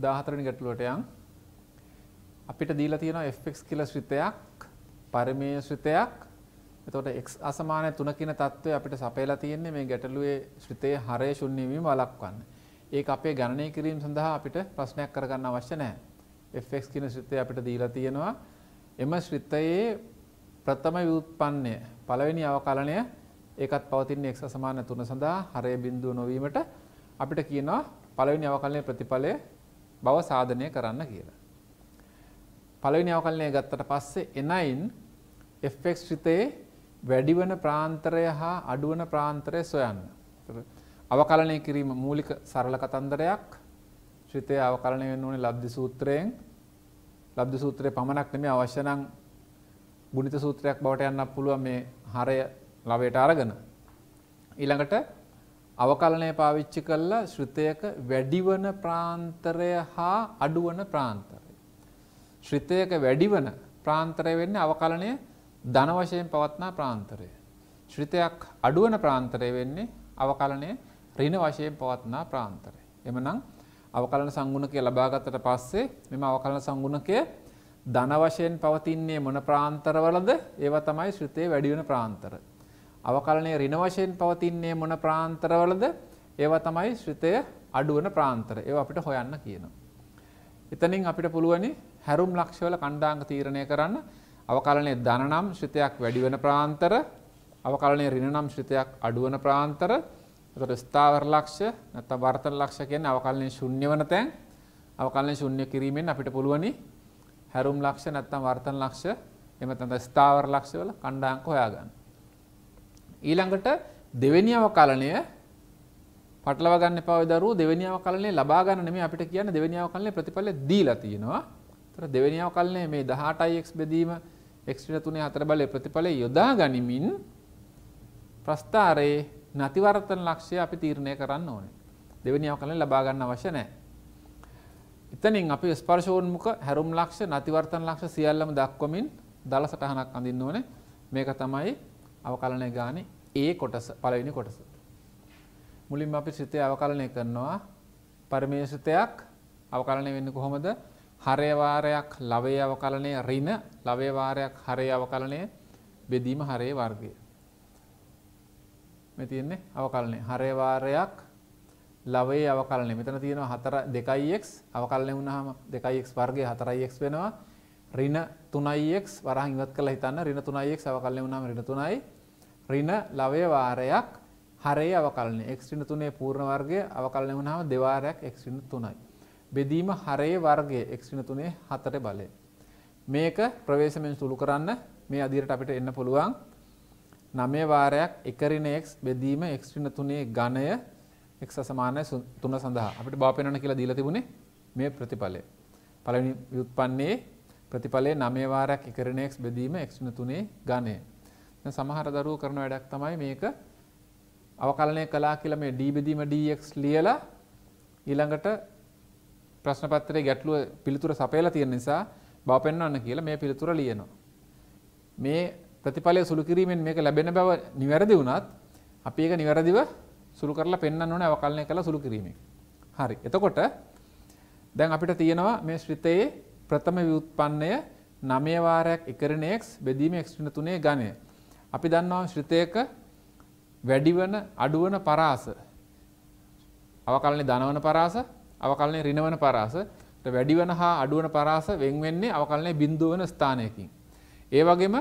14 ගැටලුවට යන් අපිට දීලා තියෙනවා fx කියලා ශ්‍රිතයක් පරිමේය ශ්‍රිතයක් එතකොට x අසමාන 3 කියන தত্ত্বය අපිට සපයලා තියෙන්නේ මේ ගැටලුවේ ශ්‍රිතේ හරය ශුන්‍ය වීම වළක්වන්න. ඒක අපේ ගණනය කිරීම සඳහා අපිට ප්‍රශ්නයක් කරගන්න අවශ්‍ය නැහැ. fx කියන ශ්‍රිතය අපිට දීලා තියෙනවා එම ශ්‍රිතයේ ප්‍රථම ව්‍යුත්පන්නය පළවෙනි අවකලනය ඒකත් පවතින්නේ x සමාන 3 සඳහා හරය බිඳුව නොවීමට අපිට කියනවා පළවෙනි අවකලනයේ ප්‍රතිඵලය බව සාධනය කරන්න කියලා. පළවෙනි අවකලනය ගත්තට පස්සේ එනයින් Fx ශ්‍රිතයේ වැඩිවන ප්‍රාන්තරය හා අඩුවන ප්‍රාන්තරය සොයන්න. අවකලනය කිරීම මූලික සරල කතන්දරයක් ශ්‍රිතය අවකලනය වෙන්න ඕනේ ලබ්ධි සූත්‍රයෙන්. ලබ්ධි සූත්‍රය පමණක් නෙමෙයි අවශ්‍ය නම් ගුණිත සූත්‍රයක් බවට යන්නත් පුළුවන් මේ හරය ලවයට අරගෙන. ඊළඟට අවකලනය පාවිච්චි කරලා ශ්‍රිතයක වැඩිවන ප්‍රාන්තරය හා අඩුවන ප්‍රාන්තරය. ශ්‍රිතයක වැඩිවන ප්‍රාන්තරය වෙන්නේ අවකලනය ධන වශයෙන් පවත්නා ප්‍රාන්තරය. ශ්‍රිතයක් අඩුවන ප්‍රාන්තරය වෙන්නේ අවකලනය ඍණ වශයෙන් පවත්නා ප්‍රාන්තරය. එමනම් අවකලන සංගුණකය ලබාගත්තට පස්සේ මෙම අවකලන සංගුණකය ධන වශයෙන් පවතින්නේ මොන ප්‍රාන්තරවලද? ඒවා තමයි ශ්‍රිතේ වැඩි වෙන ප්‍රාන්තර. අවකලනය ඍණ වශයෙන් පවතින්නේ මොන ප්‍රාන්තරවලද? ඒවා තමයි ශ්‍රිතය අඩුවන ප්‍රාන්තර. ඒවා අපිට හොයන්න කියනවා. එතනින් අපිට පුළුවනි හැරුම් ලක්ෂ්‍යවල කණ්ඩාංග තීරණය කරන්න. අවකලනයේ ධන නම් ශ්‍රිතයක් වැඩි වෙන ප්‍රාන්තර, අවකලනයේ ඍණ නම් ශ්‍රිතයක් අඩුවන ප්‍රාන්තර. එතකොට ස්ථාවර ලක්ෂ්‍ය නැත්නම් වර්තන ලක්ෂ්‍ය කියන්නේ අවකලනයේ ශුන්‍ය වෙන තැන්. අවකලනය ශුන්‍ය කිරීමෙන් අපිට පුළුවනි හැරුම් ලක්ෂ්‍ය නැත්නම් වර්තන ලක්ෂ්‍ය එහෙම නැත්නම් ස්ථාවර ලක්ෂ්‍යවල කණ්ඩාංග හොයාගන්න. ඊළඟට දෙවෙනි අවකලනය පටලව ගන්න එපා ඔය දරුවෝ දෙවෙනි අවකලනය ලබා ගන්න නෙමෙයි අපිට කියන්නේ දෙවෙනි අවකලනයේ ප්‍රතිඵලය දීලා තියෙනවා. ඒතර දෙවෙනි අවකලනයේ මේ 18x බෙදීම x 3 4 බලයේ ප්‍රතිඵලය යොදා ගනිමින් ප්‍රස්ථාරයේ නැතිවර්තන ලක්ෂ්‍ය අපි තීරණය කරන්න ඕනේ. දෙවෙනි අවකලනය ලබා ගන්න අවශ්‍ය නැහැ. එතනින් අපි ස්පර්ශෝන්මුඛ හැරුම් ලක්ෂ්‍ය නැතිවර්තන ලක්ෂ්‍ය සියල්ලම දක්වමින් දල සටහනක් අඳින්න ඕනේ. මේක තමයි අවකලනය ගානේ ඒ කොටස පළවෙනි කොටස. මුලින්ම අපි සිතේ අවකලනය කරනවා පරිමේශිතයක් අවකලනය වෙන්නේ කොහොමද? හරය වාරයක් ලවයේ අවකලනය ඍණ ලවයේ වාරයක් හරයේ අවකලනය බෙදීම හරයේ වර්ගය. මේ තියෙන්නේ අවකලනය. හරය වාරයක් ලවයේ අවකලනය. මෙතන තියෙනවා 4 2x අවකලනය වුණාම 2x වර්ගය 4x වෙනවා. ඍණ 3x වරහන් ඉවත් කරලා හිතන්න ඍණ 3x අවකලනය වුණාම ඍණ 3යි ඍණ ලවය වාරයක් හරේ අවකලනය. x ඍණ 3 පූර්ණ වර්ගය අවකලනය වුණාම දෙවාරයක් x ඍණ 3යි. බෙදීම හරේ වර්ගය x ඍණ 3 4 බලය. මේක ප්‍රවේශමෙන් සුළු කරන්න මේ අදියරට අපිට එන්න පුළුවන් 9 වාරයක් 1 ඍණ x බෙදීම x ඍණ 3 ඝනය x සමානයි 3 සඳහා අපිට බව පෙන්වන්න කියලා දීලා තිබුණේ මේ ප්‍රතිඵලය. පළවෙනි ව්‍යුත්පන්නයේ ප්‍රතිඵලයේ 9 වාරයක් 1 ඍණ x බෙදීම x ඍණ 3 ඝනය. සමහර දරුවෝ කරන වැඩක් තමයි මේක අවකලනය කළා කියලා මේ d බෙදීම dx ලියලා ඊළඟට ප්‍රශ්න පත්‍රයේ ගැටලුව පිළිතුර සපයලා තියෙන නිසා බව පෙන්වන්න කියලා මේ පිළිතුර ලියනවා. මේ ප්‍රතිඵලය සුළු කිරීමෙන් මේක ලැබෙන බව නිවැරදි වුණත් අපි ඒක නිවැරදිව සුළු කරලා පෙන්වන්න ඕනේ අවකලනය කළා සුළු කිරීමෙන්. හරි. එතකොට දැන් අපිට තියෙනවා මේ ශ්‍රිතයේ ප්‍රථම ව්‍යුත්පන්නය 9 වාරයක් 1 x බෙදීම x 3 ගණය. අපි දන්නවා ශ්‍රිතයක වැඩිවන අඩුවන පරාස අවකලනේ ධනවන පරාස අවකලනේ ඍණවන පරාස වැඩිවන හා අඩුවන පරාස වෙන් වෙන්නේ අවකලනේ බිඳුව වෙන ස්ථානයකින්. ඒ වගේම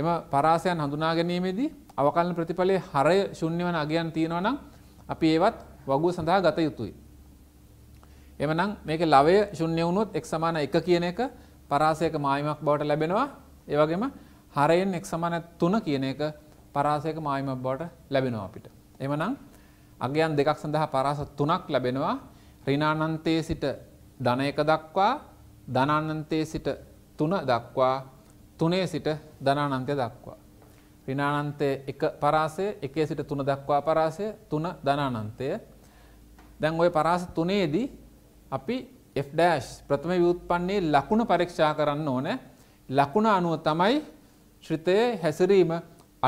එම පරාසයන් හඳුනා ගැනීමේදී අවකලන ප්‍රතිඵලයේ හරය ශුන්‍ය වන අගයන් තියෙනවා නම් අපි ඒවත් වගුව සඳහා ගත යුතුයි. එමනම් මේකේ ලවය ශුන්‍ය වුණොත් x 1 කියන එක පරාසයක මායිමක් බවට ලැබෙනවා. ඒ වගේම හරයෙන් එක් සමාන තුන කියන එක පරාසයක මායිමක් බවට ලැබෙනවා අපිට. එමනම් අගයන් දෙකක් සඳහා පරාස තුනක් ලැබෙනවා ඍණානන්තයේ සිට ධන එක දක්වා ධනානන්තයේ සිට තුන දක්වා තුනේ සිට ධනානන්තය දක්වා. ඍණානන්තය එක පරාසය එකේ සිට තුන දක්වා පරාසය තුන ධනානන්තය. දැන් ওই පරාස තුනේදී අපි F' ප්‍රථම ව්‍යුත්පන්නයේ ලකුණ පරීක්ෂා කරන්න ඕනේ. ලකුණ අනුව තමයි ශ්‍රිතය හැසිරීම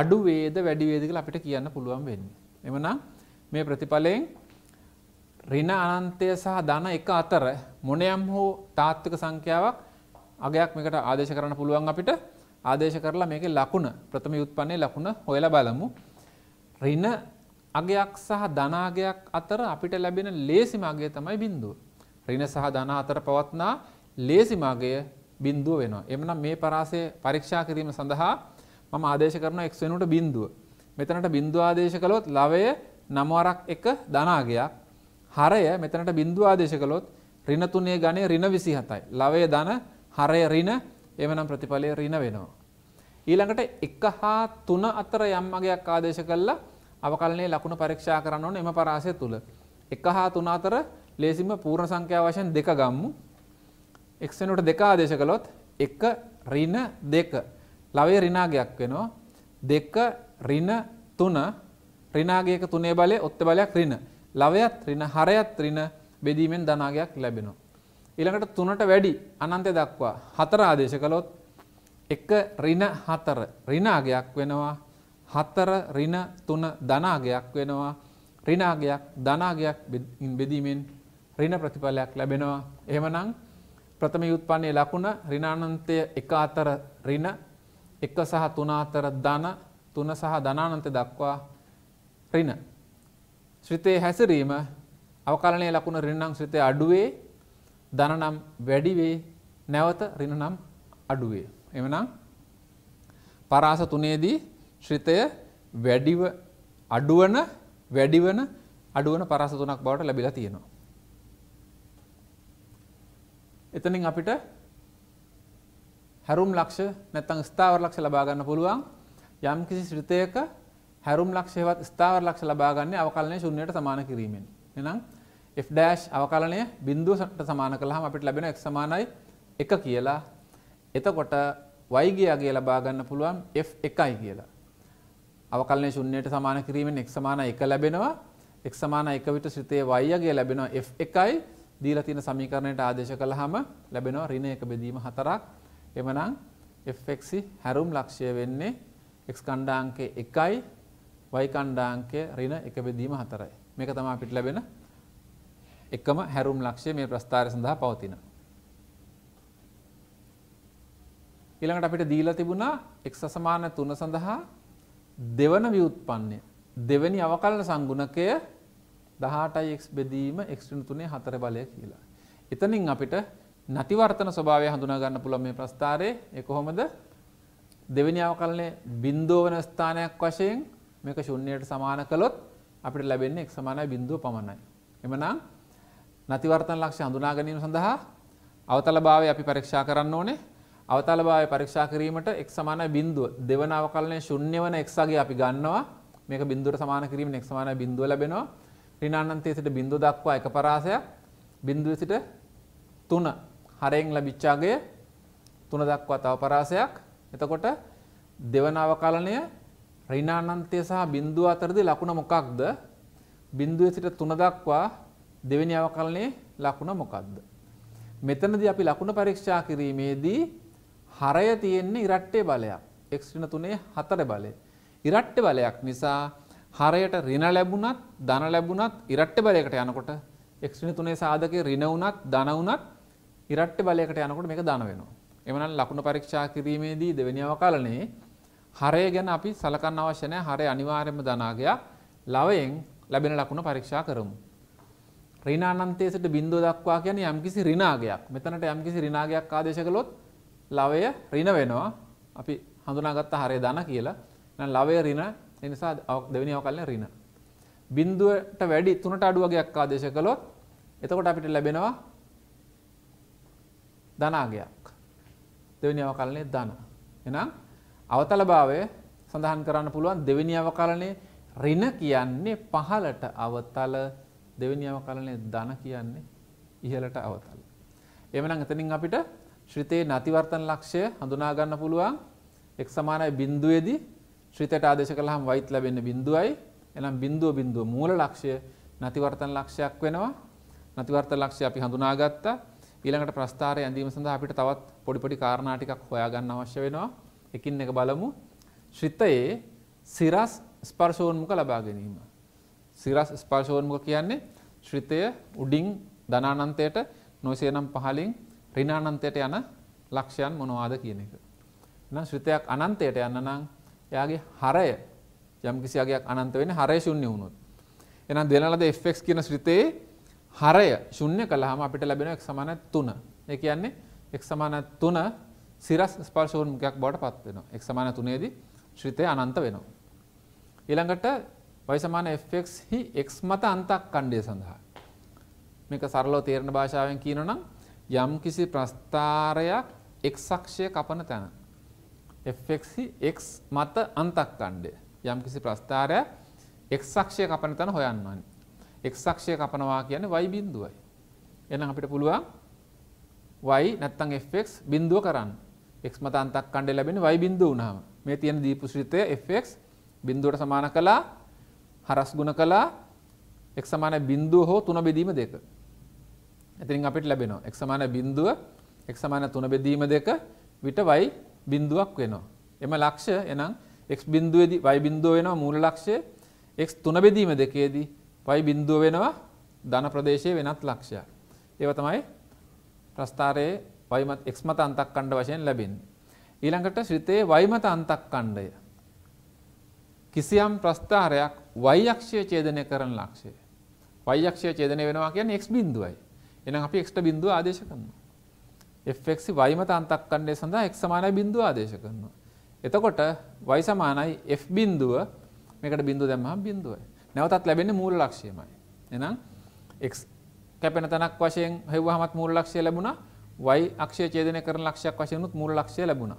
අඩු වේද වැඩි වේද කියලා අපිට කියන්න පුළුවන් වෙන්නේ. එමනම් මේ ප්‍රතිඵලයෙන් ඍණ අනන්තය සහ ධන එක අතර මොනයම් හෝ තාත්වික සංඛ්‍යාවක් අගයක් මේකට ආදේශ කරන්න පුළුවන් අපිට. ආදේශ කරලා මේකේ ලකුණ ප්‍රථම ව්‍යුත්පන්නයේ ලකුණ හොයලා බලමු. ඍණ අගයක් සහ ධනාගයක් අතර අපිට ලැබෙන ලේසිම අගය තමයි බිඳුව. ඍණ සහ ධන අතර පවත්නා ලේසිම අගය බින්දුව වෙනවා. එමනම් මේ පරාසය පරීක්ෂා කිරීම සඳහා මම ආදේශ කරනවා x වෙනුවට බින්දුව. මෙතනට බින්දුව ආදේශ කළොත් ලවය 9 වරක් 1 ධනාගයක්. හරය මෙතනට බින්දුව ආදේශ කළොත් ඍණ 3 ගණය ඍණ 27යි. ලවය ධන හරය ඍණ එමනම් ප්‍රතිඵලය ඍණ වෙනවා. ඊළඟට 1 හා 3 අතර යම් අගයක් ආදේශ කළා අවකලනයේ ලකුණු පරීක්ෂා කරන්න ඕනේ එම පරාසය තුල. 1 හා 3 අතර ලේසිම පූර්ණ සංඛ්‍යා වශයෙන් දෙක ගම්මු. එක් වෙනුවට දෙක ආදේශ කළොත් එක ඍණ දෙක ලවයේ ඍණාගයක් වෙනවා දෙක ඍණ තුන ඍණාගයක තුනේ බලය ඔත්ත බලයක් ඍණ ලවයත් ඍණ හරයත් ඍණ බෙදීමෙන් ධනාගයක් ලැබෙනවා ඊළඟට තුනට වැඩි අනන්තය දක්වා හතර ආදේශ කළොත් එක ඍණ හතර ඍණාගයක් වෙනවා හතර ඍණ තුන ධනාගයක් වෙනවා ඍණාගයක් ධනාගයක් බෙදීමෙන් ඍණ ප්‍රතිඵලයක් ලැබෙනවා එහෙමනම් ප්‍රථම යුත්පන්නේ ලකුණ ඍණානන්තය එක අතර ඍණ එක සහ තුන අතර ධන තුන සහ ධනානන්ත දක්වා ඍණ ශ්‍රිතේ හැසිරීම අවකලනයේ ලකුණ ඍණ නම් ශ්‍රිතේ අඩුවේ ධන නම් වැඩි වේ නැවත ඍණ නම් අඩුවේ එවනම් පරාස තුනේදී ශ්‍රිතය වැඩිව අඩුවන වැඩිවන අඩුවන පරාස තුනක් බවට ලැබිලා තියෙනවා එතනින් අපිට හැරුම් ලක්ෂ නැත්නම් ස්ථාවර ලක්ෂ ලබා ගන්න පුළුවන් යම්කිසි ශ්‍රිතයක හැරුම් ලක්ෂයවත් ස්ථාවර ලක්ෂ ලබා ගන්නේ අවකලනය ශුන්‍යයට සමාන කිරීමෙන්. එහෙනම් f dash අවකලනය බිඳුවට සමාන කළාම අපිට ලැබෙන x සමානයි 1 කියලා. එතකොට y ගේ අගය ලබා ගන්න පුළුවන් f1යි කියලා. අවකලනය ශුන්‍යයට සමාන කිරීමෙන් x සමාන 1 ලැබෙනවා. x සමාන 1 විට ශ්‍රිතයේ y අගය ලැබෙනවා f1යි දීලා තියෙන සමීකරණයට ආදේශ කළාම ලැබෙනවා ඍණ එක බෙදීම 4ක්. එමනම් fx හැරුම් ලක්ෂ්‍ය වෙන්නේ x ඛණ්ඩාංකය 1යි y ඛණ්ඩාංකය ඍණ එක බෙදීම 4යි. මේක තමයි අපිට ලැබෙන එකම හැරුම් ලක්ෂ්‍ය මේ ප්‍රස්ථාරය සඳහා පවතින. ඊළඟට අපිට දීලා තිබුණා x අසමාන 3 සඳහා දෙවන ව්‍යුත්පන්නය දෙවැනි අවකලන සංගුණකය 18යි x බෙදීම x ඍණ 3 4 බලය කියලා. එතනින් අපිට නැතිවර්තන ස්වභාවය හඳුනා ගන්න පුළුවන් මේ ප්‍රස්ථාරයේ ඒ කොහොමද? දෙවෙනි අවකලනයේ බිඳුව වෙන ස්ථානයක් වශයෙන් මේක ශුන්‍යයට සමාන කළොත් අපිට ලැබෙන්නේ x සමානයි බිඳුව පමණයි. එමනම් නැතිවර්තන ලක්ෂ්‍ය හඳුනා ගැනීම සඳහා අවතලභාවය අපි පරීක්ෂා කරන්න ඕනේ. අවතලභාවය පරීක්ෂා කිරීමට x සමානයි බිඳුව දෙවන අවකලනයේ ශුන්‍ය වන x අගේ අපි ගන්නවා. මේක බිඳුවට සමාන කිරීමෙන් x සමානයි බිඳුව ලැබෙනවා. ඍණානන්තයේ සිට බිඳුව දක්වා එක පරාසයක් බිඳුවේ සිට 3 හරයෙන් ලැබිච්ච අගය 3 දක්වා තව පරාසයක් එතකොට දෙවන අවකලනය ඍණානන්තය සහ බිඳුව අතරදී ලකුණ මොකක්ද බිඳුවේ සිට 3 දක්වා දෙවෙනි අවකලනයේ ලකුණ මොකක්ද මෙතනදී අපි ලකුණ පරීක්ෂා කිරීමේදී හරය තියෙන්නේ ඉරට්ටේ බලයක් x ඍණ 3 4 බලය ඉරට්ටේ බලයක් නිසා හරයට රින ලැබුණත් ධන ලැබුණත් ඉරට්ට බලයකට යනකොට එක්ෂණ තුනේ සාධකේ රින වුණත් ධන වුණත් ඉරට්ට බලයකට යනකොට මේක ධන වෙනවා. එමනම් ලකුණු පරීක්ෂා කිරීමේදී දෙවෙනි අවකලනයේ හරය ගැන අපි සලකන්න අවශ්‍ය නැහැ. හරය අනිවාර්යයෙන්ම ධනාගයක්. ලවයෙන් ලැබෙන ලකුණ පරීක්ෂා කරමු. රින අනන්තයේ සිට බිඳුව දක්වා කියන්නේ යම්කිසි රිනාගයක්. මෙතනට යම්කිසි රිනාගයක් ආදේශ කළොත් ලවය රින වෙනවා. අපි හඳුනාගත්ත හරය ධන කියලා. එහෙනම් ලවය රින එනිසා දෙවෙනි අවකලනය ඍණ. බිඳුවට වැඩි 3ට අඩු වගේක් ආදේශ කළොත් එතකොට අපිට ලැබෙනවා ධනාගයක්. දෙවෙනි අවකලනයේ ධන. එහෙනම් අවතලභාවය සඳහන් කරන්න පුළුවන් දෙවෙනි අවකලනයේ ඍණ කියන්නේ පහළට අවතල දෙවෙනි අවකලනයේ ධන කියන්නේ ඉහළට අවතල. එහෙමනම් එතනින් අපිට ශ්‍රිතේ නැතිවර්තන ලක්ෂය හඳුනා ගන්න පුළුවන් x සමානයි බිඳුවේදී ශ්‍රිතට ආදේශ කළාම y ලැබෙන්න බිඳුවයි. එහෙනම් බිඳුව බිඳුව මූල ලක්ෂය නැතිවර්තන ලක්ෂයක් වෙනවා. නැතිවර්තන ලක්ෂය අපි හඳුනාගත්තා. ඊළඟට ප්‍රස්ථාරය ඇඳීම සඳහා අපිට තවත් පොඩි පොඩි කාරණා ටිකක් හොයාගන්න අවශ්‍ය වෙනවා. එකින් එක බලමු. ශ්‍රිතයේ සිරස් ස්පර්ශෝන්මුඛ ලබා ගැනීම. සිරස් ස්පර්ශෝන්මුඛ කියන්නේ ශ්‍රිතය උඩින් ධනානන්තයට නොසේනම් පහලින් ඍණානන්තයට යන ලක්ෂයන් මොනවාද කියන එක. එහෙනම් ශ්‍රිතයක් අනන්තයට යන්න නම් එයාගේ හරය යම් කිසි අගයක් අනන්ත වෙන්නේ හරය ශුන්‍ය වුණොත්. එහෙනම් දෙන ලද fx කියන ශ්‍රිතේ හරය ශුන්‍ය කළාම අපිට ලැබෙන x 3. ඒ කියන්නේ x 3 සිරස් ස්පර්ශ වර්ණකයක් බවට පත් වෙනවා. x 3 දී ශ්‍රිතය අනන්ත වෙනවා. ඊළඟට y fx හි x මත අන්තක් ඛණ්ඩය සඳහා මේක සරලව තේරෙන භාෂාවෙන් කියනොනම් යම් කිසි ප්‍රස්ථාරයක් එක්සක්ෂය කපන තැන Fx මත අන්තක් කණ්ඩය යම් කිසි ප්‍රස්ථාරයක් එක්සක්ෂය කපන තන හොයන්නවන්න. එක්සක්ෂය කපනවා කියන වයි බින්දුවයි. එනම් අපිට පුළුවන් වයි නැත්තං Fx බින්දුව කරන්න එක් මත අන්තක් කණ්ඩ ලැබෙන වයි බින්දුව වුණාම මේ තියෙන දීපුශ්‍රිතය Fx බින්දුවට සමාන කළා හරස් ගුණ කළා එක් සමාන බින්දුව හෝ තුන බෙදීම දෙක. එතින් අපිට ලැබෙනවා එක් සමාන බින්දුව එක් සමාන තුන බෙදීම දෙක විට වයි බිින්දුවක් වෙනවා. එම ලක්ෂය එනම් එක් බින්දුවේදි වයි බින්දුව වෙනවා මූල ලක්ෂය එක් තුන බෙදීම දෙකේදී වයි බින්දුව වෙනවා ධන ප්‍රදේශයේ වෙනත් ලක්ෂයක්. ඒව තමයි ප්‍රස්ථාරයේ වයිමත් එක්මත අන්තක් කණ්ඩ වශයෙන් ලැබින්. ඊළඟට ශ්‍රිතයේ වයිමත අන්තක් කණ්ඩය. කිසියම් ප්‍රස්ථාරයක් වයියක්ෂය චේදනය කරන ලක්ෂය. වයියක්ෂය චේදනය වෙනවා කියන්නේ එක් බින්දුවයි. එනම් අපි එක්ට බින්දුව ආදේශ කරනවා. Fx වයිමත අන්තක්කණ්ඩය සඳහා එක් සමානයි බිඳුව ආදේශ කරනවා. එතකොට y සමානයි f බිඳුව මේකට බිඳුව දැම්මහම බිඳුවයි. නැවතත් ලැබෙන්නේ මූල ලක්ෂයමයි. එහෙනම් x කැපෙන තනක් වශයෙන් හෙව්වහමත් මූල ලක්ෂය ලැබුණා. y අක්ෂය ඡේදනය කරන ලක්ෂයක් වශයෙන් උත් මූල ලක්ෂය ලැබුණා.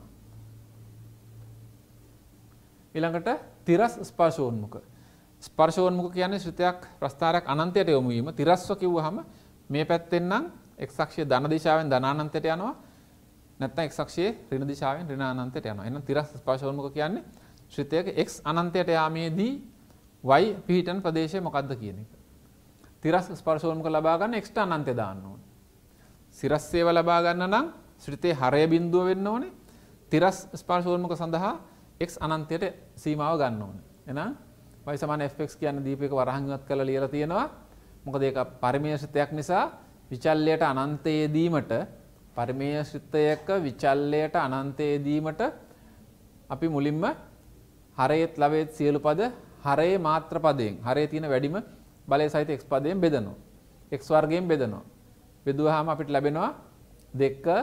ඊළඟට තිරස් ස්පර්ශෝන්මුඛ. ස්පර්ශෝන්මුඛ කියන්නේ ශ්‍රිතයක් ප්‍රස්ථාරයක් අනන්තයට යොමු වීම. තිරස්ව කිව්වහම මේ පැත්තෙන් නම් x අක්ෂය ධන දිශාවෙන් ධනානන්තයට යනවා. නැත්නම් x අක්ෂයේ ඍණ දිශාවෙන් ඍණානන්තයට යනවා. එහෙනම් තිරස් ස්පර්ශ උන්මුඛ කියන්නේ ශ්‍රිතයක x අනන්තයට යාමේදී y පිහිටන ප්‍රදේශය මොකක්ද කියන එක. තිරස් ස්පර්ශ උන්මුඛ ලබා ගන්න x ට අනන්තය දාන්න ඕනේ. සිරස් සේව ලබා ගන්න නම් ශ්‍රිතේ හරය බිඳුව වෙන්න ඕනේ. තිරස් ස්පර්ශ උන්මුඛ සඳහා x අනන්තයට සීමාව ගන්න ඕනේ. එහෙනම් y fx කියන දීපයක වරහන් ඉවත් කරලා ලියලා තියෙනවා. මොකද ඒක පරිමේශිතයක් නිසා විචල්ලයට අනන්තයේදීමට පරිමේය සිත්තයක විචල්ලයට අනන්තයේදීමට අපි මුලින්ම හරයත් ලවේත් සියලු පද හරයේ මාත්‍ර පදයෙන් හරේ තියෙන වැඩිම බලය සහිත x පදයෙන් බෙදනවා x වර්ගයෙන් බෙදනවා බෙදුවාම අපිට ලැබෙනවා 2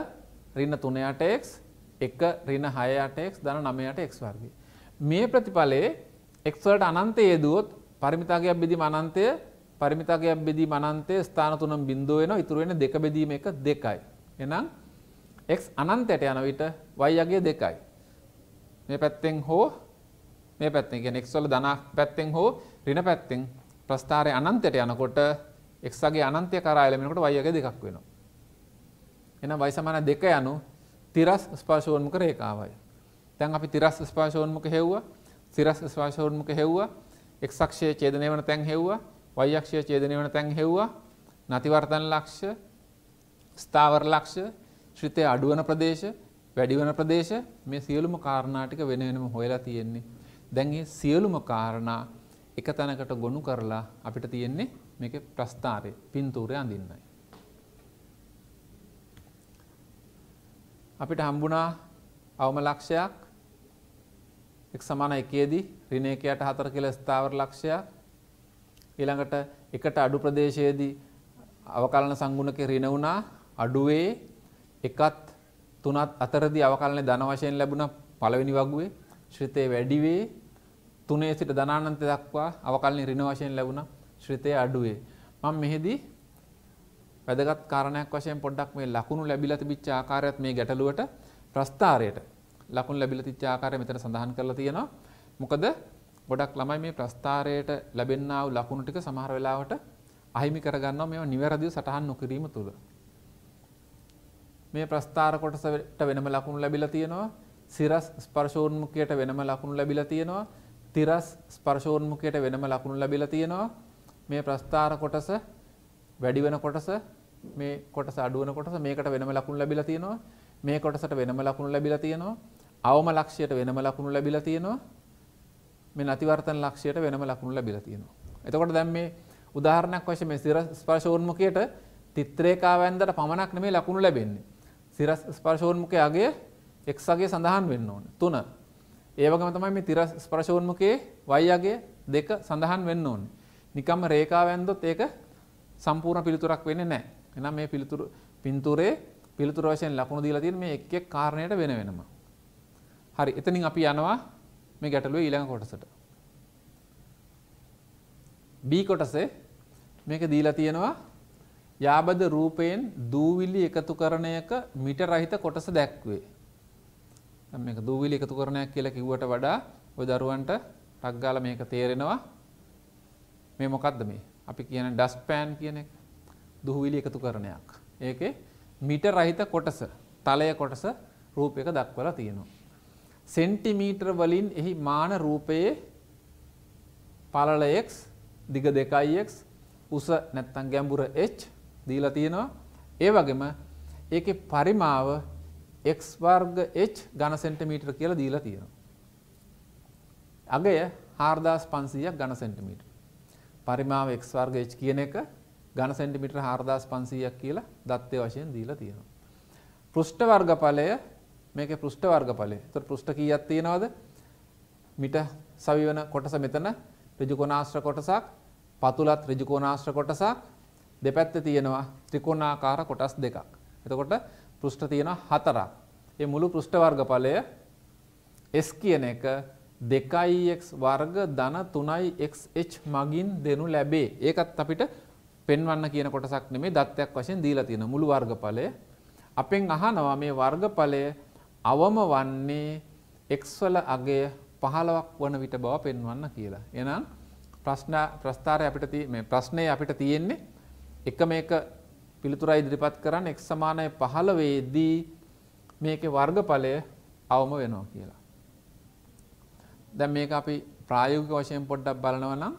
ඍණ 3x 1 ඍණ 6x ධන 9x වර්ගය මේ ප්‍රතිඵලයේ x වලට අනන්තය යෙදුවොත් පරිමිතාගයක් බෙදීම අනන්තය පරිමිතකයක් බෙදීම අනන්තයේ ස්ථාන තුනම් බිඳුව වෙනවා ඉතුරු වෙන දෙක බෙදීම එක දෙකයි. එහෙනම් x අනන්තයට යන විට y අගය දෙකයි. මේ පැත්තෙන් හෝ මේ පැත්තෙන් කියන්නේ x වල ධනාත්මක පැත්තෙන් හෝ ඍණ පැත්තෙන් ප්‍රස්ථාරය අනන්තයට යනකොට x අගය අනන්තය කරා එළමෙනකොට y අගය දෙකක් වෙනවා. එහෙනම් y සමාන 2 යනු තිරස් ස්පර්ශෝන්මුඛ රේඛාවයි. දැන් අපි තිරස් ස්පර්ශෝන්මුඛ හෙව්වා, සිරස් ස්පර්ශෝන්මුඛ හෙව්වා, x අක්ෂයේ ඡේදනය වන තැන් හෙව්වා, y අක්ෂය ඡේදනය වෙන තැන් හෙව්වා නතිවර්තන ලක්ෂ ස්ථාවර ලක්ෂ ශ්‍රිතය අඩු වෙන ප්‍රදේශ වැඩි වෙන ප්‍රදේශ මේ සියලුම කාරණා ටික වෙන වෙනම හොයලා තියෙන්නේ දැන් මේ සියලුම කාරණා එක තැනකට ගොනු කරලා අපිට තියෙන්නේ මේකේ ප්‍රස්ථාරය පින්තූරය අඳින්නයි අපිට හම්බුණා අවම ලක්ෂයක් එක් සමාන එකේදී ඍණ 1යට 4 කියලා ස්ථාවර ලක්ෂයක් ඊළඟට එකට අඩු ප්‍රදේශයේදී අවකලන සංගුණක ඍණ වුණා අඩුවේ එකත් තුනත් අතරදී අවකලනයේ ධන වශයෙන් ලැබුණ පළවෙනි වගුවේ ශ්‍රිතේ වැඩි වේ තුනේ සිට ධනානන්ත දක්වා අවකලනයේ ඍණ වශයෙන් ලැබුණ ශ්‍රිතේ අඩුවේ මම මෙහිදී වැදගත් කාරණයක් වශයෙන් පොඩ්ඩක් මේ ලකුණු ලැබිලා තිබිච්ච ආකාරයත් මේ ගැටලුවට ප්‍රස්ථාරයට ලකුණු ලැබිලා තිබිච්ච ආකාරය මෙතන සඳහන් කරලා තියෙනවා මොකද ගොඩක් ළමයි මේ ප්‍රස්ථාරයට ලැබෙන්නා වූ ලකුණු ටික සමහර වෙලාවට අහිමි කරගන්නවා මේවා නිවැරදිව සටහන් නොකිරීම තුළ. මේ ප්‍රස්ථාර කොටසට වෙනම ලකුණු ලැබිලා තියෙනවා. සිරස් ස්පර්ශෝන්මුඛයට වෙනම ලකුණු ලැබිලා තියෙනවා. තිරස් ස්පර්ශෝන්මුඛයට වෙනම ලකුණු ලැබිලා තියෙනවා. මේ ප්‍රස්ථාර කොටස වැඩි වෙන කොටස මේ කොටස අඩු වෙන කොටස මේකට වෙනම ලකුණු ලැබිලා තියෙනවා. මේ කොටසට වෙනම ලකුණු ලැබිලා තියෙනවා. අවම ලක්ෂයට වෙනම ලකුණු ලැබිලා තියෙනවා. මේ නැතිවර්තන ලක්ෂයට වෙනම ලකුණු ලැබිලා තියෙනවා. එතකොට දැන් මේ උදාහරණයක් වශයෙන් මේ සිරස් ස්පර්ශෝන්මුඛයට තිත්‍රේකාවෙන්දට පමණක් නෙමෙයි ලකුණු ලැබෙන්නේ. සිරස් ස්පර්ශෝන්මුඛයේ අගය x අගය සඳහන් වෙන්න ඕනේ. 3. ඒ වගේම තමයි මේ තිරස් ස්පර්ශෝන්මුඛයේ y අගය 2 සඳහන් වෙන්න ඕනේ. නිකම්ම රේඛාවෙන්දොත් ඒක සම්පූර්ණ පිළිතුරක් වෙන්නේ නැහැ. එහෙනම් මේ පිළිතුරු පින්තූරේ පිළිතුරු වශයෙන් ලකුණු දීලා තියෙන මේ එක් එක් කාරණයට වෙන වෙනම. හරි. එතනින් අපි යනවා මේ ගැටලුවේ ඊළඟ කොටසට. B කොටසේ මේක දීලා තියෙනවා යාබද රූපයෙන් දූවිලි එකතුකරණයක මිට රහිත කොටස දැක්වේ. දැන් මේක දූවිලි එකතුකරණයක් කියලා කිව්වට වඩා ඔය දරුවන්ට ටක් ගාලා මේක තේරෙනවා. මේ මොකද්ද මේ? අපි කියන ඩස්ට් පෑන් කියන එක. දුහවිලි එකතුකරණයක්. ඒකේ මිට රහිත කොටස, තලය කොටස රූපයක දක්වලා තියෙනවා. සෙන්ටිමීටර් වලින් එහි මාන රූපයේ පළල x දිග 2x උස නැත්නම් ගැඹුර h දීලා තියෙනවා. ඒ වගේම ඒකේ පරිමාව x වර්ග h ඝන සෙන්ටිමීටර කියලා දීලා තියෙනවා. අගය 4500ක් ඝන සෙන්ටිමීටර. පරිමාව x වර්ග h කියන එක ඝන සෙන්ටිමීටර 4500ක් කියලා දත්තය වශයෙන් දීලා තියෙනවා. පෘෂ්ඨ වර්ගඵලය මේක පෘෂ්ඨ වර්ගඵලය. ඒතර පෘෂ්ඨ කීයක් තියෙනවද? මිට සවි වෙන කොටස මෙතන ත්‍රිජිකෝණාශ්‍ර කොටසක්, පතුලත් ත්‍රිජිකෝණාශ්‍ර කොටසක්, දෙපැත්තේ තියෙනවා ත්‍රිකෝණාකාර කොටස් දෙකක්. එතකොට පෘෂ්ඨ තියෙනවා හතරක්. මේ මුළු පෘෂ්ඨ වර්ගඵලය S කියන එක 2x වර්ග ධන 3xh මගින් දෙනු ලැබේ. ඒකත් අපිට පෙන්වන්න කියන කොටසක් නෙමේ දත්තයක් වශයෙන් දීලා තියෙන මුළු වර්ගඵලය. අපෙන් අහනවා මේ වර්ගඵලය අවම වන්නේ x වල අගය 15ක් වන විට බව පෙන්වන්න කියලා. එහෙනම් ප්‍රශ්න ප්‍රස්ථාරය අපිට මේ ප්‍රශ්නේ අපිට තියෙන්නේ එකම එක පිළිතුර ඉදිරිපත් කරන්න x 15 දී මේකේ වර්ගඵලය අවම වෙනවා කියලා. දැන් මේක අපි ප්‍රායෝගික වශයෙන් පොඩ්ඩක් බලනවා නම්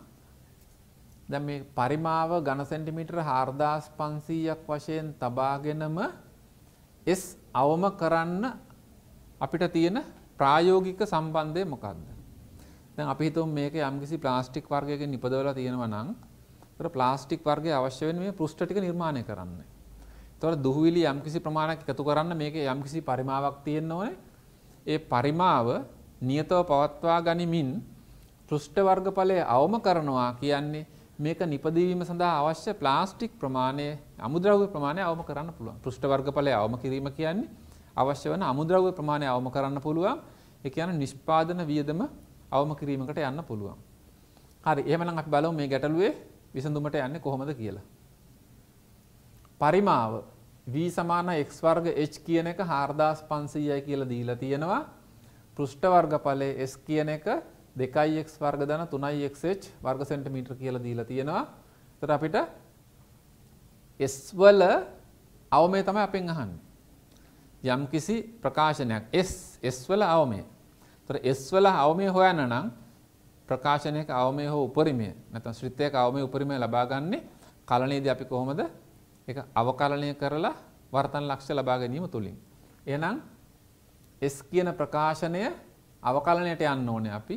දැන් මේ පරිමාව ඝන සෙන්ටිමීටර 4500ක් වශයෙන් තබාගෙනම S අවම කරන්න අපිට තියෙන ප්‍රායෝගික සම්බන්ධය මොකක්ද. දැන් අපි හිතමු මේක යම්කිසි ප්ලාස්ටික් වර්ගයකින් නිපදවලා තියෙනවා නම් ඒතර ප්ලාස්ටික් වර්ගය අවශ්‍ය වෙන්නේ මේ පෘෂ්ඨ ටික නිර්මාණය කරන්න. ඒතර දුහවිලි යම්කිසි ප්‍රමාණයක් එකතු කරන්න මේක යම්කිසි පරිමාවක් තියෙන්න ඕනේ. ඒ පරිමාව නියතව පවත්වා ගනිමින් පෘෂ්ඨ වර්ගඵලය අවම කරනවා කියන්නේ මේක නිපදවීම සඳහා අවශ්‍ය ප්ලාස්ටික් ප්‍රමාණය අමුද්‍රව්‍ය ප්‍රමාණය අවම කරන්න පුළුවන්. පෘෂ්ඨ වර්ගඵලය අවම කිරීම කියන්නේ අවශ්‍ය වන අමුද්‍රව්‍ය ප්‍රමාණය අවම කරන්න පුළුවන්. ඒ කියන්නේ නිෂ්පාදන වියදම අවම කිරීමකට යන්න පුළුවන්. හරි, එහෙමනම් අපි බලමු මේ ගැටලුවේ විසඳුමට යන්නේ කොහොමද කියලා. පරිමාව v x වර්ග h කියන එක 4500යි කියලා දීලා තියෙනවා. පෘෂ්ඨ වර්ගඵලයේ s කියන එක 2x වර්ග ධන 3xh වර්ග සෙන්ටිමීටර කියලා දීලා තියෙනවා. එතකොට අපිට s වල අවමේ තමයි අපෙන් අහන්නේ. යම්කිසි ප්‍රකාශනයක් S S වල අවමය. ඒතර S වල අවමය හොයන්න නම් ප්‍රකාශනයක අවමය හෝ උපරිමය නැත්නම් ශ්‍රිතයක අවමය උපරිමය ලබා ගන්නේ කලණයේදී අපි කොහොමද ඒක අවකලණය කරලා වර්තන ලක්ෂ්‍ය ලබා ගැනීම තුලින්. එහෙනම් S කියන ප්‍රකාශනය අවකලණයට යන්න ඕනේ අපි.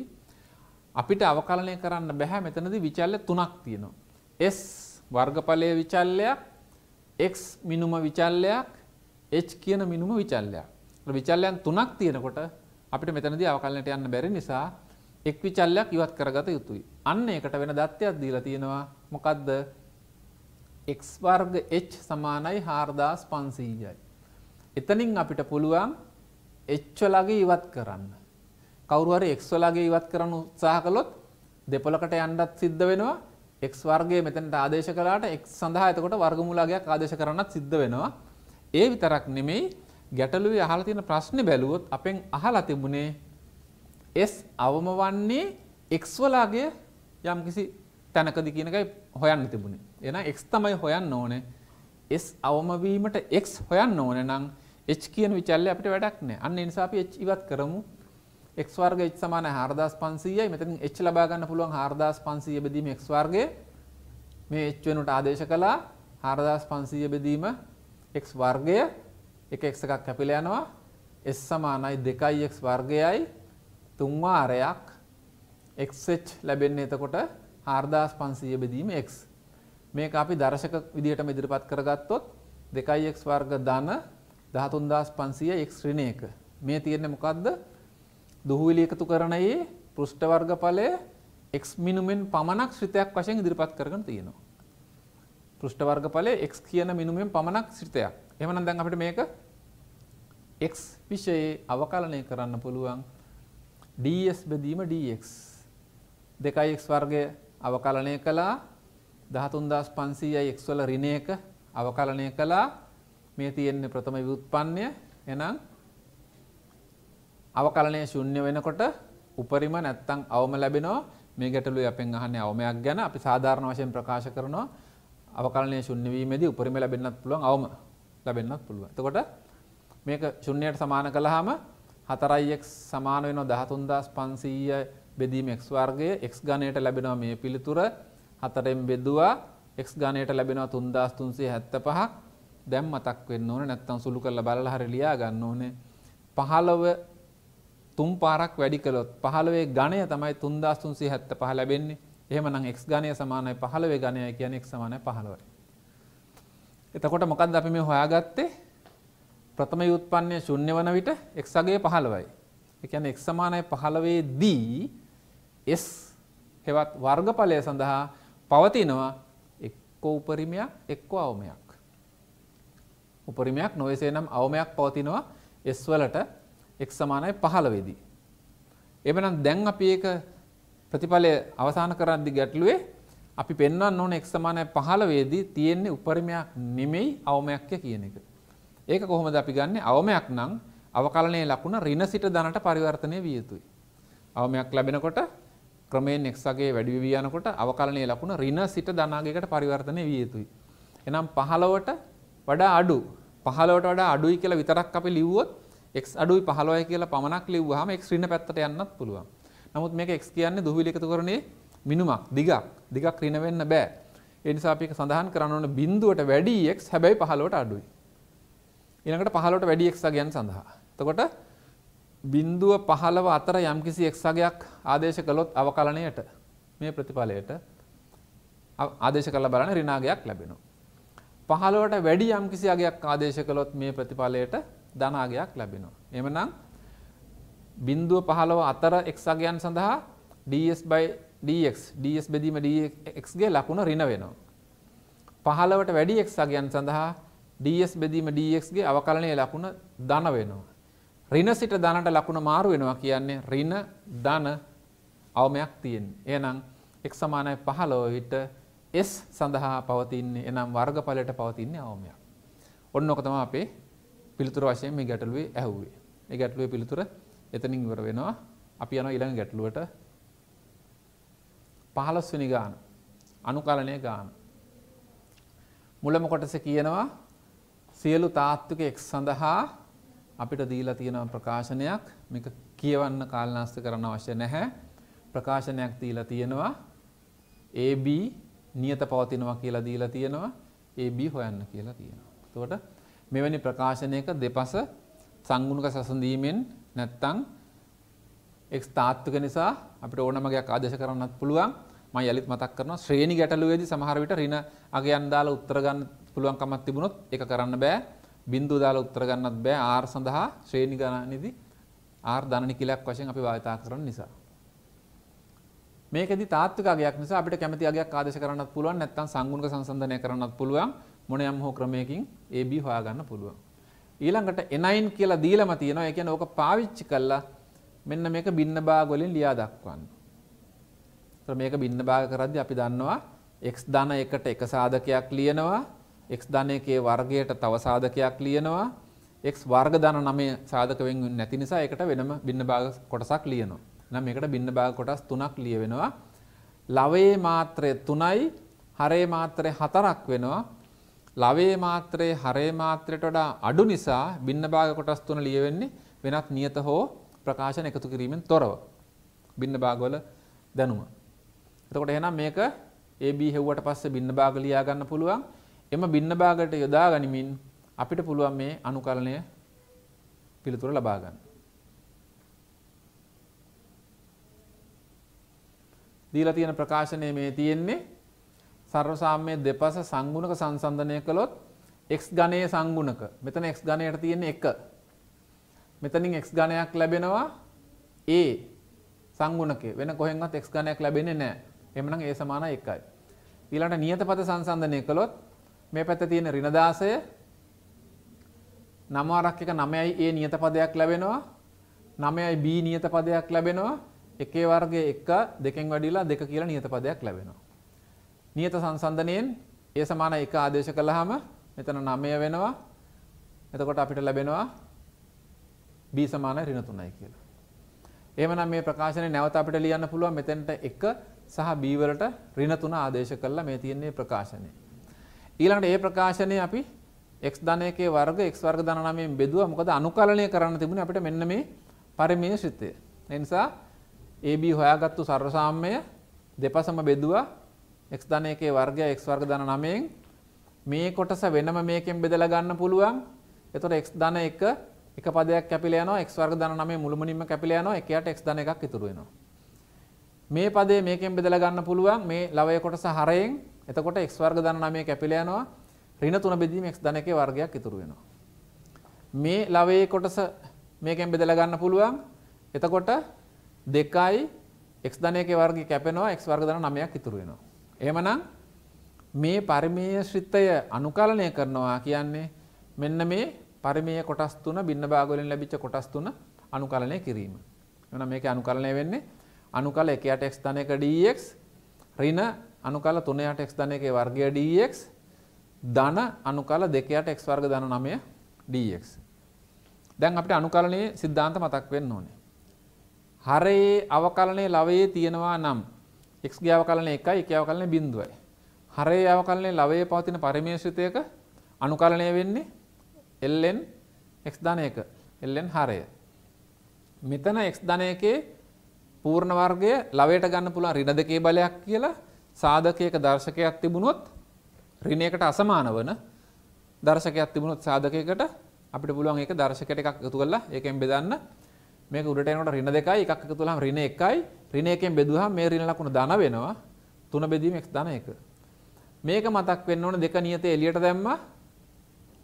අපිට අවකලණය කරන්න බෑ මෙතනදී විචල්‍ය තුනක් තියෙනවා. S වර්ගඵලයේ විචල්‍යයක්, X මිනුම විචල්‍යයක්, H කියන මිනුම විචල්ලයක්. විචල්ලයන් තුනක් තියෙනකොට අපිට මෙතනදී අවකලනයට යන්න බැරි නිසා එක් විචල්ලයක් ඉවත් කරගත යුතුයි. අන්න ඒකට වෙන දත්තයක් දීලා තියෙනවා. මොකද්ද? x වර්ග h සමානයි 4500යි. එතනින් අපිට පුළුවන් h වලගේ ඉවත් කරන්න. කවුරු හරි x වලගේ ඉවත් කරන්න උත්සාහ කළොත් දෙපොලකට යන්නත් සිද්ධ වෙනවා. x වර්ගය මෙතනට ආදේශ කළාට x සඳහා එතකොට වර්ගමූලගයක් ආදේශ කරන්නත් සිද්ධ වෙනවා. ඒ විතරක් නෙමෙයි ගැටලුවේ අහලා තියෙන ප්‍රශ්නේ බැලුවොත් අපෙන් අහලා තිබුණේ S අවම වන්නේ x වලාගය යම්කිසි තැනකදී කියන එකයි හොයන්න තිබුණේ. එහෙනම් x තමයි හොයන්න ඕනේ. S අවම වීමට x හොයන්න ඕනේ නම් h කියන විචල්‍ය අපිට වැඩක් නැහැ. අන්න ඒ නිසා අපි h ඉවත් කරමු. x වර්ගය h සමාන 4500යි. මෙතනින් h ලබා ගන්න පුළුවන් 4500 බෙදීම x වර්ගය. මේ h වෙනුවට ආදේශ කළා 4500 බෙදීම x වර්ගය එක x එකක් කැපිලා යනවා s සමානයි 2x වර්ගයයි 3 වාරයක් xh ලැබෙන්නේ එතකොට 4500 බෙදීම x මේක අපි දර්ශක විදිහටම ඉදිරිපත් කරගත්තොත් 2x වර්ග ධන 13500 x ඍණයක මේ තියෙන්නේ මොකද්ද දුහුවිලි එකතු කරනයේ පෘෂ්ඨ වර්ගඵලය x මිනුමෙන් පමණක් ශ්‍රිතයක් වශයෙන් ඉදිරිපත් කරගෙන තියෙනවා පෘෂ්ඨ වර්ගඵලයේ x කියන මිනුමෙන් පමණක් සිටිතයක්. එහෙමනම් දැන් අපිට මේක x විෂයේ අවකලනය කරන්න පුළුවන් ds බෙදීම dx 2x වර්ගය අවකලනය කළා 13500යි x වල ඍණයක අවකලනය කළා මේ තියෙන්නේ ප්‍රථම ව්‍යුත්පන්නය එහෙනම් අවකලනය ශුන්‍ය වෙනකොට උපරිම නැත්තම් අවම ලැබෙනවා මේ ගැටලුවේ අපෙන් අහන්නේ අවමයක් ගැන අපි සාධාරණ වශයෙන් ප්‍රකාශ කරනවා අවකලනය ශුන්‍ය වීමේදී උපරිම ලැබෙන්නත් පුළුවන් අවම ලැබෙන්නත් පුළුවන්. එතකොට මේක ශුන්‍යයට සමාන කළාම 4x සමාන වෙනවා 13500 බෙදීම x වර්ගය x ඝනයට ලැබෙනවා මේ පිළිතුර 4ෙන් බෙදුවා x ඝනයට ලැබෙනවා 3375ක් දැන් මතක් වෙන්න ඕනේ නැත්නම් සුළු කරලා බලලා හරි ලියා ගන්න ඕනේ 15 තුන් පාරක් වැඩි කළොත් 15 ඝණය තමයි 3375 ලැබෙන්නේ එහෙමනම් x ගණය සමානයි 15 ගණයයි කියන්නේ x සමානයි 15යි. එතකොට මොකද්ද අපි මේ හොයාගත්තේ? ප්‍රථම ව්‍යුත්පන්නය ශුන්‍ය වන විට x අගය 15යි. ඒ කියන්නේ x සමානයි 15 දී s හෙවත් වර්ගඵලය සඳහා පවතිනවා එක්කෝ උපරිමයක් එක්කෝ අවමයක්. උපරිමයක් නොවේසේ නම් අවමයක් පවතිනවා s වලට x සමානයි 15 දී. එබනම් දැන් අපි ඒක ප්‍රතිඵලය අවසන් කරද්දි ගැටලුවේ අපි පෙන්වන්න ඕන x සමානයි 15 දී තියෙන්නේ උපරිමයක් නෙමෙයි අවමයක් කියන එක. ඒක කොහොමද අපි ගන්නෙ? අවමයක් නම් අවකලනයේ ලකුණ ඍණ සිට ධනට පරිවර්තනය විය යුතුයි. අවමයක් ලැබෙනකොට ක්‍රමයෙන් x අගේ වැඩි වී යනකොට අවකලනයේ ලකුණ ඍණ සිට ධනාගයකට පරිවර්තනය විය යුතුයි. එහෙනම් 15ට වඩා අඩු 15ට වඩා අඩුයි කියලා විතරක් අපි ලිව්වොත් x අඩුයි 15යි කියලා පමණක් ලිව්වහම x ඍණ පැත්තට යන්නත් පුළුවන්. නමුත් මේක x කියන්නේ දුහවිලි එකතු කරන්නේ මිනුමක් දිගක් දිගක් ඍණ වෙන්න බෑ. ඒ නිසා අපි ඒක සඳහන් කරන්න ඕන බිඳුවට වැඩි x හැබැයි 15ට අඩුයි. ඊළඟට 15ට වැඩි x අගයන් සඳහා. එතකොට බිඳුව 15 අතර යම්කිසි x අගයක් ආදේශ කළොත් අවකලණයට මේ ප්‍රතිඵලයට ආදේශ කරලා බලන්න ඍණාගයක් ලැබෙනවා. 15ට වැඩි යම්කිසි අගයක් ආදේශ කළොත් මේ ප්‍රතිඵලයට ධනාගයක් ලැබෙනවා. එහෙමනම් බින්දුව පහළව අතර එක්සගයන් සඳහා ds by dx ds බෙදීම dx ගේ ලකුණ ඍණ වෙනවා. පහළවට වැඩි එක්සගයන් සඳහා ds බෙදීම dx ගේ අවකලනයේ ලකුණ ධන වෙනවා. ඍණ සිට ධනට ලකුණ මාරු වෙනවා කියන්නේ ඍණ ධන අවමයක් තියෙන්නේ. එහෙනම් x 15 විට s සඳහා පවතින්නේ එනම් වර්ගඵලයට පවතින්නේ අවමයක්. ඔන්න ඔක තමයි අපේ පිළිතුර වශයෙන් මේ ගැටලුවේ ඇහුවේ. මේ ගැටලුවේ පිළිතුර එතනින් ඉවර වෙනවා. අපි යනවා ඊළඟ ගැටලුවට. 15 වෙනි ගාන. අනුකලනය ගාන. මුලම කොටස කියනවා සියලු තාත්වික x සඳහා අපිට දීලා තියෙන ප්‍රකාශනයක් මේක කියවන්න කාලනාස්ත කරන්න අවශ්‍ය නැහැ. ප්‍රකාශනයක් දීලා තියෙනවා AB නියත පවතිනවා කියලා දීලා තියෙනවා AB හොයන්න කියලා තියෙනවා. එතකොට මෙවැනි ප්‍රකාශනයක දෙපස සංගුණක සසඳීමෙන් නැත්තං එක් තාත්තුක නිසා අපිට ඕනමගයක් ආදේශ කරන්නත් පුළුවන් ම යලිත් මතක් කරන ශ්‍රේණි ගැටලුවේද සමහරවිට රින අගයන් දාලා උත්තරගන්න පුළුවන් කමක් තිබුණොත් එක කරන්න බෑ බින්දු දාලා උත්තරගන්නත් බෑ ආර් සඳහා ශ්‍රේණි ගණනේදී ආර් ධනනිකිලයක් වශයෙන් අපි භාවිතා කරන නිසා මේකෙදි තාත්වික අගයක් නිසා අපිට කැමති අගයක් ආදේශ කරන්නත් පුළුවන් නැත්නම් සංගුණික සංසන්දනය කරන්නත් පුළුවන් මොන යම් හෝ ක්‍රමයකින් AB හොයාගන්න පුළුවන් ඊළඟට එනයින් කියලා දීලම තියෙනවා ඒ කියන්නේ ඕක පාවිච්චි කළා මෙන්න මේක බින්න භාග වලින් ලියා දක්වන්න. ඒතර මේක බින්න භාග කරද්දී අපි දන්නවා x ධන 1ට එක සාධකයක් ලියනවා x ධන 1 වර්ගයට තව සාධකයක් ලියනවා x වර්ග ධන 9 සාධක වෙන් වෙන්නේ නැති නිසා ඒකට වෙනම බින්න භාග කොටසක් ලියනවා. එහෙනම් මේකට බින්න භාග කොටස් 3ක් ලියවෙනවා. ලවයේ මාත්‍රය 3යි හරේ මාත්‍රය 4ක් වෙනවා. ලවයේ මාත්‍රයේ හරයේ මාත්‍රයට වඩා අඩු නිසා බින්න භාග කොටස් තුන ලියවෙන්නේ වෙනත් නියත හෝ ප්‍රකාශන එකතු කිරීමෙන් තොරව. බින්න භාගවල දැනුම. එතකොට එහෙනම් මේක AB හෙව්වට පස්සේ බින්න භාග ලියා ගන්න පුළුවන්. එම බින්න භාගයට යොදා ගනිමින් අපිට පුළුවන් මේ අනුකලනය පිළිතුර ලබා ගන්න. දීලා තියෙන ප්‍රකාශනයේ මේ තියෙන්නේ සර්ව සාමය දෙපස සංගුණක සංසන්ධනය කළොත් x ගණයේ සංගුණක මෙතන x ගණයට තියෙන එක මෙතනින් x ගණයක් ලැබෙනවා a සංගුණකේ වෙන කොහෙන්වත් x ගණයක් ලැබෙන්නේ නැහැ එහෙනම් a සමාන 1යි ඊළඟට නියත පද සංසන්දනය කළොත් මේ පැත්තේ තියෙන ඍණදාසය 9 වරක් එක 9යි a නියත පදයක් ලැබෙනවා 9යි b නියත පදයක් ලැබෙනවා 1 වර්ගයේ 1 දෙකෙන් වැඩිලා 2 කියලා නියත පදයක් ලැබෙනවා නියත සංසන්දනයෙන් ඒ සමාන එක ආදේශ කළාම මෙතන 9 වෙනවා. එතකොට අපිට ලැබෙනවා b සමාන ඍණ 3යි කියලා. එහෙමනම් මේ ප්‍රකාශනය නැවත අපිට ලියන්න පුළුවන් මෙතෙන්ට 1 සහ b වලට ඍණ 3 ආදේශ කළා මේ තියෙන ප්‍රකාශනය. ඊළඟට මේ ප්‍රකාශනය අපි x ධනයකේ වර්ග x වර්ග ධන 9ෙන් බෙදුවා. මොකද අනුකලනය කරන්න තිබුණේ අපිට මෙන්න මේ පරිමේය ශ්‍රිතය. ඒ නිසා AB හොයාගත්තු සර්ව සාම්‍යය දෙපසම බෙදුවා x ධන 1 වර්ගය x වර්ග ධන 9න් මේ කොටස වෙනම මේකෙන් බෙදලා ගන්න පුළුවන්. එතකොට x ධන 1 එක පදයක් කැපිලා යනවා x වර්ග ධන 9 මුළුමනින්ම කැපිලා යනවා 1ට x ධන 1ක් ඉතුරු වෙනවා. මේ පදේ මේකෙන් බෙදලා ගන්න පුළුවන් මේ ලවය කොටස හරයෙන් එතකොට x වර්ග ධන 9 කැපිලා යනවා ඍණ 3 බෙදීම x ධන 1 වර්ගයක් ඉතුරු වෙනවා. මේ ලවයේ කොටස මේකෙන් බෙදලා ගන්න පුළුවන්. එතකොට 2යි x ධන 1 වර්ගය කැපෙනවා x වර්ග ධන 9ක් ඉතුරු වෙනවා. එමනම් මේ පරිමය ශ්‍රිත්තය අනුකලනය කරනවා කියන්නේ මෙන්න මේ පරිමය කොටස් තුන බින්න භාගවලින් ලැබිච්ච කොටස් තුන අනුකලනය කිරීම. එන මේක අනුකලනය වෙන්නේ අනුකල 1ට x ධනයක dx ඍණ අනුකල 3ට x ධනයකේ වර්ගය dx ධන අනුකල 2ට x වර්ග ධන 9 dx. දැන් අපිට අනුකලනයේ સિદ્ધාන්ත මතක් වෙන්න ඕනේ. හරයේ අවකලනයේ ලවයේ තියෙනවා නම් x ගේ අවකලනය 1යි, 1 අවකලනය 0යි. හරයේ අවකලනය ලවයේ පවතින පරිමේශිතයක අනුකලනය වෙන්නේ ln x ධන 1 ln හරය. මෙතන x ධන 1 පූර්ණ වර්ගය ලවයට ගන්න පුළුවන් ඍණ දෙකේ බලයක් කියලා සාධකයක දර්ශකයක් තිබුණොත් ඍණයකට අසමාන වන දර්ශකයක් තිබුණොත් සාධකයකට අපිට පුළුවන් ඒක දර්ශකයට එකක් එකතු කරලා ඒකෙන් බෙදන්න මේක උඩට එනකොට ඍණ දෙකයි එකක් එකතු වුණාම ඍණ එකයි ඍණ එකෙන් බෙදුවාම මේ ඍණ ලකුණ ධන වෙනවා තුන බෙදීම x ධන 1 මේක මතක් වෙන්න ඕන දෙක නියතේ එළියට දැම්මා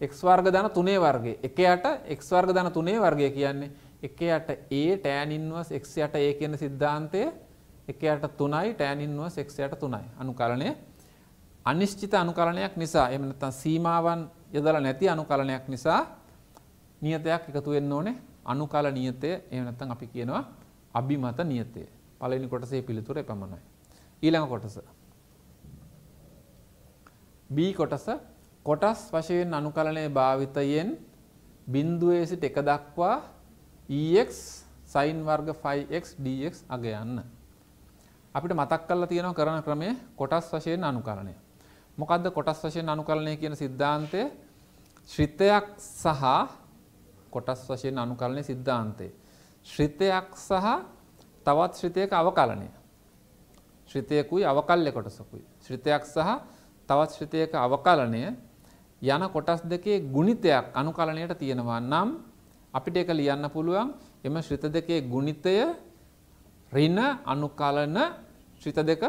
x වර්ග ධන 3 වර්ගයේ 1 යට x වර්ග ධන 3 වර්ගය කියන්නේ 1 යට a tan inverse x යට a කියන સિદ્ધාන්තය 1 යට 3යි tan inverse x යට 3යි අනුකලණය අනිශ්චිත අනුකලණයක් නිසා එහෙම නැත්නම් සීමාවන් යොදලා නැති අනුකලණයක් නිසා නියතයක් එකතු වෙන්න ඕනේ අනුකල නියතය එහෙම නැත්නම් අපි කියනවා අභිමත නියතය. පළවෙනි කොටසේ පිළිතුර එපමණයි. ඊළඟ කොටස B කොටස කොටස් වශයෙන් අනුකලනයේ භාවිතයෙන් බිඳුවේ සිට එක දක්වා EX sin වර්ග 5x dx අග යන්න. අපිට මතක් කරලා තියෙනවා කරන ක්‍රමය කොටස් වශයෙන් අනුකලනය. මොකද්ද කොටස් වශයෙන් අනුකලනය කියන સિદ્ધාන්තය? ශ්‍රිතයක් සහ කොටස් වශයෙන් අනුකරණය සිද්ධාන්තය. ශ්‍රිතයක් සහ තවත් ශ්‍රිතයක අවකලනය. ශ්‍රිතයකුයි අවකල්ය කොටසකුයි. ශ්‍රිතයක් සහ තවත් ශ්‍රිතයක අවකලනය යන කොටස් දෙකේ ගුණිතයක් අනුකලනයට තියෙනවා නම් අපිට එක ලියන්න පුළුවන් එම ශ්‍රිත දෙකේ ගුණිතය රින අනුකලන ශ්‍රිත දෙක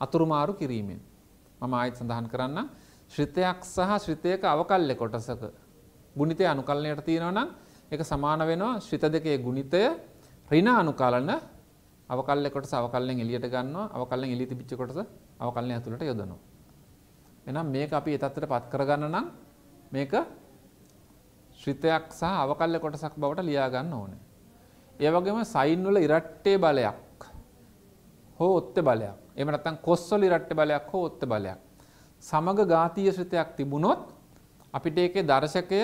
අතුරුමාරු කිරීමෙන්. මම ආයෙත් සඳහන් කරන්න ශ්‍රිතයක් සහ ශ්‍රිතයක අවකල්ය කොටසක ගුණිතය අනුකලනයට තියෙනවා නම් ඒක සමාන වෙනවා ශ්‍රිත දෙකේ ගුණිතය ඍණ අනුකලන අවකල්ල කොටස අවකල්ලෙන් එළියට ගන්නවා අවකල්ලෙන් එළිය තිබිච්ච කොටස අවකල්ලෙන් ඇතුළට යොදනවා එහෙනම් මේක අපි ඒ තත්ත්වයටපත් කරගන්න නම් මේක ශ්‍රිතයක් සහ අවකල්ල කොටසක් බවට ලියා ගන්න ඕනේ. ඒ වගේම සයින් වල ඉරට්ටේ බලයක් හෝ ඔත්තේ බලයක්. එහෙම නැත්නම් කොස් වල ඉරට්ටේ බලයක් හෝ ඔත්තේ බලයක්. සමග ඝාතීය ශ්‍රිතයක් තිබුණොත් අපිට ඒකේ දර්ශකය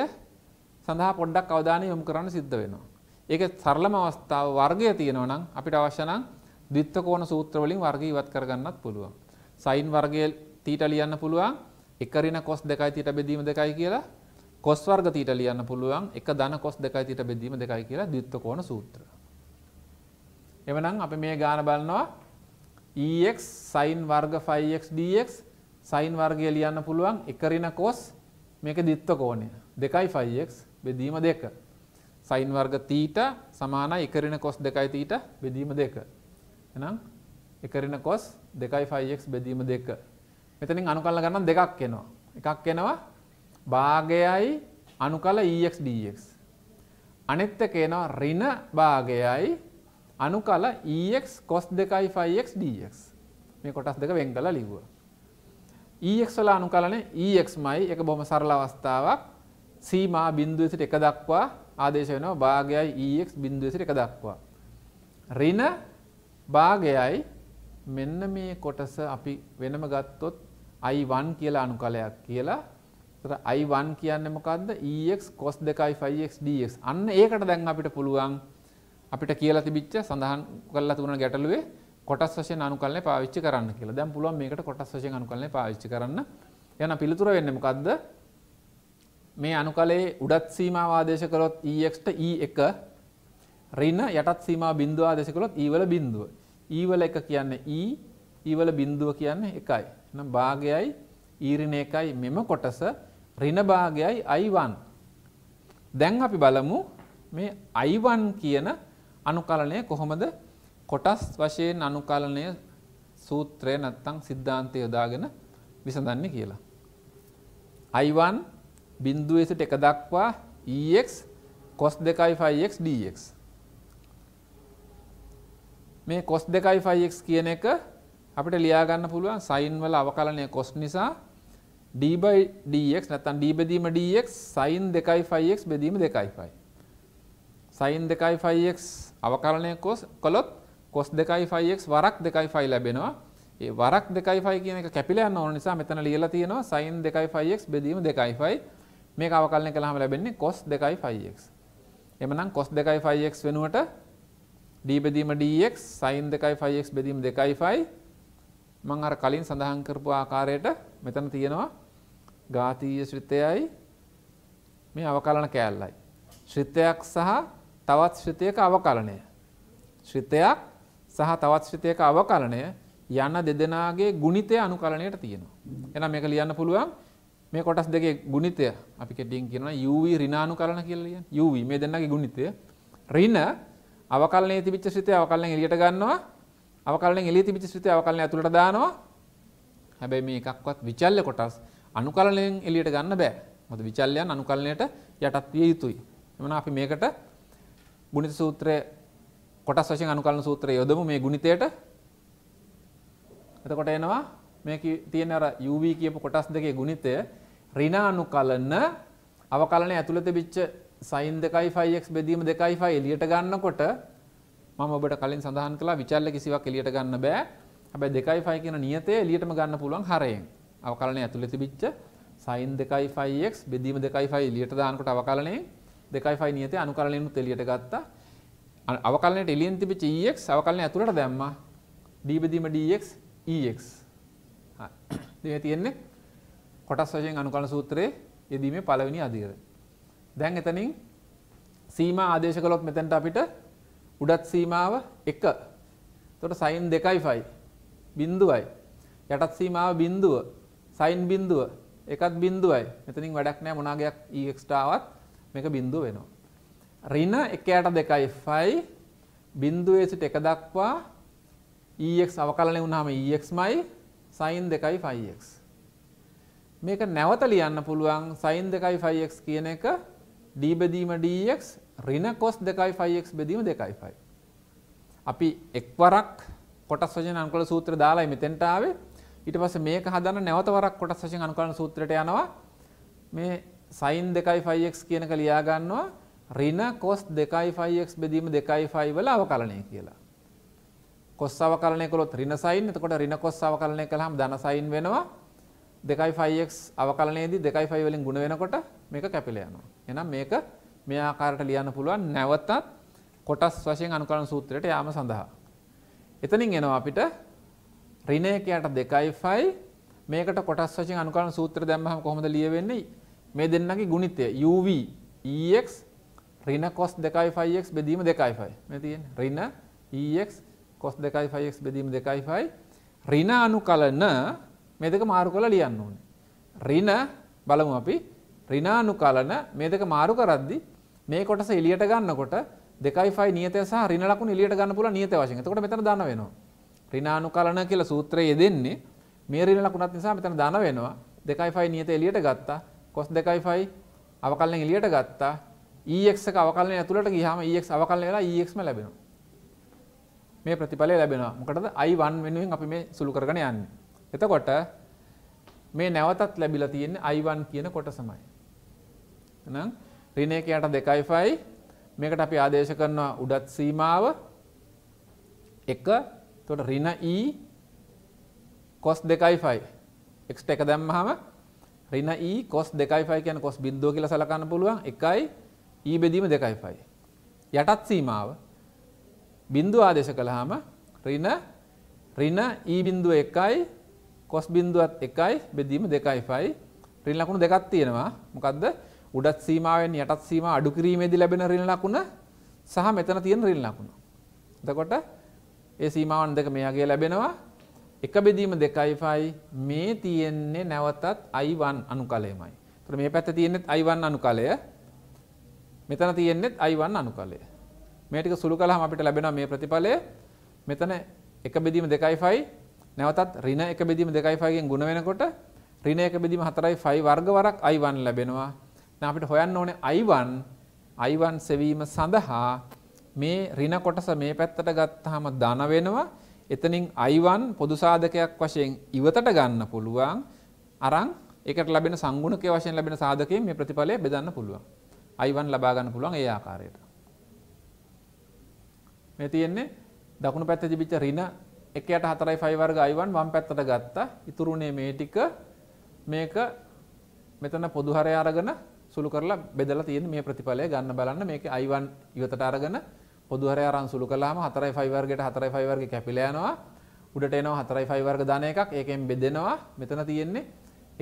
සඳහා පොඩ්ඩක් අවධානය යොමු කරන්න සිද්ධ වෙනවා. ඒක සරලම අවස්ථාව වර්ගය තියෙනවා නම් අපිට අවශ්‍ය නම් ද්විත්ව කෝණ සූත්‍ර වලින් වර්ගය ඉවත් කරගන්නත් පුළුවන්. සයින් වර්ගය තීට ලියන්න පුළුවන්. එක ඍණ cos 2යි තීට බෙදීම 2යි කියලා. cos වර්ග තීට ලියන්න පුළුවන්. එක ධන cos 2යි තීට බෙදීම 2යි කියලා ද්විත්ව කෝණ සූත්‍ර. එවනම් අපි මේ ගාන බලනවා ex sin වර්ග 5x dx sin වර්ගය ලියන්න පුළුවන්. එක ඍණ cos 2 මේක දිත්ව කෝණය. 2යි 5x බෙදීම 2. sin වර්ග θ සමානයි 1 ඍණ cos 2යි θ බෙදීම 2. එහෙනම් 1 ඍණ cos 2යි 5x බෙදීම 2. මෙතනින් අනුකලන ගන්න දෙකක් එනවා. එකක් එනවා භාගයයි අනුකල ex dx. අනෙත් එක එනවා ඍණ භාගයයි අනුකල ex cos 2යි 5x dx. මේ කොටස් දෙක වෙන් කරලා ලිව්වා. EX වල අනුකලනය EXමයි එක බොහොම සරල අවස්ථාවක් සීමා බිංදුවේ සිට 1 දක්වා ආදේශ වෙනවා භාගයයි EX බිංදුවේ සිට 1 දක්වා ඍණ භාගයයි මෙන්න මේ කොටස අපි වෙනම ගත්තොත් i1 කියලා අනුකලයක් කියලා එතකොට i1 කියන්නේ මොකද්ද EX cos 2යි 5x dx අන්න ඒකට දැන් අපිට පුළුවන් අපිට කියලා තිබිච්ච සඳහන් කරලා තිබුණ ගැටලුවේ කොටස් වශයෙන් අනුකල්ලේ පාවිච්චි කරන්න කියලා. දැන් පුළුවන් මේකට කොටස් වශයෙන් අනුකල්ලේ පාවිච්චි කරන්න. යන පිළිතුර වෙන්නේ මොකද්ද? මේ අනුකලයේ උඩත් සීමාව ආදේශ කළොත් ex ට e1 ඍණ යටත් සීමාව බිඳුව ආදේශ කළොත් e වල බිඳුව. e වල එක කියන්නේ e e වල බිඳුව කියන්නේ 1යි. එහෙනම් භාගයයි e ඍණ 1යි මෙම කොටස ඍණ භාගයයි i1. දැන් අපි බලමු මේ i1 කියන අනුකලණය කොහොමද කොටස් වශයෙන් අනුකලනය සූත්‍රය නැත්තම් සිද්ධාන්තය යොදාගෙන විසඳන්නේ කියලා. I1 බිඳුවේ සිට එක දක්වා EX cos 2යි 5x dx මේ cos 2යි 5x කියන එක අපිට ලියා ගන්න පුළුවන් sin වල අවකලනය cos නිසා d by dx නැත්නම් d බෙදීම dx sin 2යි 5x බෙදීම 2යි 5 sin 2යි 5x අවකලනය cos කළොත් කොස් 2යි5x වරක් 2යි5 ලැබෙනවා. ඒ වරක් 2යි5 කියන එක කැපිලා යන ඕන නිසා මෙතන ලියලා තියෙනවා sin 2යි5x බෙදීම 2යි5. මේක අවකලනය කළාම ලැබෙන්නේ cos 2යි5x. එමනම් cos 2යි5x වෙනුවට d බෙදීම dx sin 2යි5x බෙදීම 2යි5 මම අර කලින් සඳහන් කරපු ආකාරයට මෙතන තියෙනවා ඝාතීය ශ්‍රිතයයි මේ අවකලන කෑල්ලයි. ශ්‍රිතයක් සහ තවත් ශ්‍රිතයක අවකලනය. ශ්‍රිතයක් සහ තවත් ශ්‍රිතයක අවකලනය යන්න දෙදෙනගේ ගුණිතය අනුකලනයට තියෙනවා. එනම් මේක ලියන්න පුළුවන් මේ කොටස් දෙකේ ගුණිතය අපි කෙටියෙන් කියනවා UV ඍණානු කලන කියලා ලියන. UV මේ දෙන්නගේ ගුණිතය ඍණ අවකලනයේ තිබිච්ච ශ්‍රිතය අවකලනයෙන් එළියට ගන්නවා. අවකලනයෙන් එළිය තිබිච්ච ශ්‍රිතය අවකලනය ඇතුළට දානවා. හැබැයි මේ එකක්වත් විචල්්‍ය කොටස් අනුකලනයෙන් එළියට ගන්න බෑ. මොකද විචල්්‍යයන් අනුකලනයට යටත් විය යුතුයි. එමනම් අපි මේකට ගුණිත සූත්‍රය කොටස් වශයෙන් අනුකලන සූත්‍රය යොදමු මේ ගුණිතයට. එතකොට එනවා මේක තියෙන අර UV කියපු කොටස් දෙකේ ගුණිතය ඍණානුකලන අවකලනය ඇතුළත බිච්ච sin 2යි 5x බෙදීම 2යි 5 එළියට ගන්නකොට මම ඔබට කලින් සඳහන් කළා විචල්‍ය කිසිවක් එළියට ගන්න බෑ. හැබැයි 2යි 5 කියන නියතය එළියටම ගන්න පුළුවන් හරයෙන්. අවකලනය ඇතුළත බිච්ච sin 2යි 5x බෙදීම 2යි 5 එළියට දානකොට අවකලනයේ 2යි 5 නියතය අනුකලනයෙන් උත් එළියට ගත්තා. අවකලනයට එළියෙන් තිබිච්ච EX අවකලනය ඇතුළට දැම්මා. D බෙදීම DX EX. හරි. තියෙන්නේ කොටස් වශයෙන් අනුකලන සූත්‍රයේ යෙදීමේ පළවෙනි අදියර. දැන් එතනින් සීමා ආදේශ කළොත් මෙතනට අපිට උඩත් සීමාව 1. එතකොට sin 2යි 5 බිඳුවයි. යටත් සීමාව බිඳුව sin බිඳුව එකත් බිඳුවයි. මෙතනින් වැඩක් නැහැ මොනාගයක් EX ට ආවත් මේක බිඳුව වෙනවා. ඍණ 1යට 2යි 5 බිඳුවේ සිට 1 දක්වා ex අවකලනය වුණාම exමයි sin 2යි 5x මේක නැවත ලියන්න පුළුවන් sin 2යි 5x කියන එක d බෙදීම dx ඍණ cos 2යි 5x බෙදීම 2යි 5 අපි එක්වරක් කොටස් වශයෙන් අනුකල සූත්‍ර දාලායි මෙතෙන්ට ආවේ ඊට පස්සේ මේක හදන්න නැවත වරක් කොටස් වශයෙන් අනුකලන සූත්‍රයට යනවා මේ sin 2යි 5x කියනක ලියා ගන්නවා රින කොස් 2යි5x බෙදීම 2යි5 වල අවකලනය කියලා. කොස් අවකලනය කළොත් රින සයින්. එතකොට රින කොස් අවකලනය කළාම ධන සයින් වෙනවා. 2යි5x අවකලනයේදී 2යි5 වලින් ගුණ වෙනකොට මේක කැපිලා යනවා. එහෙනම් මේක මේ ආකාරයට ලියන්න පුළුවන් නැවතත් කොටස් වශයෙන් අනුකලන සූත්‍රයට යාම සඳහා. එතනින් එනවා අපිට ඍණ එකයට 2යි5 මේකට කොටස් වශයෙන් අනුකලන සූත්‍ර දැම්මහම කොහොමද ලියවෙන්නේ? මේ දෙන්නගේ ගුණිතය UV EX ඍණ cos 2ϕx බෙදීම 2ϕ. මේ තියෙන්නේ ඍණ ex cos 2ϕx බෙදීම 2ϕ ඍණ අනුකලන මේ දෙක මාරු කරලා ලියන්න ඕනේ. ඍණ බලමු අපි ඍණ අනුකලන මේ දෙක මාරු කරද්දි මේ කොටස එළියට ගන්නකොට 2ϕ නියතය සහ ඍණ ලකුණු එළියට ගන්න පුළුවන් නියත වශයෙන්. එතකොට මෙතන දාන වෙනවා. ඍණ අනුකලන කියලා සූත්‍රයේ යෙදෙන්නේ මේ ඍණ ලකුණත් නිසා මෙතන දාන වෙනවා. 2ϕ නියත එළියට ගත්තා. cos 2ϕ අවකලන එළියට ගත්තා. EX එක අවකලනය ඇතුළට ගියාම EX අවකලනය වෙලා EXම ලැබෙනවා. මේ ප්‍රතිඵලය ලැබෙනවා. මොකටද I1 වෙනුවෙන් අපි මේ සුළු කරගෙන යන්නේ. එතකොට මේ නැවතත් ලැබිලා තියෙන්නේ I1 කියන කොටසමයි. එහෙනම් ඍණ එක යට 2යි මේකට අපි ආදේශ කරනවා උඩත් සීමාව 1 එතකොට ඍණ E cos 2යි x එක දැම්මහම ඍණ E cos 2යි කියන cos බිඳුව කියලා සලකන්න පුළුවන් 1යි ඊ බෙදීම දෙකයි පයි. යටත් සීමාව බින්දු ආදේශ කළහාම රින රින ඊ e බින්දුව එකයි කොස් බින්දුවත් එකයි බෙදීම දෙකයි පයි රින් ලකුණු දෙකක් තියෙනවා මොකක්ද උඩත් සීමාවෙන් යටත් සීමා අඩු කිරීමේදී ලැබෙන රින ලකුණ සහ මෙතන තියෙන රින් ලකුණ. එතකොට ඒ සීමාවන් දෙක මෙයාගේ ලැබෙනවා එක බෙදීම දෙකයි පයි මේ තියෙන්නේ නැවතත් I1 අනුකලයමයි. එතකොට මේ පැත්තේ තියෙන්නේ I1 අනුකලය මෙතන තියෙන්නේ I1 අනුකලය. මේ ටික සුළු කළාම අපිට ලැබෙනවා මේ ප්‍රතිඵලය. මෙතන එක බෙදීම 2යි නැවතත් ඍණ එක බෙදීම 2යි ගෙන් ගුණ වෙනකොට ඍණ එක බෙදීම 4යි වර්ග වරක් I1 ලැබෙනවා. දැන් අපිට හොයන්න ඕනේ I1 I1 සෙවීම සඳහා මේ ඍණ කොටස මේ පැත්තට ගත්තාම ධන වෙනවා. එතනින් I1 පොදු සාධකයක් වශයෙන් ඉවතට ගන්න පුළුවන්. අරන් ඒකට ලැබෙන සංගුණකයේ වශයෙන් ලැබෙන සාධකයෙන් මේ ප්‍රතිඵලය බෙදන්න පුළුවන්. අයිවන් ලබාගන්න පුළුවන් ඒ ආකාරයට. මේ තියෙන්නේ දකුණු පැත්ත තිබිච්ච රින එකයට හතරයි ෆයි වර්ග අයිවන් වම් පැත්තට ගත්තා ඉතුරුනේ මේ ටික මේක මෙතන පොදු හරය අරගෙන සුළු කරලා බෙදලා තියෙන මේ ප්‍රතිඵලය ගන්න බලන්න මේක අයිවන් ඉවතට අරගෙන පොදු හරය අරන් සුළු කළාම හතරයි ෆයි වර්ගයට හතරයි ෆයි වර්ගේ කැපිලා යනවා උඩට එනවා හතරයි ෆයි වර්ග ධන එකක් ඒකෙන් බෙදෙනවා මෙතන තියෙන්නේ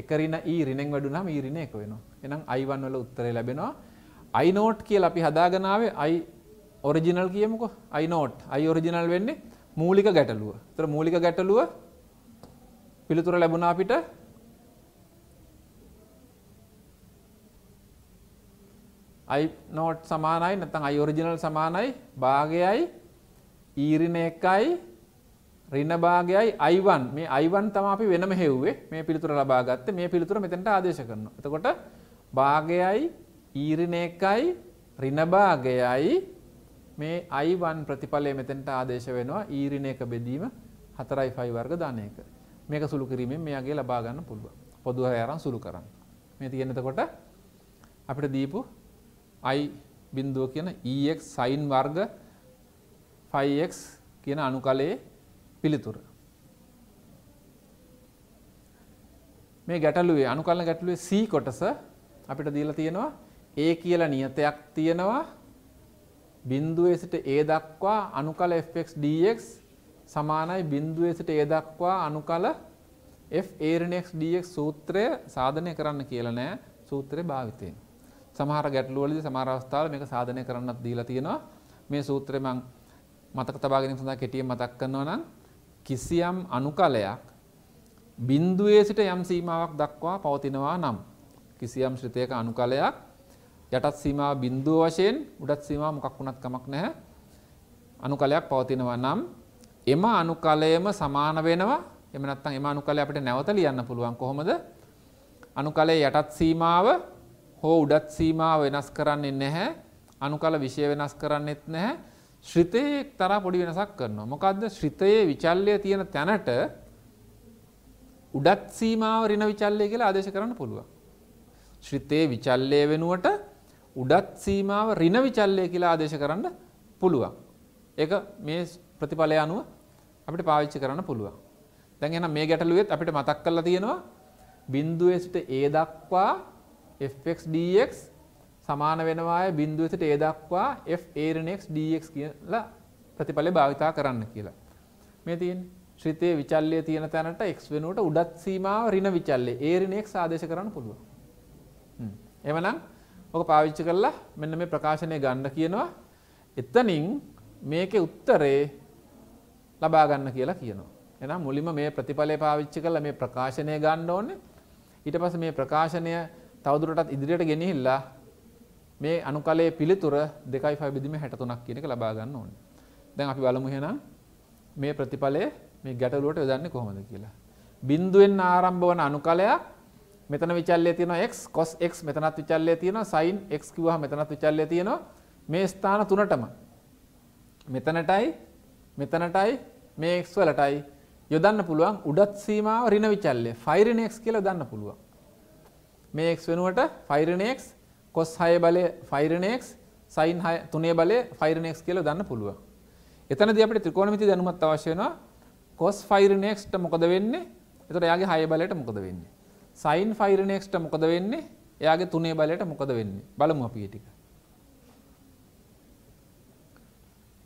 එක රින ඊ රිනෙන් වැඩුණාම ඊ රින එක වෙනවා එහෙනම් i1 වල උත්තරය ලැබෙනවා අයිනෝට් කියලා අපි හදාගනාවේ අයි ඔරිජිනල් කියමුකෝ අයිනෝට් අයි ඔරිජිනල් වෙන්නේ මූලික ගැටලුව. ඒතර මූලික ගැටලුව පිළිතුර ලැබුණා අපිට i not සමානයි නැත්නම් i original සමානයි භාගයයි e ඍණ 1යි ඍණ භාගයයි i1 මේ i1 තමයි අපි වෙනම හෙව්වේ මේ පිළිතුර ලබා ගත්තේ මේ පිළිතුර මෙතනට ආදේශ කරනවා එතකොට භාගයයි ඊරින එකයි රිනභාගයයි මේ අයිවන් ප්‍රතිඵලය මෙතැන්ට ආදේශ වෙනවා ඊරින එක බෙදීම හතරයි ෆයි වර්ග ධනයක මේක සුළු කිරීමෙන් මෙයාගේ ලබාගන්න පුළුව පොදුහ අරන් සුළු කරන්න මේ තියෙනතකොට අපිට දීපු අයි බින්දුව කියන EX සයින් වර්ග 5x කියන අනුකලයේ පිළිතුර මේ ගැටලුවේ අනුකලන ගැටලුවේ C කොටස අපිට දීලා තියෙනවා A කියලා නියතයක් තියෙනවා බිඳුවේ සිට A දක්වා අනුකල fx dx සමානයි බිඳුවේ සිට A දක්වා අනුකල f a ඍණ x dx සූත්‍රය සාධනය කරන්න කියලා නෑ සූත්‍රය භාවිතයෙන්. සමහර ගැටලු වලදී සමහර අවස්ථාවල මේක සාධනය කරන්නත් දීලා තියෙනවා. මේ සූත්‍රය මම මතක තබා ගැනීම සඳහා කෙටියෙන් මතක් කරනවා නම් කිසියම් අනුකලයක් බිඳුවේ සිට යම් සීමාවක් දක්වා පවතිනවා නම් කිසියම් ශ්‍රිතයක අනුකලයක් යටත් සීමා බිඳුව වශයෙන් උඩත් සීමා මොකක් වුණත් කමක් නැහැ. අනුකලයක් පවතිනවා නම් එම අනුකලයම සමාන වෙනවා. එහෙම නැත්නම් එම අනුකලය අපිට නැවත ලියන්න පුළුවන් කොහොමද? අනුකලයේ යටත් සීමාව හෝ උඩත් සීමාව වෙනස් කරන්නේ නැහැ. අනුකල විශය වෙනස් කරන්නේත් නැහැ. ශ්‍රිතයේ එක්තරා පොඩි වෙනසක් කරනවා. මොකද්ද? ශ්‍රිතයේ විචල්්‍යය තියෙන තැනට උඩත් සීමාව ඍණ විචල්්‍යය කියලා ආදේශ කරන්න පුළුවන්. ශ්‍රිතයේ විචල්්‍යය වෙනුවට උඩත් සීමාව ඍණ විචල්ය කියලා ආදේශ කරන්න පුළුවන්. ඒක මේ ප්‍රතිඵලය අනුව අපිට පාවිච්චි කරන්න පුළුවන්. දැන් එහෙනම් මේ ගැටලුවෙත් අපිට මතක් කරලා තියෙනවා බිඳුවේ සිට a දක්වා fx dx සමාන වෙනවාය බිඳුවේ සිට a දක්වා f a ඍණ x dx කියලා ප්‍රතිඵලය භාවිතා කරන්න කියලා. මේ තියෙන්නේ ශ්‍රිතේ විචල්ය තියෙන තැනට x වෙනුවට උඩත් සීමාව ඍණ විචල්ය a ඍණ x ආදේශ කරන්න පුළුවන්. හ්ම්. එවනම් ඕක පාවිච්චි කරලා මෙන්න මේ ප්‍රකාශනය ගන්න කියනවා එතනින් මේක උත්තරේ ලබා ගන්න කියලා කියනවා. එනම් මුලින්ම මේ ප්‍රතිඵලය පාවිච්චි කරලා මේ ප්‍රකාශනය ගන්න ඕනේ. ඊට පස්සේ මේ ප්‍රකාශනය තවදුරටත් ඉදිරියට ගෙනිහිල්ලා මේ අනුකලයේ පිළිතුර 2.5 බෙදීම 63ක් කියන එක ලබා ගන්න ඕනේ. දැන් අපි බලමු එහෙනම් මේ ප්‍රතිඵලය මේ ගැටලුවට යොදන්නේ කොහොමද කියලා. බිඳුවෙන් ආරම්භ වන අනුකලයක් මෙතන විචල්ලය තියෙනවා x cos x මෙතනත් විචල්ලය තියෙනවා sin x කිව්වහම මෙතනත් විචල්ලය තියෙනවා මේ ස්ථාන තුනටම මෙතනටයි මෙතනටයි මේ x වලටයි යොදන්න පුළුවන් උඩත් සීමාව ඍණ විචල්ලය 5 ඍණ x කියලා යොදන්න පුළුවන් මේ x වෙනුවට 5 ඍණ x cos 6 බලය 5 ඍණ x sin 6 3 බලය 5 ඍණ x කියලා යොදන්න පුළුවන් එතනදී අපිට ත්‍රිකෝණමිති දැනුමක් අවශ්‍ය වෙනවා cos 5 ඍණ x ට මොකද වෙන්නේ එතකොට එයාගේ 6 බලයට මොකද වෙන්නේ සයින් ෆයිරණෙක්ස්ට මොකද වෙන්නේ එයාගේ තුනේ බලයට මොකද වෙන්නේ බලමු අපි ටික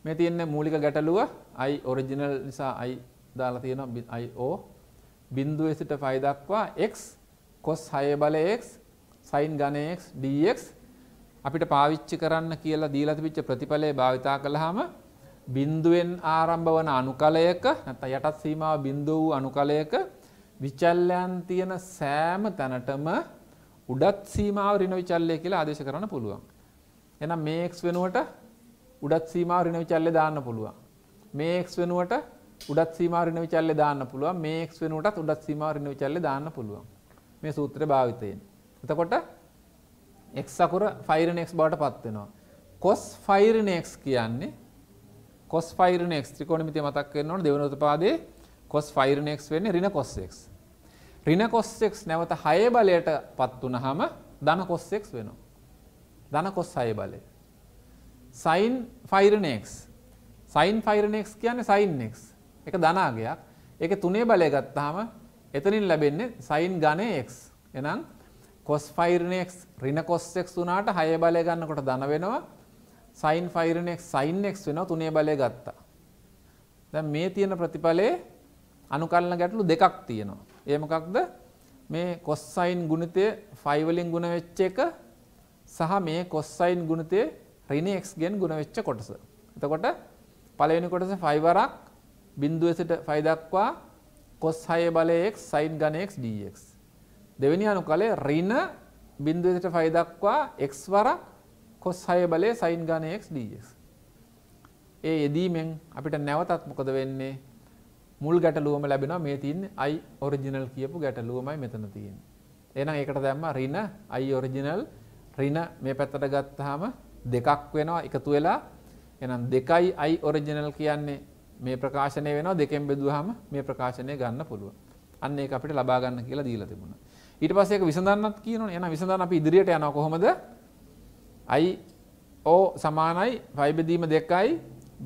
මේ තියෙන මූලික ගැටලුව i ඔරිජිනල් නිසා i දාලා තියෙනවා io බිඳුවේ සිට 5 දක්වා x cos 6 බලය x sin ඝනය x dx අපිට පාවිච්චි කරන්න කියලා දීලා තිබිච්ච ප්‍රතිඵලය භාවිතා කළාම බිඳුවෙන් ආරම්භ වන අනුකලයක නැත්නම් යටත් සීමාව බිඳුව වූ අනුකලයක විචල්ලයන් තියෙන සෑම තැනටම උඩත් සීමාව ඍණ විචල්ලය කියලා ආදේශ කරන්න පුළුවන්. එහෙනම් මේ x වෙනුවට උඩත් සීමාව ඍණ විචල්ලය දාන්න පුළුවන්. මේ x වෙනුවට උඩත් සීමාව ඍණ විචල්ලය දාන්න පුළුවන්. මේ x වෙනුවටත් උඩත් සීමාව ඍණ විචල්ලය දාන්න පුළුවන්. මේ සූත්‍රය භාවිතයෙන්. එතකොට x අකුර 5 ඍණ x බවට පත් වෙනවා. cos 5 ඍණ x කියන්නේ cos 5 ඍණ x ත්‍රිකෝණമിതി මතක් වෙන්න ඕන දෙවන උත්පාදයේ cos 5 ඍණ x වෙන්නේ ඍණ cos x. රිනකොස්සෙක්ස් නැවත හය බලයට පත් වනහම ධනකොස්සෙක්ස් වෙනවා. ධනකොස් හය බලය. සයින් ෆයිරනෙක්ස් සයින් ෆයිරනෙක්ස් කියන්නේ සයින්නෙක්ස් එක ධනාගයක් එක තුනේ බලය ගත්තාම එතනින් ලැබෙන්නේ සයින් ගණයෙක්ස් එනම් කොස් ෆයිරනෙක්ස් රිනකොස්සෙක්ස් වනාට හය බලය ගන්නකොට දන වෙනවා සයින් ෆයිරනෙක් සයින්නෙක්ස් වෙනවා තුනේ බලය ගත්තා. දැන් මේ තියෙන ප්‍රතිඵලයේ අනුකල්න ගැටලු දෙකක් තියෙනවා. ඒමකක්ද මේ කොස්සයින් ගුණතය ෆයිවලින් ගුණ වෙච්ච එක සහ මේ කොස්සයින් ගුණතය රිනෙක්ස් ගෙන් ගුණ වෙච්ච කොටස. එතකොට පලවෙනි කොටස ෆයිවරක් බින්දුවසිට ෆයිදක්වා කොස් හය බලයෙක් සයින් ගනයෙක් ඩක්. දෙවැනි අනු කලේ රින බින්දුවසිට ෆයිදක්වා එක් වරක් කොස් හය බලය සයින් ගනයෙක් ඩක්. ඒ යෙදීමෙන් අපිට නැවතත් මොකද වෙන්නේ මුල් ගැටලුවම ලැබෙන මේ තින් අයි ඔරිජිනල් කියපු ගැටලුවමයි මෙතන තියෙන්. එනම් ඒකට දැම්ම රින අයි ඔරිජිනල් රින මේ පැත්තට ගත්තහම දෙකක් වෙනවා එකතු වෙලා එනම් දෙකයි අයි ඔරිජිනල් කියන්නේ මේ ප්‍රකාශනය වෙනවා දෙකෙන් බෙදුවහම මේ ප්‍රකාශනය ගන්න පුළුවන්. අන්න ඒක අපිට ලබා ගන්න කියලා දීලා තිබුණා. ඊට පස්සේ ඒක විසඳන්නත් කියනවනේ. එහෙනම් විසඳන්න අපි ඉදිරියට යනවා කොහොමද? i o සමානයි y බෙදීම 2යි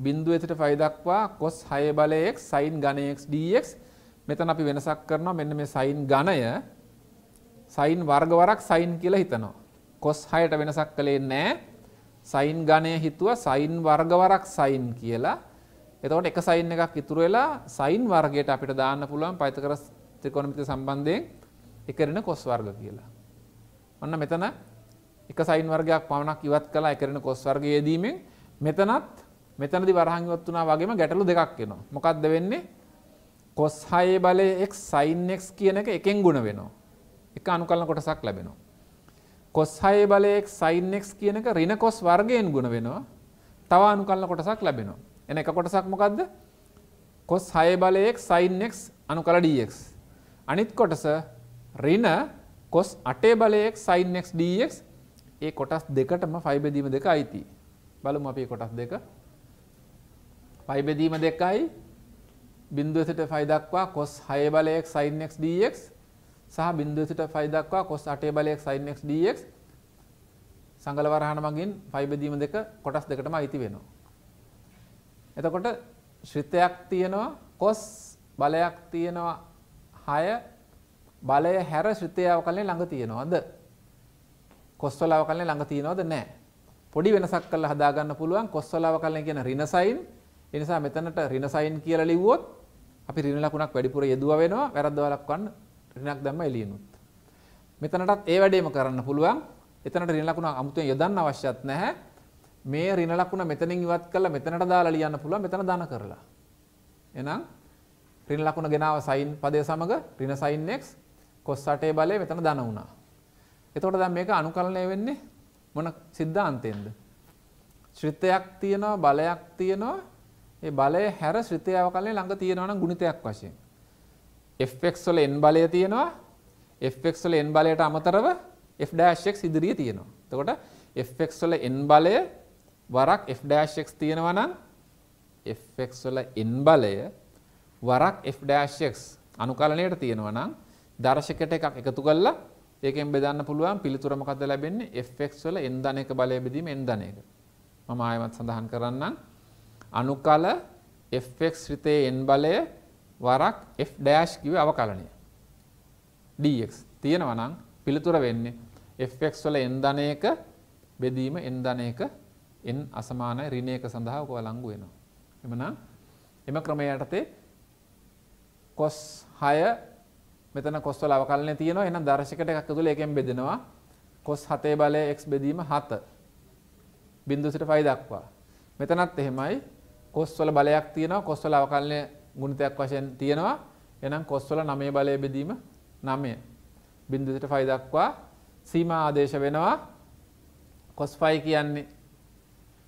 බින්දුව වෙතට 5 දක්වා cos 6 බලය x sin ඝනය x dx මෙතන අපි වෙනසක් කරනවා මෙන්න මේ sin ඝනය sin වර්ග වරක් sin කියලා හිතනවා cos 6ට වෙනසක් කළේ නැහැ sin ඝනය හිතුවා sin වර්ග වරක් sin කියලා එතකොට එක sin එකක් ඉතුරු වෙලා sin වර්ගයට අපිට දාන්න පුළුවන් පයිතගොරස් ත්‍රිකෝණමිති සම්බන්ධයෙන් එකරින cos වර්ග කියලා ඔන්න මෙතන එක සයින් වර්ගයක් පමණක් ඉවත් කළා එකරින cos වර්ගය යෙදීමෙන් මෙතනත් මෙතනදි වරහංගිවත් වනා වගේම ගැටලු දෙකක් එනවා. මොකක්ද වෙන්නේ? cos 6 බලය x sin x කියන එක එකෙන් ගුණ වෙනවා. එක අනුකලන කොටසක් ලැබෙනවා. cos 6 බලය x sin x කියන එක ඍණ cos වර්ගයෙන් ගුණ වෙනවා. තව අනුකලන කොටසක් ලැබෙනවා. එන එක කොටසක් මොකද්ද? cos 6 බලය x sin x අනුකල dx. අනිත් කොටස ඍණ cos 8 බලය x sin x dx ඒ කොටස් දෙකටම ෆයිබර් දීම දෙක අයිති. බලමු අපි කොටස් දෙක පයි බෙදීම දෙකයි බින්දුව සිට 5 දක්වා cos 6 බලයක් sin x dx සහ බින්දුව සිට 5 දක්වා cos 8 බලයක් sin x dx සංගල වරහන මගින් 5 බෙදීම දෙක කොටස් දෙකටම අයිති වෙනවා. එතකොට ශ්‍රිතයක් තියෙනවා cos බලයක් තියෙනවා 6 බලය හැර ශ්‍රිතය අවකලනයේ ළඟ තියෙනවද? cos වල අවකලනයේ ළඟ තියෙනවද නැහැ. පොඩි වෙනසක් කරලා හදාගන්න පුළුවන් cos වල අවකලනය කියන ඍණ sin එනිසා මෙතනට ඍණ සයින් කියලා ලිව්වොත් අපි ඍණ ලකුණක් වැඩිපුර යෙදුවා වෙනවා වැරද්ද වළක්වන්න ඍණක් දැම්ම එළියනොත්. මෙතනටත් ඒ වැඩේම කරන්න පුළුවන්. එතනට ඍණ ලකුණ අමුතුවෙන් යොදන්න අවශ්‍යත් නැහැ. මේ ඍණ ලකුණ මෙතනින් ඉවත් කරලා මෙතනට දාලා ලියන්න පුළුවන් මෙතන ධන කරලා. එහෙනම් ඍණ ලකුණ ගෙනාව sin පදය සමග ඍණ sin x cos 8 බලය මෙතන ධන වුණා. එතකොට දැන් මේක අනුකලනය වෙන්නේ මොන સિદ્ધාන්තයෙන්ද? ශ්‍රිතයක් තියෙනවා බලයක් තියෙනවා ඒ බලය හැර ශ්‍රිතය අවකලනය ළඟ තියෙනවා නම් ගුණිතයක් වශයෙන්. fx වල n බලය තියෙනවා. fx වල n බලයට අමතරව f-x ඉදිරියේ තියෙනවා. එතකොට fx වල n බලය වරක් f-x තියෙනවා නම් fx වල n බලය වරක් f-x අනුකලණයට තියෙනවා නම් දර්ශකයට එකක් එකතු කරලා ඒකෙන් බෙදන්න පුළුවන් පිළිතුර මොකද්ද ලැබෙන්නේ fx වල n ධන එක බලය බෙදීම n ධන එක. මම ආයෙමත් සඳහන් කරන්නම් අනුකල fx රිතේ n බලය වරක් f ඩෑෂ් කිව්වේ අවකලනය. dx තියෙනවා නම් පිළිතුර වෙන්නේ fx වල n ධනයක බෙදීම n ධනයක n අසමානයි ඍණ එක සඳහා ඔක වළංගු වෙනවා. එමනම් එම ක්‍රමය යටතේ cos 6 මෙතන cos වල අවකලනය තියෙනවා. එහෙනම් දර්ශකයට එකක් ඇතුළේ ඒකෙන් බෙදෙනවා. cos 7 බලය x බෙදීම 7. බිඳුව සිට 5 දක්වා. මෙතනත් එහෙමයි කොස්වල බලයක් තියෙනවා කොස්වල අවකලනය ගුණිතයක් වශයෙන් තියෙනවා එනම් කොස්වල නමේ බලය බෙදීම නමය බින්දුසිට ෆයි දක්වා සීමා ආදේශ වෙනවා කොස් ෆයි කියන්නේ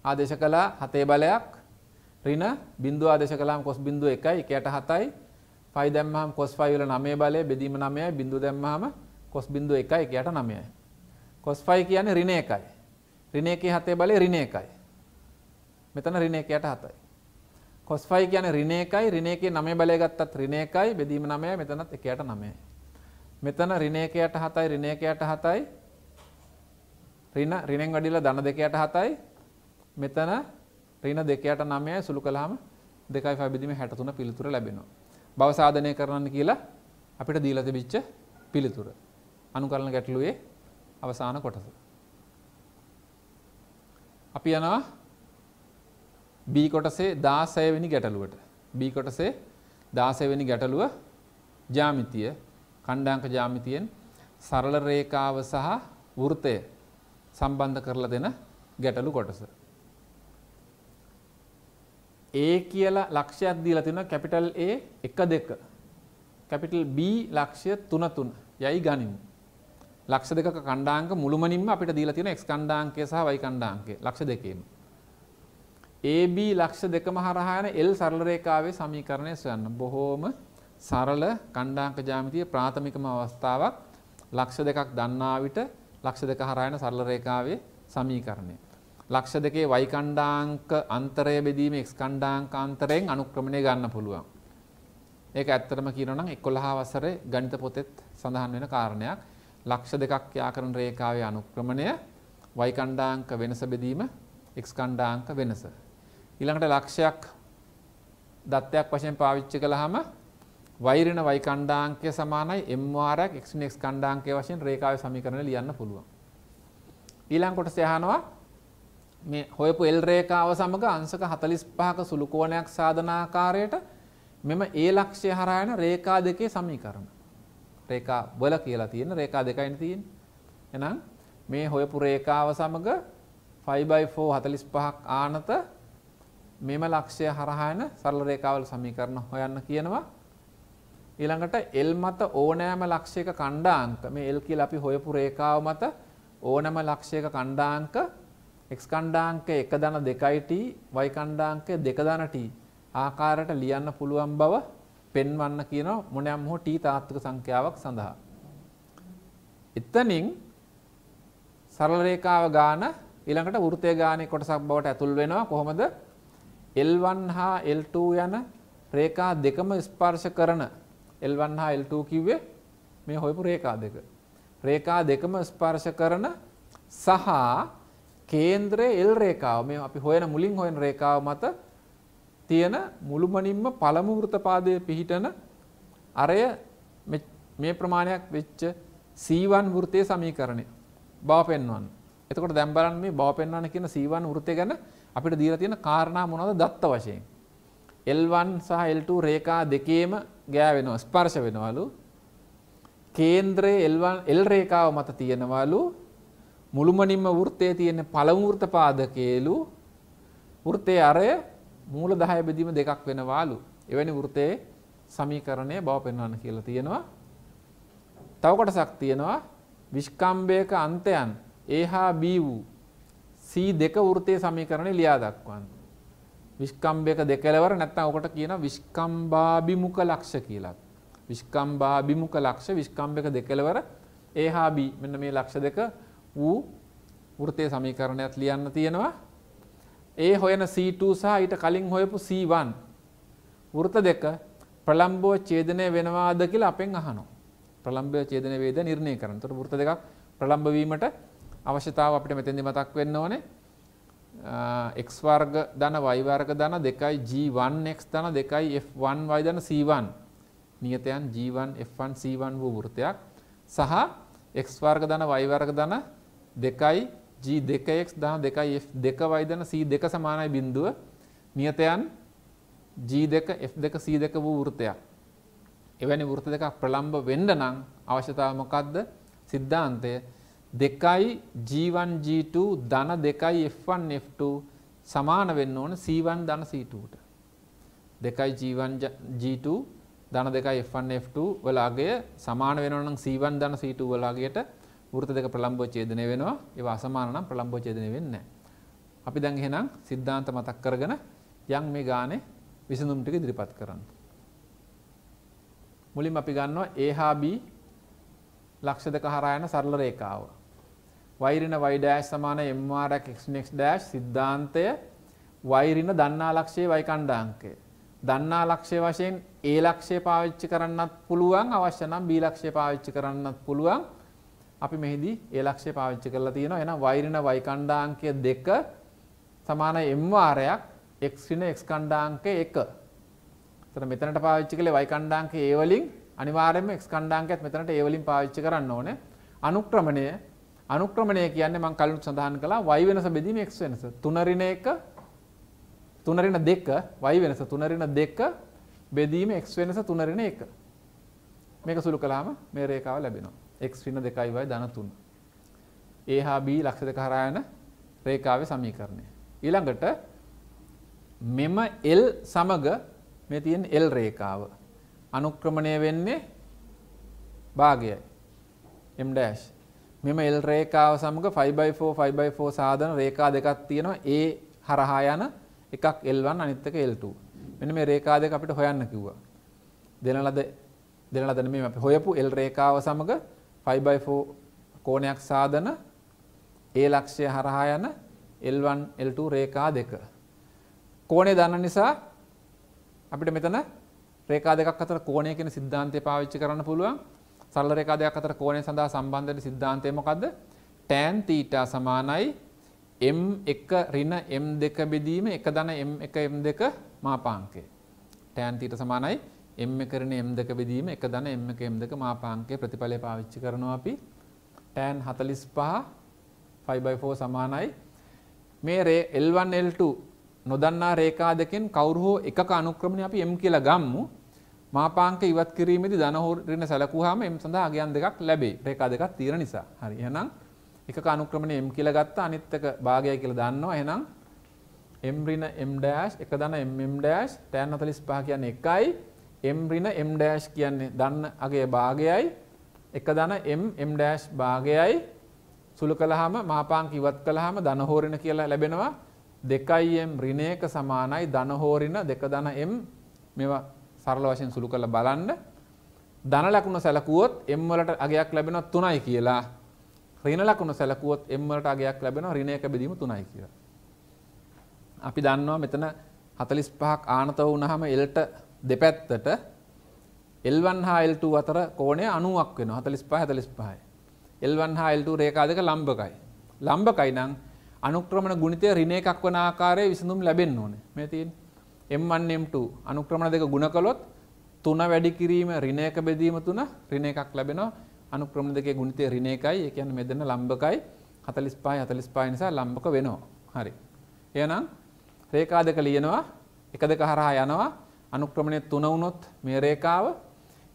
ආදේශ කළා හතේ බලයක් රින බින්දු ආදේශ කළාම කොස් බින්දුව එකයි එකට හතයි ෆයි දැම්මහම කොස් ෆයි වල නමේ බලය බෙදීම නමයයි බින්දු දැම්මහම කොස් බින්දුව එකයි එකට නමයයි කොස් ෆයි කියන්නේ රින එකයි රින එකේ හතේ බලය රින එකයි මෙතන රින එකයට හතයි කොස්ෆයි කියන ඍණ එකයි ඍණ එකේ 9 බලය ගත්තත් ඍණ එකයි බෙදීම 9යි මෙතනත් 1යට 9යි. මෙතන ඍණ 1යට 7යි ඍණ 1යට 7යි ඍණ ඍණෙන් වැඩිලා ධන 2යට 7යි මෙතන ඍණ 2යට 9යි සුළු කළාම 2.5 බෙදීම 63 පිළිතුර ලැබෙනවා. බව සාධනය කරන්න කියලා අපිට දීලා තිබිච්ච පිළිතුර. අනුකරණ ගැටලුවේ අවසාන කොටස. අපි යනවා B කොටසේ 16 වෙනි ගැටලුවට. B කොටසේ 16 වෙනි ගැටලුව ජ්‍යාමිතිය ඛණ්ඩාංක ජ්‍යාමිතියෙන් සරල රේඛාව සහ වෘතය සම්බන්ධ කරලා දෙන ගැටලු කොටස. A කියලා ලක්ෂයක් දීලා තිනවා කැපිටල් A 1 2. කැපිටල් B ලක්ෂය 3 3 යයි ගනිමු. ලක්ෂ දෙකක ඛණ්ඩාංක මුළුමනින්ම අපිට දීලා තියෙන x ඛණ්ඩාංකය සහ y ඛණ්ඩාංකය ලක්ෂ දෙකේම. AB ලක්ෂ දෙකම හරහා යන L සරල රේඛාවේ සමීකරණය සොයන්න. බොහෝම සරල ඛණ්ඩාංක ජ්‍යාමිතියේ ප්‍රාථමිකම අවස්ථාවක්. ලක්ෂ දෙකක් දන්නා විට ලක්ෂ දෙක හරහා යන සරල රේඛාවේ සමීකරණය. ලක්ෂ දෙකේ y ඛණ්ඩාංක අන්තරය බෙදීම x ඛණ්ඩාංක අන්තරයෙන් අනුක්‍රමණය ගන්න පුළුවන්. ඒක ඇත්තටම කියනවා නම් 11 වසරේ ගණිත පොතෙත් සඳහන් වෙන කාරණයක්. ලක්ෂ දෙකක් ව්‍යාකරණ රේඛාවේ අනුක්‍රමණය y ඛණ්ඩාංක වෙනස බෙදීම x ඛණ්ඩාංක වෙනස. ඊළඟට ලක්ෂයක් දත්තයක් වශයෙන් පාවිච්චි කළාම වෛරණ වයි කණ්ඩාංකය සමානයි MR x x කණ්ඩාංකය වශයෙන් රේඛාවේ සමීකරණය ලියන්න පුළුවන්. ඊළඟ කොටස අහනවා මේ හොයපු L රේඛාව සමග අංශක 45ක සුළු කෝණයක් සාධන ආකාරයට මෙම A ලක්ෂය හරහා යන රේඛා දෙකේ සමීකරණ. රේඛා වල කියලා තියෙන රේඛා දෙකයිනේ තියෙන්නේ. එහෙනම් මේ හොයපු රේඛාව සමග 5/4 45ක් ආනත මෙම ලක්ෂය හරහායන සරල රේඛාවල සමීකරණ හොයන්න කියනවා. ඊළඟට L මත ඕනෑම ලක්ෂයක ඛණ්ඩාංක මේ L කියලා අපි හොයපු රේඛාව මත ඕනෑම ලක්ෂයක ඛණ්ඩාංක x ඛණ්ඩාංකය 1.2t y ඛණ්ඩාංකය 2.t ආකාරයට ලියන්න පුළුවන් බව පෙන්වන්න කියනවා මොනෑම හෝ t තාත්වික සංඛ්‍යාවක් සඳහා. එතනින් සරල රේඛාව ගාන ඊළඟට වෘත්තය ගානේ කොටසක් බවට ඇතුල් වෙනවා කොහොමද L1 හා L2 යන රේඛා දෙකම ස්පර්ශ කරන L1 හා L2 කිව්වේ මේ හොයපු රේඛා දෙක. රේඛා දෙකම ස්පර්ශ කරන සහ කේන්ද්‍රයේ L රේඛාව මේ අපි හොයන මුලින් හොයන රේඛාව මත තියෙන මුළුමනින්ම පළමු වෘතපාදයේ පිහිටන අරය මේ ප්‍රමාණයක් වෙච්ච C1 වෘතයේ සමීකරණය බව පෙන්වන්න. එතකොට දැන් බලන්න මේ බව පෙන්වන්න කියන C1 වෘතය ගැන අපිට දීලා තියෙන කාරණා මොනවද දත්ත වශයෙන්. L1 සහ L2 රේඛා දෙකේම ගෑවෙනවා ස්පර්ශ වෙනවලු. කේන්ද්‍රයේ L1 L රේඛාව මත තියෙනවලු මුළුමනින්ම වෘත්තයේ තියෙන පළමු වෘත්ත පාදකයේලු වෘත්තයේ අරය මූල 10 බෙදීම දෙකක් වෙනවාලු. එවැනි වෘතයේ සමීකරණය බව පෙන්වන්න කියලා තියෙනවා. තව කොටසක් තියෙනවා විස්කම්භයක අන්තයන් A හා B වූ C2 වෘතයේ සමීකරණය ලියා දක්වන්න. විස්කම්භයක දෙකලවර නැත්නම් ඔකට කියන විස්කම්භාභිමුඛ ලක්ෂ කියලා. විස්කම්භාභිමුඛ ලක්ෂ විස්කම්භයක දෙකලවර A හා B මෙන්න මේ ලක්ෂ දෙක වූ වෘතයේ සමීකරණයක් ලියන්න තියෙනවා. ඒ හොයන C2 සහ ඊට කලින් හොයපු C1 වෘත දෙක ප්‍රලම්බව ඡේදනය වෙනවාද කියලා අපෙන් අහනවා. ප්‍රලම්බය ඡේදනය වේද නිර්ණය කරන්න. එතකොට වෘත දෙකක් ප්‍රලම්බ වීමට අවශ්‍යතාව අපිට මෙතෙන්දි මතක් වෙන්න ඕනේ x වර්ග ධන y වර්ග ධන 2යි g1x ධන 2යි f1y ධන c1 නියතයන් g1 f1 c1 වූ වෘතයක් සහ x වර්ග ධන y වර්ග ධන 2යි g2x ධන 2යි f2y ධන c2 සමානයි බිඳුව නියතයන් g2 f2 c2 වූ වෘතයක් එවැනි වෘත දෙකක් ප්‍රලම්භ වෙන්න නම් අවශ්‍යතාව මොකද්ද සිද්ධාන්තය 2යි G1 G2 ධන 2යි F1 F2 සමාන වෙන්න ඕන C1 ධන C2ට. 2යි G1 G2 ධන 2යි F1 F2 වල අගය සමාන වෙනවා නම් C1 ධන C2 වල අගයට වෘත දෙක ප්‍රලම්භ ඡේදනය වෙනවා. ඒවා අසමාන නම් ප්‍රලම්භ ඡේදනය වෙන්නේ නැහැ. අපි දැන් එහෙනම් සිද්ධාන්ත මතක් කරගෙන යම් මේ ගානේ විසඳුම් ටික ඉදිරිපත් කරන්න. මුලින්ම අපි ගන්නවා A හා B ලක්ෂ දෙක හරහා යන සරල රේඛාව. වයිරින y ඩෑෂ් සමාන mr x ඩෑෂ් સિદ્ધාන්තය වයිරින දන්නා ලක්ෂයේ y කණ්ඩාංකය. දන්නා ලක්ෂය වශයෙන් a ලක්ෂය පාවිච්චි කරන්නත් පුළුවන් අවශ්‍ය නම් b ලක්ෂය පාවිච්චි කරන්නත් පුළුවන්. අපි මෙහිදී a ලක්ෂය පාවිච්චි කරලා තියෙනවා. එහෙනම් වයිරින y කණ්ඩාංකය දෙක සමාන mr යක් x ඍණ x කණ්ඩාංකය 1. එතන මෙතනට පාවිච්චි කළේ y කණ්ඩාංකය a වලින් අනිවාර්යයෙන්ම x කණ්ඩාංකයත් මෙතනට a වලින් පාවිච්චි කරන්න ඕනේ. අනුක්‍රමණය අනුක්‍රමණය කියන්නේ මම කලින් සඳහන් කළා y වෙනස බෙදීම x වෙනස. 3 ඍණ 1 3 ඍණ 2 y වෙනස 3 ඍණ 2 බෙදීම x වෙනස 3 ඍණ 1. මේක සුළු කළාම මේ රේඛාව ලැබෙනවා. x ඍණ 2යි y ධන 3. a හා b ලක්ෂ දෙක හරහා යන රේඛාවේ සමීකරණය. ඊළඟට මෙම L සමග මේ තියෙන L රේඛාව අනුක්‍රමණය වෙන්නේ භාගයයි. m' මෙම එල් රේකාව සමඟ 5x4 5x4 සාධන රේඛා දෙකක් තියෙනවා ඒ හරහා යන එකක් L1 අනිත් එක L2. මෙන්න මේ රේඛා දෙක අපිට හොයන්න කිව්වා. දෙන ලද දෙන ලද නෙමෙයි අපි හොයපු L රේඛාව සමග 5x4 කෝණයක් සාධන ඒ ලක්ෂය හරහා යන L1 L2 රේඛා දෙක. කෝණය දන්න නිසා අපිට මෙතන රේඛා දෙකක් අතර කෝණය කියන සිද්ධාන්තය පාවිච්චි කරන්න පුළුවන්. සරල රේඛාදයක් අතර කෝණය සඳහා සම්බන්ධ සිද්ධාන්තය මොකද්ද? tan theta සමානයි m1 ඍණ m2 බෙදීම 1 ධන m1 m2 මාපාංකය. tan theta සමානයි m1 ඍණ m2 බෙදීම 1 ධන m1 m2 මාපාංකයේ ප්‍රතිඵලය පාවිච්චි කරනවා අපි. tan 45 5/4 සමානයි මේ L1 L2 නොදන්නා රේඛා දෙකෙන් කවුරු හෝ එකක අනුක්‍රමණය අපි m කියලා ගම්මු. මාපාංක ඉවත් කිරීමේදී ධනහෝරින සැලකුවාම එම් සඳහා අගයන් දෙකක් ලැබේ. රේඛා දෙකක් තියෙන නිසා. හරි. එහෙනම් එකක අනුක්‍රමණය m කියලා ගත්තා අනිත් එක භාගය කියලා දන්නවා. එහෙනම් m ඍණ m ඩෑෂ් එක ධන m m ඩෑෂ් tan 45 කියන්නේ 1යි m ඍණ m ඩෑෂ් කියන්නේ දන්න අගයේ භාගයයි එක ධන m m ඩෑෂ් භාගයයි සුළු කළාම මාපාංක ඉවත් කළාම ධන හෝරින කියලා ලැබෙනවා 2m ඍණයක සමානයි ධන හෝරින 2 ධන m මේවා සරල වශයෙන් සුළු කරලා බලන්න ධන ලකුණ සැලකුවොත් m වලට අගයක් ලැබෙනවා 3යි කියලා ඍණ ලකුණ සැලකුවොත් m වලට අගයක් ලැබෙනවා ඍණයක බෙදීම 3යි කියලා. අපි දන්නවා මෙතන 45ක් ආනතව වුණාම L ට දෙපැත්තට L1 හා L2 අතර කෝණය 90ක් වෙනවා 45 45යි. L1 හා L2 රේඛා දෙක ලම්බකයි. ලම්බකයි නම් අනුක්‍රමණ ගුණිතය ඍණ එකක් වන ආකාරයේ විසඳුම් ලැබෙන්න ඕනේ. මේ තියෙන්නේ M1 M2 අනුක්‍රමණ දෙක ගුණ කළොත් 3 වැඩි කිරීම ඍණ එක බෙදීම 3 ඍණ එකක් ලැබෙනවා අනුක්‍රමණ දෙකේ ගුණිතය ඍණ එකයි ඒ කියන්නේ මෙතන ලම්බකයි 45යි 45 නිසා ලම්බක වෙනවා හරි එහෙනම් රේඛා දෙක ලියනවා එක දෙක හරහා යනවා අනුක්‍රමණය 3 වුණොත් මේ රේඛාව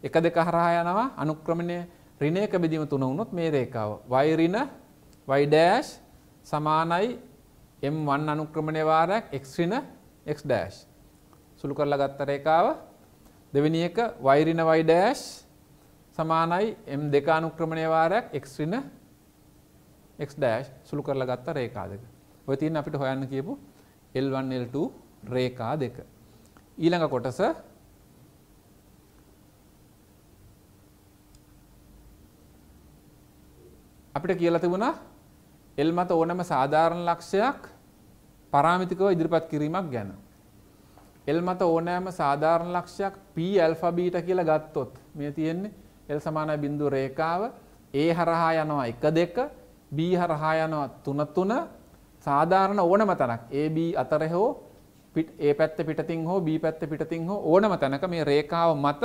එක දෙක හරහා යනවා අනුක්‍රමණය ඍණ එක බෙදීම 3 වුණොත් මේ රේඛාව y ඍණ y සමානයි m1 අනුක්‍රමණය වාරයක් x ඍණ x සුළු කරලා ගත්ත රේඛාව දෙවෙනි එක y ඍණ y ඩෑෂ් සමානයි m2 අනුක්‍රමණය වාරයක් x ඍණ x ඩෑෂ් සුළු කරලා ගත්ත රේඛා දෙක. ඔය තියෙන අපිට හොයන්න කියපු L1 L2 රේඛා දෙක. ඊළඟ කොටස අපිට කියලා තිබුණා L මත ඕනම සාධාරණ ලක්ෂයක් පරාමිතිකව ඉදිරිපත් කිරීමක් ගැන. L මත ඕනෑම සාධාරණ ලක්ෂයක් P ඇල්ෆා බීටා කියලා ගත්තොත් මේ තියෙන්නේ L සමානයි බිඳු රේඛාව A හරහා යනවා 1 2 B හරහා යනවා 3 3 සාධාරණ ඕනම තැනක් AB අතර හෝ A පැත්ත පිටතින් හෝ B පැත්ත පිටතින් හෝ ඕනම තැනක මේ රේඛාව මත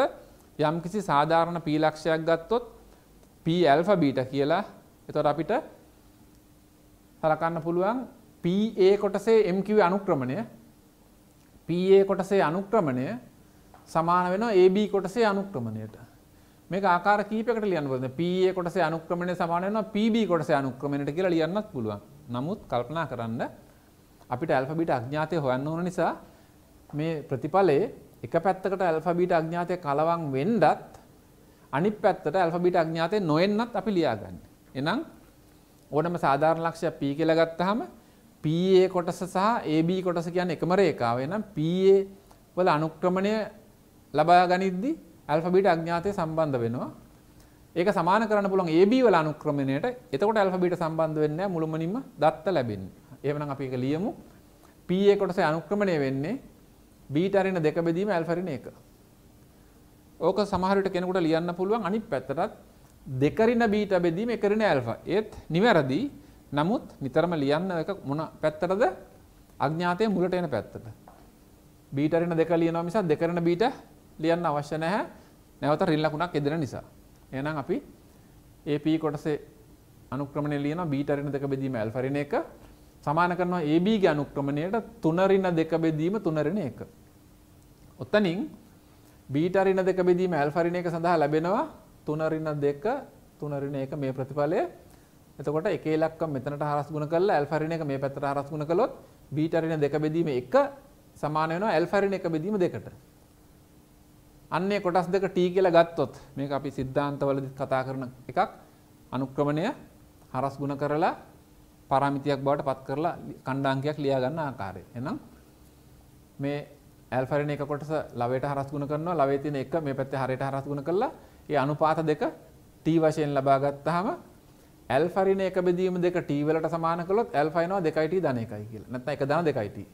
යම්කිසි සාධාරණ P ලක්ෂයක් ගත්තොත් P ඇල්ෆා බීටා කියලා එතකොට අපිට සලකන්න පුළුවන් PA කොටසේ MQ අනුක්‍රමණය PA කොටසේ අනුක්‍රමණය සමාන වෙනවා AB කොටසේ අනුක්‍රමණයට. මේක ආකාර කීපයකට ලියන්න පුළුවන්. PA කොටසේ අනුක්‍රමණය සමාන වෙනවා PB කොටසේ අනුක්‍රමණයට කියලා ලියන්නත් පුළුවන්. නමුත් කල්පනා කරන්න අපිට ඇල්ෆා බීටා අඥාතය හොයන්න ඕන නිසා මේ ප්‍රතිඵලයේ එක පැත්තකට ඇල්ෆා බීටා අඥාතය කලවම් වෙන්නත් අනිත් පැත්තට ඇල්ෆා බීටා අඥාතය නොවෙන්නත් අපි ලියාගන්න. එහෙනම් ඕනම සාධාරණ ලක්ෂයක් P කියලා ගත්තාම PA කොටස සහ AB කොටස කියන්නේ එකම රේඛාව. එහෙනම් PA වල අනුක්‍රමණය ලබා ගනිද්දී ඇල්ෆා බීටා අඥාතය සම්බන්ධ වෙනවා. ඒක සමාන කරන්න පුළුවන් AB වල අනුක්‍රමණයට. එතකොට ඇල්ෆා බීටා සම්බන්ධ වෙන්නේ නැහැ මුළුමනින්ම දත්ත ලැබෙන්නේ. එහෙමනම් අපි ඒක ලියමු. PA කොටසේ අනුක්‍රමණය වෙන්නේ බීටා ඍණ දෙක බෙදීම ඇල්ෆා ඍණ 1. ඕක සමහර විට කෙනෙකුට ලියන්න පුළුවන් අනිත් පැත්තටත් දෙක ඍණ බීටා බෙදීම එක ඍණ ඇල්ෆා. ඒත් නිවැරදි නමුත් නිතරම ලියන්න එක මොන පැත්තටද අඥාතය මුලට එන පැත්තට. බීටරින දෙක ලියනවා නිසා දෙකරන බීට ලියන්න අවශ්‍ය නැහැ නැවත රිල්ලකුණක් එදෙන නිසා. එහෙනම් අපි AP කොටසේ අනුක්‍රමණය ලියන බීටරින දෙක බෙදීම ඇල්ෆරින එක සමාන කරනවා AB ගේ අනුක්‍රමණයට තුනරින දෙක බෙදීම තුනරින එක. ඔතනින් බීටරින දෙක බෙදීම ඇල්ෆරින එක සඳහා ලැබෙනවා තුනරින දෙක තුනරින එක මේ ප්‍රතිඵලය එතකොට එක ඉලක්කම් මෙතනට හරස් ගුණ කරලා ඇල්ෆා ඍණ එක මේ පැත්තට හරස් ගුණ කළොත් බීටා ඍණ දෙක බෙදීම 1 සමාන වෙනවා ඇල්ෆා ඍණ එක බෙදීම 2කට. අන්නේ කොටස් දෙක t කියලා ගත්තොත් මේක අපි સિદ્ધාන්තවලදී කතා කරන එකක් අනුක්‍රමණය හරස් ගුණ කරලා පාරමිතියක් බවට පත් කරලා ඛණ්ඩාංකයක් ලියා ගන්න ආකාරය. එහෙනම් මේ ඇල්ෆා ඍණ එක කොටස ලවයට හරස් ගුණ කරනවා ලවයේ තියෙන එක මේ පැත්තේ හරයට හරස් ගුණ කළා ඒ අනුපාත දෙක t වශයෙන් ලබා ගත්තාම ඇල්ෆරින එක බෙදීම දෙක t වලට සමාන කළොත් ඇල්ෆා එනවා 2t ධන 1යි කියලා. නැත්නම් 1 ධන 2t.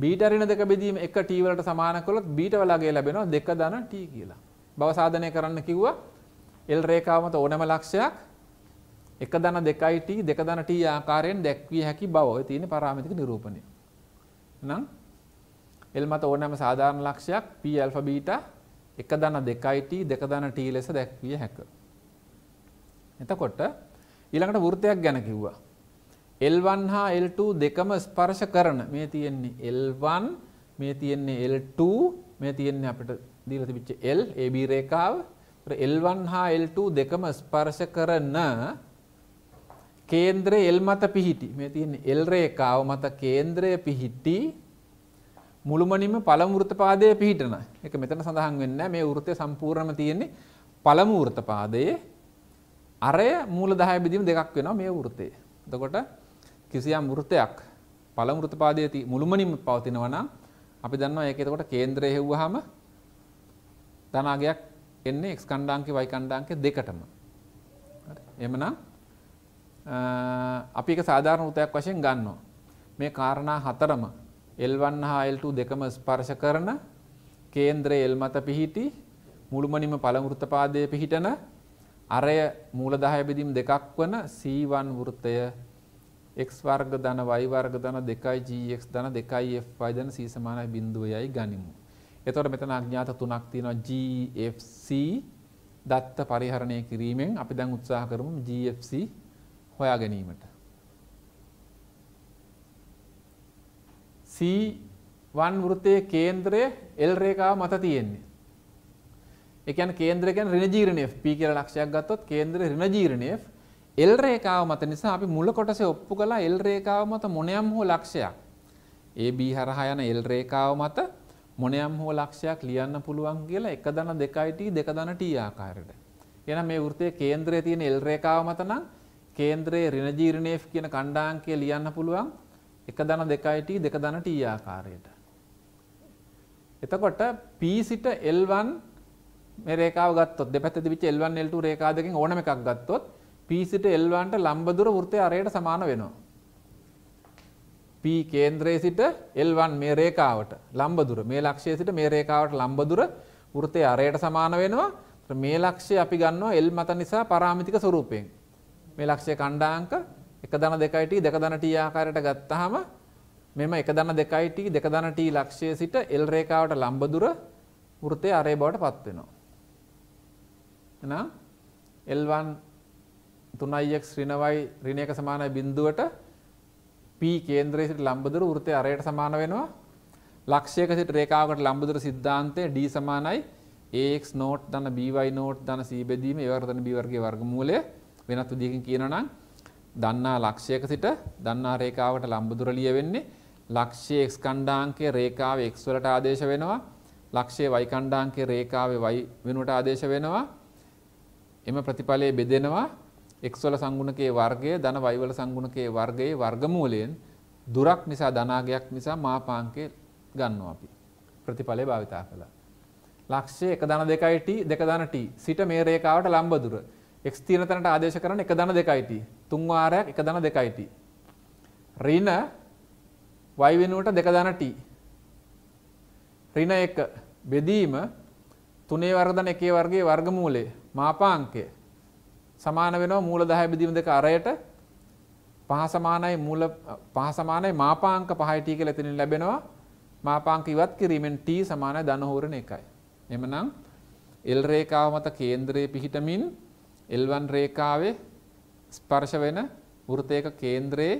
බීටා ඍණ දෙක බෙදීම 1t වලට සමාන කළොත් බීටා වලගේ ලැබෙනවා 2 ධන t කියලා. බව සාධනය කරන්න කිව්වා L රේඛාවමත ඕනෑම ලක්ෂයක් 1 ධන 2t 2 ධන t ආකාරයෙන් දැක්විය හැකි බව ඔය තියෙන පාරාමෙතික නිරූපණය. එහෙනම් L මත ඕනෑම සාධාරණ ලක්ෂයක් p α β 1 ධන 2t 2 ධන t ලෙස දැක්විය හැකියි. එතකොට ඊළඟට වෘතයක් ගැන කිව්වා. L1 හා L2 දෙකම ස්පර්ශ කරන මේ තියෙන්නේ L1 මේ තියෙන්නේ L2 මේ තියෙන්නේ අපිට දීලා තිබිච්ච L AB රේඛාව. L1 හා L2 දෙකම ස්පර්ශ කරන කේන්ද්‍රය L මත පිහිටි. මේ තියෙන්නේ L රේඛාව මත කේන්ද්‍රය පිහිටි මුළුමනින්ම පළමු වෘතපාදයේ පිහිටන. ඒක මෙතන සඳහන් වෙන්නේ නැහැ. මේ වෘතය සම්පූර්ණම තියෙන්නේ පළමු වෘතපාදයේ අරය මූල දහය බෙදීම දෙකක් වෙනවා මේ වෘතයේ. එතකොට කිසියම් වෘතයක් පළමු වෘතපාදයේ මුළුමනින්ම පවතිනවා නම් අපි දන්නවා ඒක එතකොට කේන්ද්‍රය හෙව්වහම ධනාගයක් එන්නේ x කණ්ඩාංකේ y කණ්ඩාංකේ දෙකටම. හරි. එhmenan අපි එක සාධාරණ වෘතයක් වශයෙන් ගන්නවා. මේ කාරණා හතරම L1 හා L2 දෙකම ස්පර්ශ කරන කේන්ද්‍රය L මත පිහිටි මුළුමනින්ම පළමු වෘතපාදයේ පිහිටන අරය මූලදාහය බෙදීම් දෙකක් වන C1 වෘත්තය x වර්ග ධන y වර්ග ධන 2යි gx ධන 2යි fy ධන c සමානයි බිඳුවයයි ගනිමු. එතකොට මෙතන අඥාත තුනක් තියෙනවා gfc දත්ත පරිහරණය කිරීමෙන් අපි දැන් උත්සාහ කරමු gfc හොයා ගැනීමට. C1 වෘත්තයේ කේන්ද්‍රය L රේඛාව මත තියෙන්නේ. ඒ කියන්නේ කේන්ද්‍රය කියන්නේ ඍණ ජීරණය P කියලා ලක්ෂයක් ගත්තොත් කේන්ද්‍රය ඍණ ජීරණය L රේඛාව මත නිසා අපි මුල කොටසේ ඔප්පු කළා L රේඛාව මත මොනියම් හෝ ලක්ෂයක් AB හරහා යන L රේඛාව මත මොනියම් හෝ ලක්ෂයක් ලියන්න පුළුවන් කියලා 1 දන 2යි t 2 දන t ආකාරයට. එහෙනම් මේ වෘත්තයේ කේන්ද්‍රයේ තියෙන L රේඛාව මත නම් කේන්ද්‍රයේ ඍණ ජීර්ණය F කියන කණ්ඩාංකය ලියන්න පුළුවන් 1 දන 2යි t 2 දන t ආකාරයට. එතකොට P සිට L1 මේ රේඛාව ගත්තොත් දෙපැත්තේ තිබිච්ච L1 L2 රේඛා දෙකෙන් ඕනම එකක් ගත්තොත් P සිට L1ට ලම්බ දුර වෘත්තයේ අරයට සමාන වෙනවා. P කේන්ද්‍රයේ සිට L1 මේ රේඛාවට ලම්බ දුර මේ ලක්ෂයේ සිට මේ රේඛාවට ලම්බ දුර වෘත්තයේ අරයට සමාන වෙනවා. මේ ලක්ෂය අපි ගන්නවා L මත නිසා පාරාමිතික ස්වරූපයෙන්. මේ ලක්ෂය ඛණ්ඩාංක 1.2t 2.t ආකාරයට ගත්තාම මෙම 1.2t 2.t ලක්ෂයේ සිට L රේඛාවට ලම්බ දුර වෘත්තයේ අරය බවට පත් වෙනවා. එනම් L1 3x ඍණවයි ඍණයක සමානයි බිඳුවට P කේන්ද්‍රයේ සිට ලම්බදුර වෘතයේ අරයට සමාන වෙනවා. ලක්ෂයක සිට රේඛාවකට ලම්බදුර සිද්ධාන්තය d සමානයි ax not ධන by not ධන c බෙදීම ඒ වගේ b වර්ගයේ වර්ගමූලය වෙනත් විදිහකින් කියනවා නම් දන්නා ලක්ෂයක සිට දන්නා රේඛාවට ලම්බදුර ලියවෙන්නේ ලක්ෂයේ x ඛණ්ඩාංකයේ රේඛාව x වලට ආදේශ වෙනවා. ලක්ෂයේ y ඛණ්ඩාංකයේ රේඛාවේ y වෙනුවට ආදේශ වෙනවා. එම ප්‍රතිඵලය බෙදෙනවා එක්වල සංගුණකයේ වර්ගය ධන වයිවල සංගුණකයේ වර්ගයේ වර්ගමූලයෙන් දුරක් නිසා ධනාගයක් නිසා මාපාංකය ගන්නවා අපි. ප්‍රතිඵලය භාවිතා කළා. ලක්ෂය 1.2 t 2.t සිට මේ රේඛාවට ලම්බ දුර x තියෙන තැනට ආදේශ කරන 1.2 t තුන් වාරයක් 1.2 t ඍණ y වෙනුවට 2.t ඍණ 1 බෙදීම 3 වර්ග ධන 1 වර්ගයේ වර්ගමූලයේ මාපාංකය සමාන වෙනවා මූල 10 බෙදීම දෙක අරයට පහ සමානයි මූල පහ සමානයි මාපාංක 5t කියලා එතනින් ලැබෙනවා මාපාංක ඉවත් කිරීමෙන් t සමානයි ධන හෝරණ 1යි. එමනම් L රේඛාව මත කේන්ද්‍රයේ පිහිටමින් L1 රේඛාවේ ස්පර්ශ වෙන වෘතයක කේන්ද්‍රයේ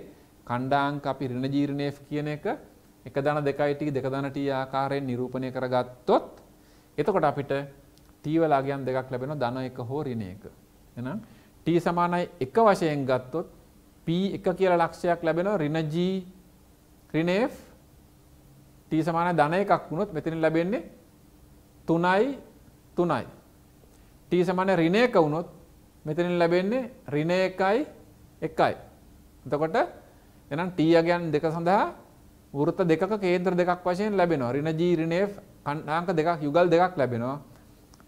ඛණ්ඩාංක අපි ඍණ ජීර්ණයේ කියන එක 1 ධන 2යි t 2 ධන t ආකාරයෙන් නිරූපණය කරගත්තොත් එතකොට අපිට t වල අගයන් දෙකක් ලැබෙනවා ධන එක හෝ ඍණ එක. එහෙනම් t සමානයි 1 වශයෙන් ගත්තොත් p1 කියලා ලක්ෂයක් ලැබෙනවා ඍණ g ඍණ f t සමාන ධන එකක් වුණොත් මෙතනින් ලැබෙන්නේ 3යි 3යි. t සමාන ඍණ එක වුණොත් මෙතනින් ලැබෙන්නේ ඍණ 1යි 1යි. එතකොට එහෙනම් t අගයන් දෙක සඳහා වෘත්ත දෙකක කේන්ද්‍ර දෙකක් වශයෙන් ලැබෙනවා. ඍණ g ඍණ f අංක දෙකක් යුගල් දෙකක් ලැබෙනවා.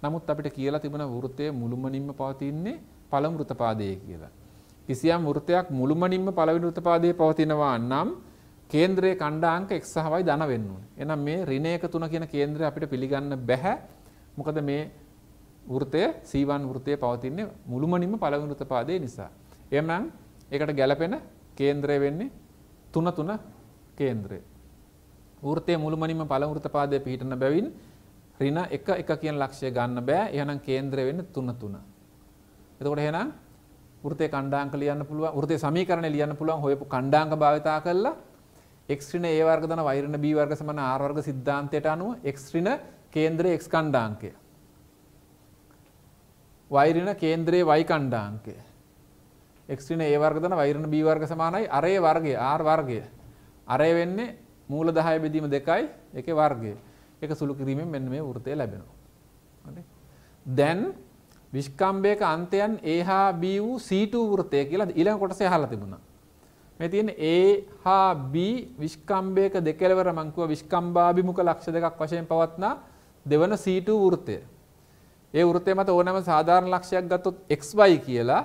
නමුත් අපිට කියලා තිබෙන වෘතය මුළුමනින්ම පවතින්නේ පළමු වෘතපාදයේ කියලා. කිසියම් වෘතයක් මුළුමනින්ම පළවෙනි වෘතපාදයේ පවතිනවා නම් කේන්ද්‍රයේ කණ්ඩාංක x සහ y ධන වෙන්න ඕනේ. එහෙනම් මේ ඍණ 1 3 කියන කේන්ද්‍රය අපිට පිළිගන්න බැහැ. මොකද මේ වෘතය C1 වෘතයේ පවතින්නේ මුළුමනින්ම පළවෙනි වෘතපාදයේ නිසා. එහෙනම් ඒකට ගැළපෙන කේන්ද්‍රය වෙන්නේ 3 3 කේන්ද්‍රය. වෘතයේ මුළුමනින්ම පළවෙනි වෘතපාදයේ පිහිටන බැවින් ඍණ 1 1 කියන ලක්ෂය ගන්න බෑ. එහෙනම් කේන්ද්‍රය වෙන්නේ 3 3. එතකොට එහෙනම් වෘතේ කණ්ඩාංක ලියන්න පුළුවන්. වෘතේ සමීකරණය ලියන්න පුළුවන් හොයපු කණ්ඩාංක භාවිතා කරලා x ඍණ a වර්ග දන y ඍණ b වර්ග සමාන r වර්ග සිද්ධාන්තයට අනුව x ඍණ කේන්ද්‍රයේ x කණ්ඩාංකය. y ඍණ කේන්ද්‍රයේ y කණ්ඩාංකය. x ඍණ a වර්ග දන y ඍණ b වර්ග සමානයි array වර්ගය r වර්ගය. array වෙන්නේ මූල 10 බෙදීම 2යි ඒකේ වර්ගය. ඒක සුළු කිරීමෙන් මෙන්න මේ වෘතය ලැබෙනවා. දැන් විෂ්කම්භයක අන්තයන් A හා B වූ C2 වෘතය කියලා ඊළඟ කොටසේ අහලා තිබුණා. මේ තියෙන A හා B විෂ්කම්භයක දෙකලවර මං කිව්වා විෂ්කම්භාභිමුඛ ලක්ෂ දෙකක් වශයෙන් පවත්නා දෙවන C2 වෘතය. ඒ වෘතය මත ඕනෑම සාධාරණ ලක්ෂයක් ගත්තොත් XY කියලා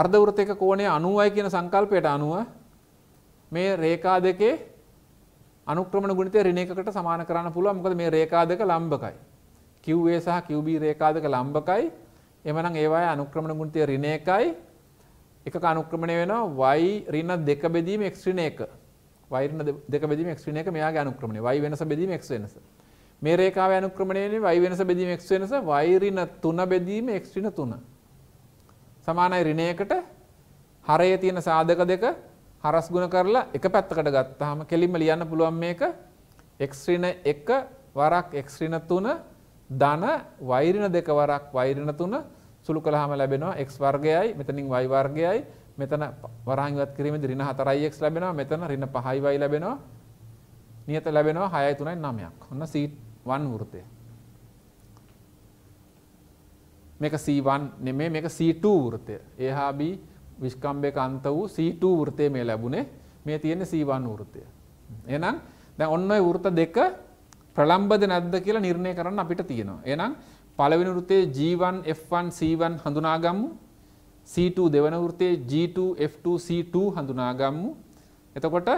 අර්ධ වෘතයක කෝණය 90යි කියන සංකල්පයට අනුව මේ රේඛා දෙකේ අනුක්‍රමණ ගුණිතය ඍණ එකකට සමාන කරන්න පුළුවන් මොකද මේ රේඛාදක ලම්බකයි. QA සහ QB රේඛාදක ලම්බකයි. එමනම් ඒවායේ අනුක්‍රමණ ගුණිතය ඍණ එකයි. එකක අනුක්‍රමණය වෙනවා y ඍණ දෙක බෙදීම x ඍණ එක. y ඍණ දෙක බෙදීම x ඍණ එක මෙයාගේ අනුක්‍රමණය. y වෙනස බෙදීම x වෙනස. මේ රේඛාවේ අනුක්‍රමණය වෙන්නේ y වෙනස බෙදීම x වෙනස y ඍණ 3 බෙදීම x ඍණ 3. සමානයි ඍණ එකට හරයේ තියෙන සාධක දෙක හරස් ගුණ කරලා එක පැත්තකට ගත්තාම කෙලින්ම ලියන්න පුළුවන් මේක x ඍණ 1 වරක් x ඍණ 3 ධන y ඍණ 2 වරක් y ඍණ 3 සුළු කළාම ලැබෙනවා x වර්ගයයි මෙතනින් y වර්ගයයි මෙතන වරහන් ඉවත් කිරීමේදී ඍණ 4x ලැබෙනවා මෙතන ඍණ 5y ලැබෙනවා නියත ලැබෙනවා 6යි 3යි 9ක් ඔන්න C1 වෘතය මේක C1 නෙමෙයි මේක C2 වෘතය A හා B විස්කම්භයක අන්ත වූ C2 වෘතය මේ ලැබුණේ මේ තියෙන C1 වෘතය. එහෙනම් දැන් ඔන්න ඔය වෘත දෙක ප්‍රලම්බද නැද්ද කියලා නිර්ණය කරන්න අපිට තියෙනවා. එහෙනම් පළවෙනි වෘතයේ G1 F1 C1 හඳුනාගමු. C2 දෙවන වෘතයේ G2 F2 C2 හඳුනාගමු. එතකොට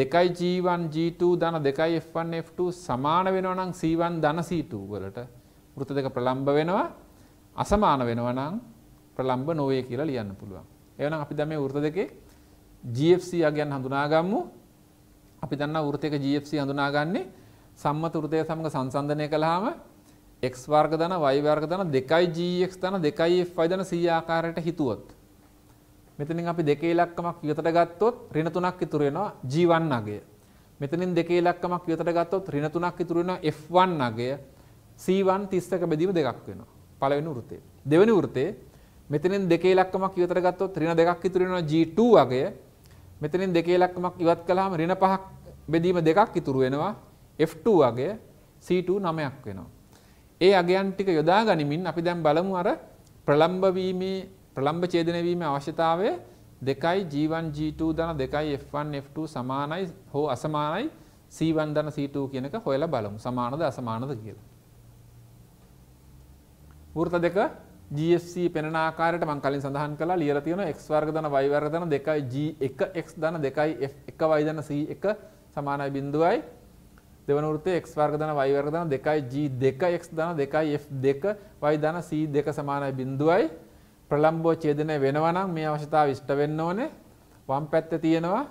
2යි G1 G2 ධන 2යි F1 F2 සමාන වෙනවා නම් C1 ධන C2 වලට වෘත දෙක ප්‍රලම්බ වෙනවා. අසමාන වෙනවා නම් ප්‍රලම්භ නොවේ කියලා ලියන්න පුළුවන්. එවනම් අපි දැන් මේ වෘත දෙකේ GFC අගයන් හඳුනාගමු. අපි දන්නා වෘතයක GFC හඳුනාගන්නේ සම්මත වෘතය සමග සංසන්දනය කළාම x වර්ග ධන y වර්ග ධන 2 gx ධන 2 fy ධන 100 ආකාරයට හිතුවොත් මෙතනින් අපි දෙකේ ඉලක්කමක් විතර ගත්තොත් ඍණ 3ක් ඉතුරු වෙනවා g1 අගය. මෙතනින් දෙකේ ඉලක්කමක් විතර ගත්තොත් ඍණ 3ක් ඉතුරු වෙනවා f1 අගය. c1 31ක බෙදීම දෙකක් වෙනවා. පළවෙනි වෘතේ. දෙවෙනි වෘතේ මෙතනින් දෙකේ ඉලක්කමක් ඉවතට ගත්තොත් ඍණ දෙකක් ඉතුරු වෙනවා G2 වගේ. මෙතනින් දෙකේ ඉලක්කමක් ඉවත් කළාම ඍණ පහක් බෙදීම දෙකක් ඉතුරු වෙනවා F2 වගේ C2 9ක් වෙනවා. ඒ අගයන් ටික යොදා ගනිමින් අපි දැන් බලමු අර ප්‍රලම්භ වීමේ ප්‍රලම්භ ඡේදනය වීමේ අවශ්‍යතාවය 2යි G1 G2 ධන 2යි F1 F2 සමානයි හෝ අසමානයි C1 ධන C2 කියනක හොයලා බලමු. සමානද අසමානද කියලා. වෘත දෙක GFC පෙනන ආකාරයට මං කලින් සඳහන් කළා ලියලා තියෙනවා x වර්ග ධන y වර්ග ධන 2යි g1 x ධන 2යි f1 y ධන c1 සමානයි බිඳුවයි දෙවන වෘත්තයේ x වර්ග ධන y වර්ග ධන 2යි g2 x ධන 2යි f2 y ධන c2 සමානයි බිඳුවයි ප්‍රලම්භෝ ඡේදනය වෙනවා නම් මේ අවශ්‍යතාව ඉෂ්ට වෙන්න ඕනේ වම් පැත්තේ තියෙනවා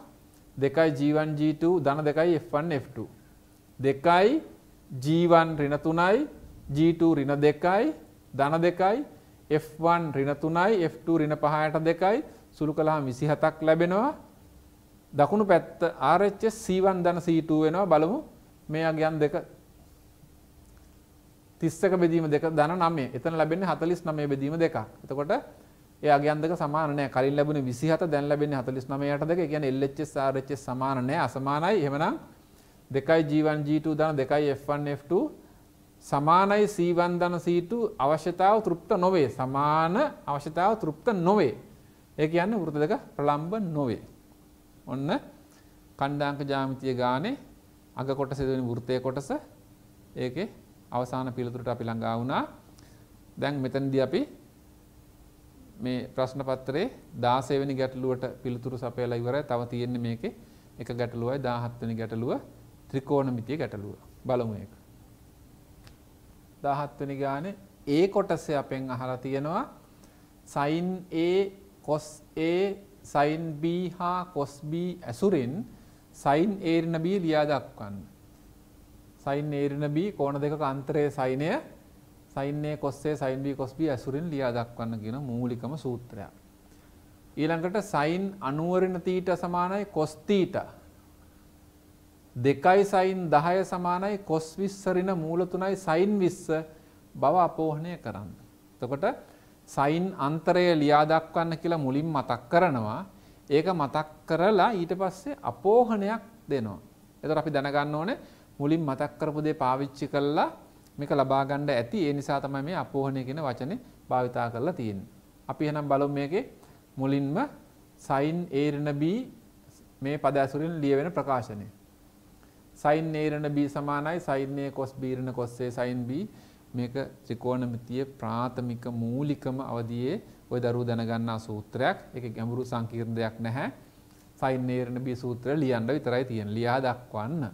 2යි g1 g2 ධන 2යි f1 f2 2යි g1 ඍණ 3යි g2 ඍණ 2යි ධන 2යි F1 රින 3යි F2 රින 5යට 2යි සුළු කළාම 27ක් ලැබෙනවා දකුණු පැත්ත RHS C1 ධන C2 වෙනවා බලමු මේ අගයන් දෙක 30ක බෙදීම දෙක ධන 9 එතන ලැබෙන්නේ 49 බෙදීම දෙකක් එතකොට ඒ අගයන් දෙක සමාන නෑ කලින් ලැබුණේ 27 දැන් ලැබෙන්නේ 49යට දෙක ඒ කියන්නේ LHS RHS සමාන නෑ අසමානයි එහෙමනම් 2G1 G2 ධන 2F1 F2 සමානයි සීවන්දන සීටු අවශ්‍යතාව තෘප්ත නොවේ සමාන අවශ්‍යතාව තෘප්ත නොවේ ඒ කියන්න වෘත දෙක ප්‍රලම්බ නොවේ ඔන්න කණ්ඩාංක ජාමිතිය ගානේ අග කොටස දෙන වෘතය කොටස ඒකේ අවසාන පිළිතුරට අපි ළඟා වුණා දැන් මෙතනදී අපි මේ ප්‍රශ්න පත්‍රයේ 16 වෙනි ගැටලුවට පිළිතුරු සපයලා ඉවරයි තව තියෙන්නේ මේකේ එක ගැටලුවයි 17 වෙනි ගැටලුව ත්‍රිකෝණමිතිය ගැටලුව බලමු ඒක 17 වෙනි ගානේ ඒ කොටස අපෙන් අහලා තියෙනවා sin A cos A sin B හා cos B ඇසුරින් sin A ඍණ B ලියා දක්වන්න. sin A ඍණ B කෝණ දෙකක අන්තරයේ sinය sin A cos A sin B cos B ඇසුරින් ලියා දක්වන්න කියන මූලිකම සූත්‍රයක්. ඊළඟට sin 90 ඍණ තීටා සමානයි cos තීටා දෙකයි සයින් දහය සමානයි කොස් විස්සරින මූල තුනයි සයින් විස්ස බව අපෝහනය කරන්න. තකොට සයින් අන්තරය ලියා දක්වන්න කියලා මුලින් මතක් කරනවා ඒක මතක් කරලා ඊට පස්සේ අපෝහනයක් දෙනවා. එතකොට අපි දැනගන්න ඕනේ මුලින් මතක් කරපු දේ පාවිච්චි කරලා මේක ලබා ගන්න ඇති ඒ නිසා තමයි මේ අපෝහණය කියන වචනේ භාවිතා කරලා තියෙන්නේ. අපි එහෙනම් බලමු මේකේ මුලින්ම sin a ඍණ b මේ පද ඇසුරින් ලියවෙන ප්‍රකාශනය. සයින් A ඍණ B සමානයි සයින් A cos B ඍණ cos A sin B මේක ත්‍රිකෝණමිතිය ප්‍රාථමික මූලිකම අවධියේ ඔය දරුවෝ දැනගන්නා සූත්‍රයක්. ඒක ගැඹුරු සංකීර්ණ දෙයක් නැහැ. සයින් A ඍණ B සූත්‍රය ලියන්න විතරයි තියෙන්නේ. ලියා දක්වන්න.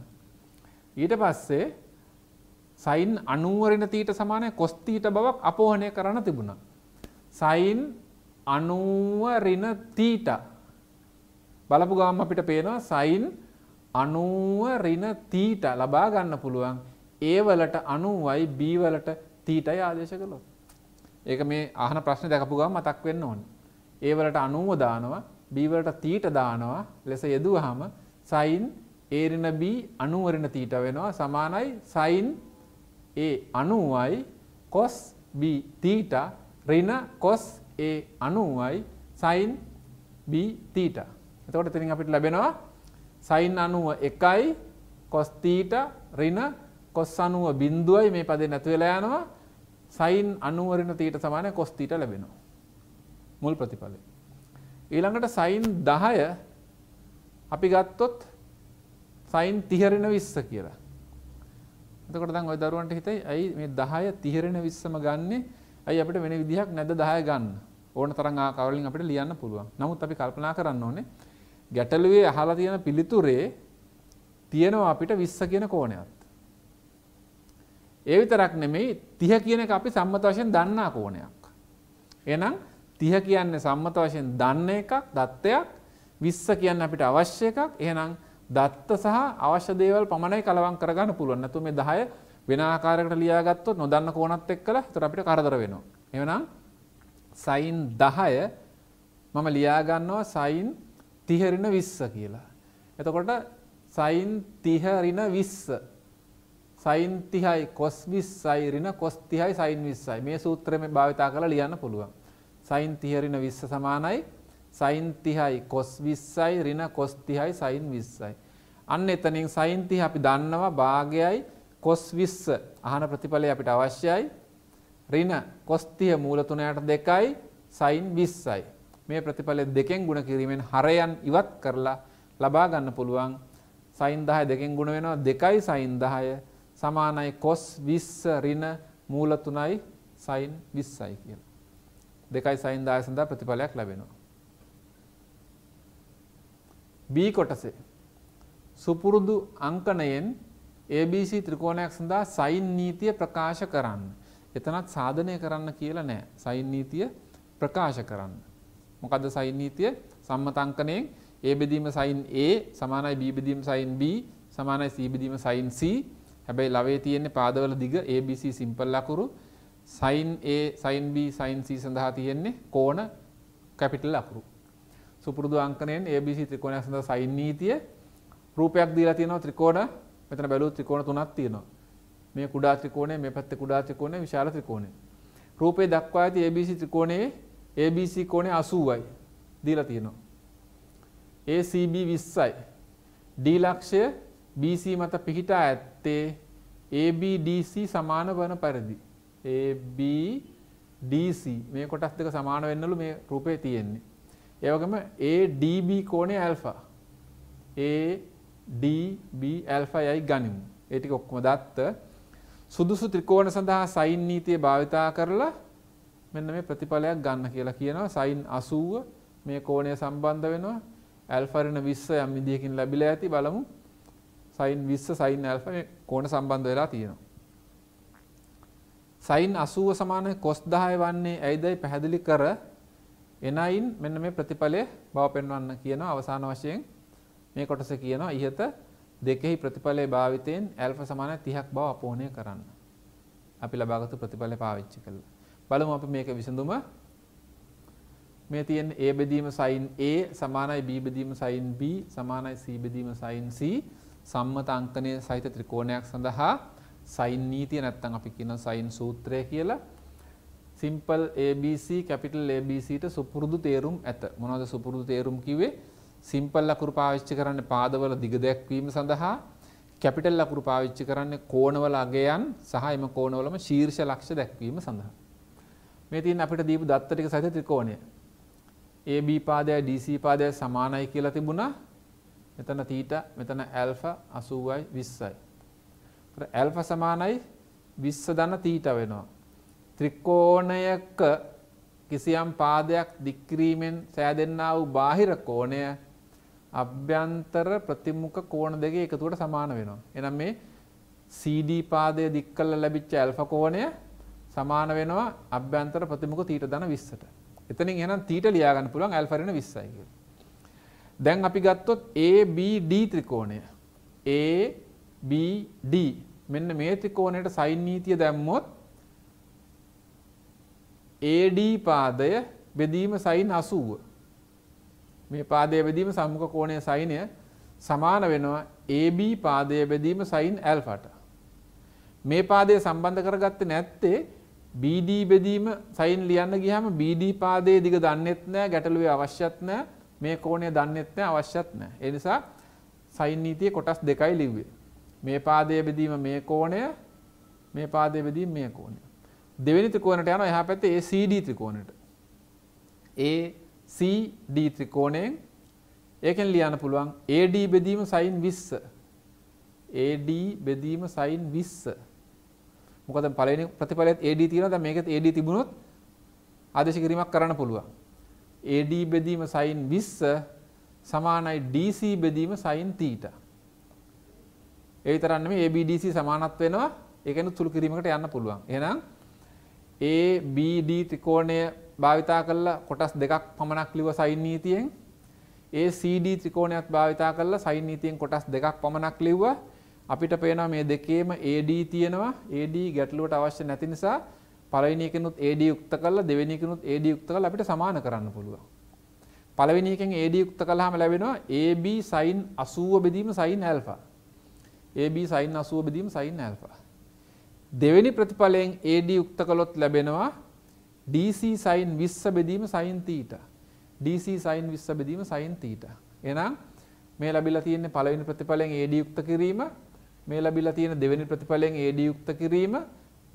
ඊට පස්සේ සයින් 90 ඍණ තීට සමානයි cos තීට බවක් අපෝහණය කරන්න තිබුණා. සයින් 90 ඍණ තීට බලපු ගාම අපිට පේනවා සයින් 90 අනුව රින තීට ලබා ගන්න පුළුවන් ඒවලට අනුවයි බීවලට තීටයි ආදේශ කළොත්. ඒක මේ අහන ප්‍රශ්න දැකපු ගම මතක් වෙන්න ඕන. ඒවලට අනුව දානවා බීවලට තීට දානවා ලෙස යෙදුවහම සයින් ඒරින බී අනුවරින තීට වෙනවා සමානයි සයින් ඒ අනුවයි කොස් B තීට රින කොස් ඒ අනුවයි සයින් B තීට. එතකොට ඉතින් අපිට ලැබෙනවා සයින් අනුව එකයි කොස්තීට රින කොස් අනුව බින්දුවයි මේ පදේ නැතිවෙලා යනවා සයින් අනුවරින තීට සමානය කොස්තීට ලැබෙනවා. මුල් ප්‍රතිඵලය. ඊළඟට සයින් දහය අපි ගත්තොත් සයින් තිහරෙන විස්ස කියලා. එතකොට දැන් ওই දරුවන්ට හිතයි ඇයි මේ 10 තිහරෙන 20ම ගන්නෙ ඇයි අපිට වෙන විදිහක් නැද්ද 10 ගන්න ඕන තරම් ආකාර වලින් අපිට ලියන්න පුළුවන්. නමුත් අපි කල්පනා කරන්න ඕනේ ගැටලුවේ අහලා තියෙන පිළිතුරේ තියෙනවා අපිට 20 කියන කෝණයක්. ඒ විතරක් නෙමෙයි 30 කියන එක අපි සම්මත වශයෙන් දන්නා කෝණයක්. එහෙනම් 30 කියන්නේ සම්මත වශයෙන් දන්න එකක්, දත්තයක්. 20 කියන්නේ අපිට අවශ්‍ය එකක්. එහෙනම් දත්ත සහ අවශ්‍ය දේවල් පමණයි කලවම් කරගන්න පුළුවන්. නැතු මේ 10 වෙන ආකාරයකට ලියාගත්තොත් නොදන්න කෝණත් එක්කලා ඒතර අපිට කරදර වෙනවා. එහෙනම් sin 10 මම ලියා ගන්නවා sin 10 තිහරින විස්ස කියලා. එතකොට සයින් තිහරින විස්ස සයින් තිහයි කොස් විස්සයි ඍණ කොස් තිහයි සයින් විස්සයි මේ සූත්‍රය මේ භාවිතා කරලා ලියන්න පුළුවන්. සයින් තිහරින විස්ස සමානයි සයින් තිහයි කොස් විස්සයි ඍණ කොස් තිහයි සයින් විස්සයි. අන්න එතනින් සයින් තිහ අපි දන්නවා භාගයයි කොස් විස්ස අහන ප්‍රතිඵලය අපිට අවශ්‍යයි. ඍණ කොස් තිහ මූල තුනයට දෙකයි සයින් විස්සයි. මේ ප්‍රතිඵල දෙකෙන් ගුණ කිරීමෙන් හරයන් ඉවත් කරලා ලබා ගන්න පුළුවන් සයින් 10 දෙකෙන් ගුණ වෙනවා 2යි සයින් 10 සමානයි cos 20 ඍණ මූල 3යි සයින් 20යි කියලා. 2යි සයින් 10 සඳහා ප්‍රතිඵලයක් ලැබෙනවා. B කොටසේ සුපුරුදු අංකණයෙන් ABC ත්‍රිකෝණයක් සඳහා සයින් නීතිය ප්‍රකාශ කරන්න. එතනත් සාධනය කරන්න කියලා නෑ. සයින් නීතිය ප්‍රකාශ කරන්න. මොකද සයිනීතිය සම්මතංකනයෙන් ඒ බෙදීම සයින් A සමානයි B බෙදීම සයින් B සමානයි C බෙදීම සයින් C හැබැයි ලවේ තියෙන්නේ පාදවල දිග ABC සිම්පල් අකුරු sine A sine B sine C සඳහා තියෙන්නේ කෝණ කැපිටල් අකුරු සුපුරුදු අංකණයෙන් ABC ත්‍රිකෝණයක් සඳහා සයින් නීතිය රූපයක් දීලා තියෙනවා ත්‍රිකෝණ මෙතන බැලුවොත් ත්‍රිකෝණ තුනක් තියෙනවා මේ කුඩා ත්‍රිකෝණය මේ පැත්තේ කුඩා ත්‍රිකෝණය විශාල ත්‍රිකෝණය රූපේ දක්වා ඇති ABC ත්‍රිකෝණයේ ABC කෝණය 80යි දීලා තියෙනවා. ACB 20යි. D ලක්ෂය BC මත පිහිටා ඇත්තේ ABDC සමාන වන පරිදි ABDC මේ කොටස් දෙක සමාන වෙන්නලු මේ රූපේ තියෙන්නේ. ඒ වගේම ADB කෝණය ඇල්ෆා. ADB ඇල්ෆා යයි ගනිමු. ඒ ටික ඔක්කොම දත්ත සුදුසු ත්‍රිකෝණ සඳහා සයින් නීතිය භාවිතා කරලා මෙන්න මේ ප්‍රතිඵලයක් ගන්න කියලා කියනවා සයින් 80 මේ කෝණය සම්බන්ධ වෙනවා ඇල්ෆා ඍණ 20 යම් විදියකින් ලැබිලා ඇති බලමු සයින් 20 සයින් ඇල්ෆා මේ කෝණ සම්බන්ධ වෙලා තියෙනවා සයින් 80 සමාන cos 10 වන්නේ ඇයිදයි පැහැදිලි කර එනයින් මෙන්න මේ ප්‍රතිඵලය බව පෙන්වන්න කියනවා අවසාන වශයෙන් මේ කොටස කියනවා ඉහත දෙකෙහි ප්‍රතිඵලයේ භාවිතයෙන් ඇල්ෆා සමාන 30ක් බව අපෝහණය කරන්න. අපි ලබාගත් ප්‍රතිඵලය පාවිච්චි කළා. බලමු අපි මේක විසඳුම මේ තියෙන A බෙදීම sin A සමානයි B බෙදීම sin B සමානයි C බෙදීම sin C සම්මත අංකනය සහිත ත්‍රිකෝණයක් සඳහා sin නීතිය නැත්නම් අපි කියන sin සූත්‍රය කියලා simple ABC capital ABC ට සුපුරුදු තේරුම් ඇත මොනවද සුපුරුදු තේරුම් කිව්වේ සිම්පල් ලකුරු පාවිච්චි කරන්න පාදවල දිග දැක්වීම සඳහා කැපිටල් ලකුරු පාවිච්චි කරන්න කෝණවල අගයන් සහ එම කෝණවලම ශීර්ෂ ලක්ෂ දැක්වීම සඳහා මේ තියෙන අපිට දීපු දත්ත ටික සහිත ත්‍රිකෝණය. AB පාදයයි DC පාදයයි සමානයි කියලා තිබුණා. මෙතන තීටා මෙතන ඇල්ෆා 80යි 20යි. ඒතර ඇල්ෆා සමානයි 20 දන තීටා වෙනවා. ත්‍රිකෝණයක කිසියම් පාදයක් දික් කිරීමෙන් සෑදෙන්නා වූ බාහිර කෝණය අභ්‍යන්තර ප්‍රතිමුඛ කෝණ දෙකේ එකතුවට සමාන වෙනවා. එහෙනම් මේ CD පාදය දික් කළ ලැබිච්ච ඇල්ෆා කෝණය සමාන වෙනවා අභ්‍යන්තර ප්‍රතිමුඛ තීට ධන 20ට. එතනින් එහෙනම් තීට ලියා ගන්න පුළුවන් ඇල්ෆා ඍණ 20යි කියලා. දැන් අපි ගත්තොත් ABD ත්‍රිකෝණය. ABD මෙන්න මේ ත්‍රිකෝණයට සයින් නීතිය දැම්මොත් AD පාදය බෙදීම සයින් 80. මේ පාදයේ බෙදීම සම්මුඛ කෝණයේ සයිනය සමාන වෙනවා AB පාදයේ බෙදීම සයින් ඇල්ෆාට. මේ පාදය සම්බන්ධ කරගත්තේ නැත්තේ BD බෙදීම සයින් ලියන්න ගියාම BD පාදයේ දිග දන්නෙත් නෑ ගැටලුවේ අවශ්‍යත් නෑ මේ කෝණය දන්නෙත් නෑ අවශ්‍යත් නෑ. ඒ නිසා සයින් නීතියේ කොටස් දෙකයි ලිව්වේ. මේ පාදයේ බෙදීම මේ කෝණය මේ පාදයේ බෙදීම මේ කෝණය. දෙවෙනි ත්‍රිකෝණයට යනවා එහා පැත්තේ ACD ත්‍රිකෝණයට. ACD ත්‍රිකෝණයෙන් ඒකෙන් ලියන්න පුළුවන් AD බෙදීම සයින් 20. AD බෙදීම සයින් 20. මොකද පළවෙනි ප්‍රතිඵලයේත් AD තියෙනවා දැන් මේකෙත් AD තිබුණොත් ආදේශ කිරීමක් කරන්න පුළුවන් AD බෙදීම sin 20 සමානයි DC බෙදීම sin θ ඒ විතරක් නෙමෙයි ABDC සමානත් වෙනවා ඒකෙනුත් සුළු කිරීමකට යන්න පුළුවන් එහෙනම් ABD ත්‍රිකෝණය භාවිතා කරලා කොටස් දෙකක් පමණක් ලිව sin නීතියෙන් ACD ත්‍රිකෝණයක් භාවිතා කරලා sin නීතියෙන් කොටස් දෙකක් පමණක් ලිව්වා අපිට පේනවා මේ දෙකේම AD තියෙනවා AD ගැටලුවට අවශ්‍ය නැති නිසා පළවෙනි එකනොත් AD යුක්ත කරලා දෙවෙනි එකනොත් AD යුක්ත කරලා අපිට සමාන කරන්න පුළුවන්. පළවෙනි එකෙන් AD යුක්ත කළාම ලැබෙනවා AB sin 80 බෙදීම sin alpha. AB sin 80 බෙදීම sin alpha. දෙවෙනි ප්‍රතිඵලයෙන් AD යුක්ත කළොත් ලැබෙනවා DC sin 20 බෙදීම sin theta. DC sin 20 බෙදීම sin theta. එහෙනම් මේ ලැබිලා තියෙන්නේ පළවෙනි ප්‍රතිඵලයෙන් AD යුක්ත කිරීම මේ ලැබිලා තියෙන දෙවෙනි ප්‍රතිඵලයෙන් AD යුක්ත කිරීම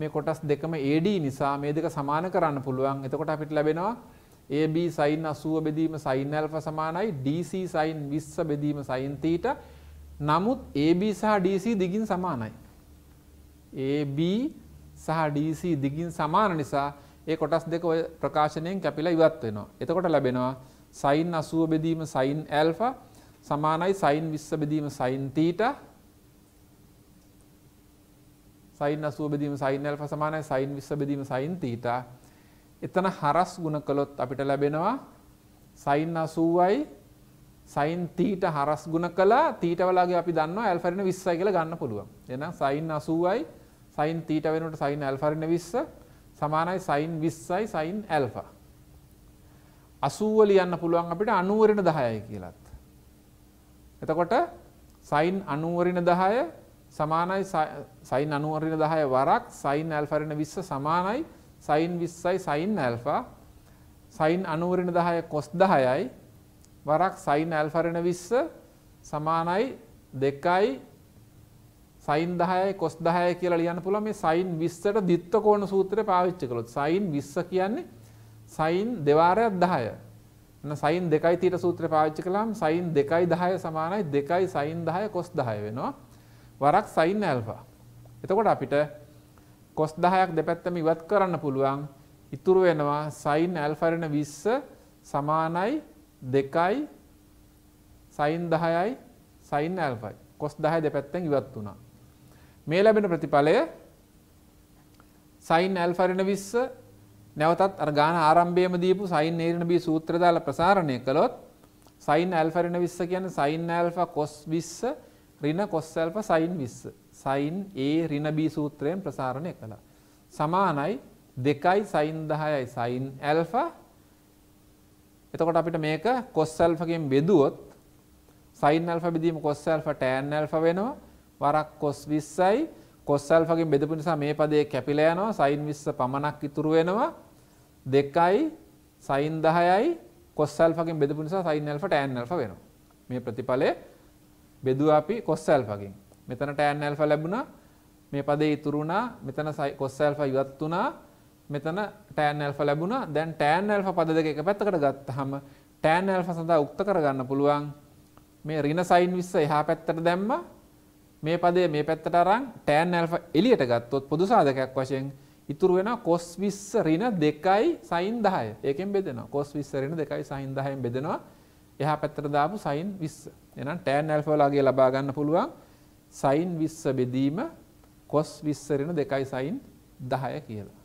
මේ කොටස් දෙකම AD නිසා මේ දෙක සමාන කරන්න පුළුවන්. එතකොට අපිට ලැබෙනවා AB sin 80 බෙදීම sin alpha සමානයි DC sin 20 බෙදීම sin theta. නමුත් AB සහ DC දිගින් සමානයි. AB සහ DC දිගින් සමාන නිසා ඒ කොටස් දෙක ඔය ප්‍රකාශනයෙන් කැපිලා ඉවත් වෙනවා. එතකොට ලැබෙනවා sin 80 බෙදීම sin alpha සමානයි sin 20 බෙදීම sin theta සයින් 80 බෙදීම සයින් ඇල්ෆා සමානයි සයින් 20 බෙදීම සයින් තීටා. එතන හරස් ගුණ කළොත් අපිට ලැබෙනවා සයින් 80යි සයින් තීට හරස් ගුණ කළා තීට වලගේ අපි දන්නවා ඇල්ෆා ඍණ 20යි කියලා ගන්න පුළුවන්. එහෙනම් සයින් 80යි සයින් තීට වෙනකොට සයින් ඇල්ෆා ඍණ 20 සමානයි සයින් 20යි සයින් ඇල්ෆා. 80 වල යන්න පුළුවන් අපිට 90 ඍණ 10යි කියලාත්. එතකොට සයින් 90 ඍණ 10 සමානයි සයින් අනුවරින දහය වරක් සයින් ඇල්ෆරෙන විස්ස සමානයි සයින් විස්සයි සයින් ඇල්ෆා සයින් අනුවරින දහය කොස් දහයයි වරක් සයින් ඇල්ෆරෙන විස්ස සමානයි දෙකයි සයින් දහයයි කොස් දහය කියලා ලියන්න පුළුවන් මේ සයින් 20ට දිත්ත කෝණ සූත්‍රය පාවිච්චි කළොත් සයින් 20 කියන්නේ සයින් දෙවාරයක් 10. එන සයින් 2යි තීර සූත්‍රය පාවිච්චි කළාම සයින් 2යි 10 සමානයි 2යි සයින් 10 කොස් 10 වෙනවා. වරක් සයින් ඇල්ෆා. එතකොට අපිට කොස් දහයක් දෙපැත්තම ඉවත් කරන්න පුළුවන් ඉතුරු වෙනවා සයින් ඇල්ෆරෙන විස්ස සමානයි දෙකයි සයින් දහයයි සයින් ඇල්ෆයි කොස් දහය දෙපැත්තෙන් ඉවත් වුණා. මේ ලැබෙන ප්‍රතිඵලය සයින් ඇල්ෆරෙන විස්ස නැවතත් අර ගාන ආරම්භයේම දීපු සයින් ඒරින බී සූත්‍රය දාලා ප්‍රසාරණය කළොත් සයින් ඇල්ෆරෙන විස්ස කියන්නේ සයින් ඇල්ෆා කොස් විස්ස ඍණ කොස්සල්ප සයින් 20 සයින් A ඍණ B සූත්‍රයෙන් ප්‍රසාරණය කළා. සමානයි 2යි සයින් 10යි සයින් ඇල්ෆා එතකොට අපිට මේක cos alpha කින් බෙදුවොත් sin alpha බෙදීම cos alpha tan alpha වෙනවා වරක් cos 20යි cos alpha කින් බෙදපු නිසා මේ පදේ කැපිලා යනවා sin 20 පමණක් ඉතුරු වෙනවා 2යි sin 10යි cos alpha කින් බෙදපු නිසා sin alpha tan alpha වෙනවා මේ ප්‍රතිඵලය බෙදුවා අපි cos alpha ගෙන්. මෙතන tan alpha ලැබුණා. මේ පදේ ඉතුරු වුණා. මෙතන cos alpha ඉවත් වුණා. මෙතන tan alpha ලැබුණා. දැන් tan alpha පද දෙක එක පැත්තකට ගත්තාම tan alpha සඳහා උක්ත කරගන්න පුළුවන් මේ ඍණ sin 20 එහා පැත්තට දැම්මා. මේ පදේ මේ පැත්තට අරන් tan alpha එළියට ගත්තොත් පොදු සාධකයක් වශයෙන් ඉතුරු වෙනවා cos 20 ඍණ 2යි sin 10. ඒකෙන් බෙදෙනවා. cos 20 ඍණ 2යි sin 10ෙන් බෙදෙනවා. එහා පැත්තට දාපු sin 20. එහෙනම් tan alpha වලාගේ ලබා ගන්න පුළුවන් sin 20 බෙදීම cos 20 වෙන 2යි sin 10 කියලා.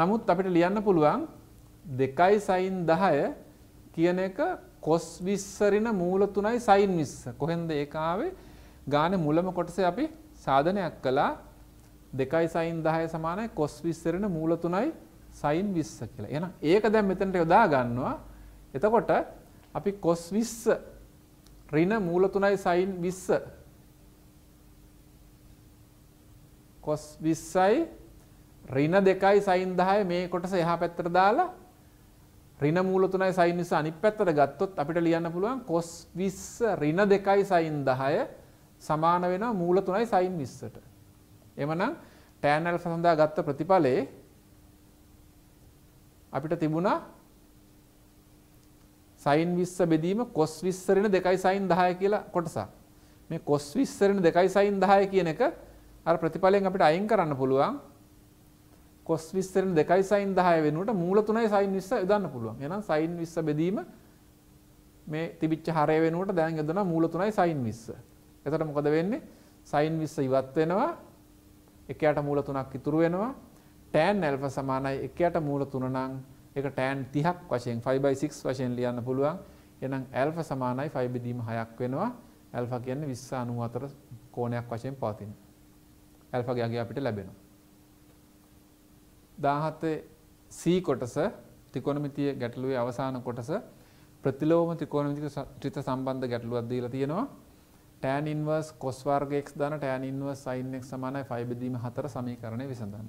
නමුත් අපිට ලියන්න පුළුවන් 2යි sin 10 කියන එක cos 20 රින මූල 3යි sin 20. කොහෙන්ද ඒක ආවේ? ගානේ මුලම කොටසේ අපි සාධනයක් කළා 2යි sin 10 සමානයි cos 20 රින මූල 3යි sin 20 කියලා. එහෙනම් ඒක දැන් මෙතනට යොදා ගන්නවා එතකොට අපි කොස් 20 ඍණ මූල 3යි sin 20 cos 20යි ඍණ 2යි sin 10 මේ කොටස එහා පැත්තට දාලා ඍණ මූල 3යි sin 20 අනිත් පැත්තට ගත්තොත් අපිට ලියන්න පුළුවන් cos 20 ඍණ 2යි sin 10 සමාන වෙනවා මූල 3යි sin 20ට. එමනම් tan alpha සඳහා ගත්ත ප්‍රතිඵලේ අපිට තිබුණා සයින් 20 බෙදීම cos 20 වෙන 2යි sin 10 කියලා කොටසක්. මේ cos 20 වෙන 2යි sin 10 කියන එක අර ප්‍රතිඵලයෙන් අපිට අයින් කරන්න පුළුවන්. cos 20 වෙන 2යි sin 10 වෙනුවට මූල 3යි sin 20 යොදන්න පුළුවන්. එහෙනම් sin 20 බෙදීම මේ තිබිච්ච හරය වෙනුවට දැන් යොදනවා මූල 3යි sin 20. එතකොට මොකද වෙන්නේ? sin 20 ඉවත් වෙනවා. එකයට මූල 3ක් ඉතුරු වෙනවා. tan α සමානයි 1ට මූල 3 නම් ඒක tan 30ක් වශයෙන් 5/6 වශයෙන් ලියන්න පුළුවන්. එහෙනම් ඇල්ෆා සමානයි 5 බෙදීම 6ක් වෙනවා. ඇල්ෆා කියන්නේ 20 94 කෝණයක් වශයෙන් පවතින. ඇල්ෆාගේ අගය අපිට ලැබෙනවා. 17 C කොටස ත්‍රිකෝණමිතිය ගැටලුවේ අවසාන කොටස ප්‍රතිලෝම ත්‍රිකෝණමිතික ත්‍රිත සම්බන්ධ ගැටලුවක් දීලා තියෙනවා. tan inverse cos වර්ග x දන tan inverse sin x සමානයි 5 බෙදීම 4 සමීකරණය විසඳන්න.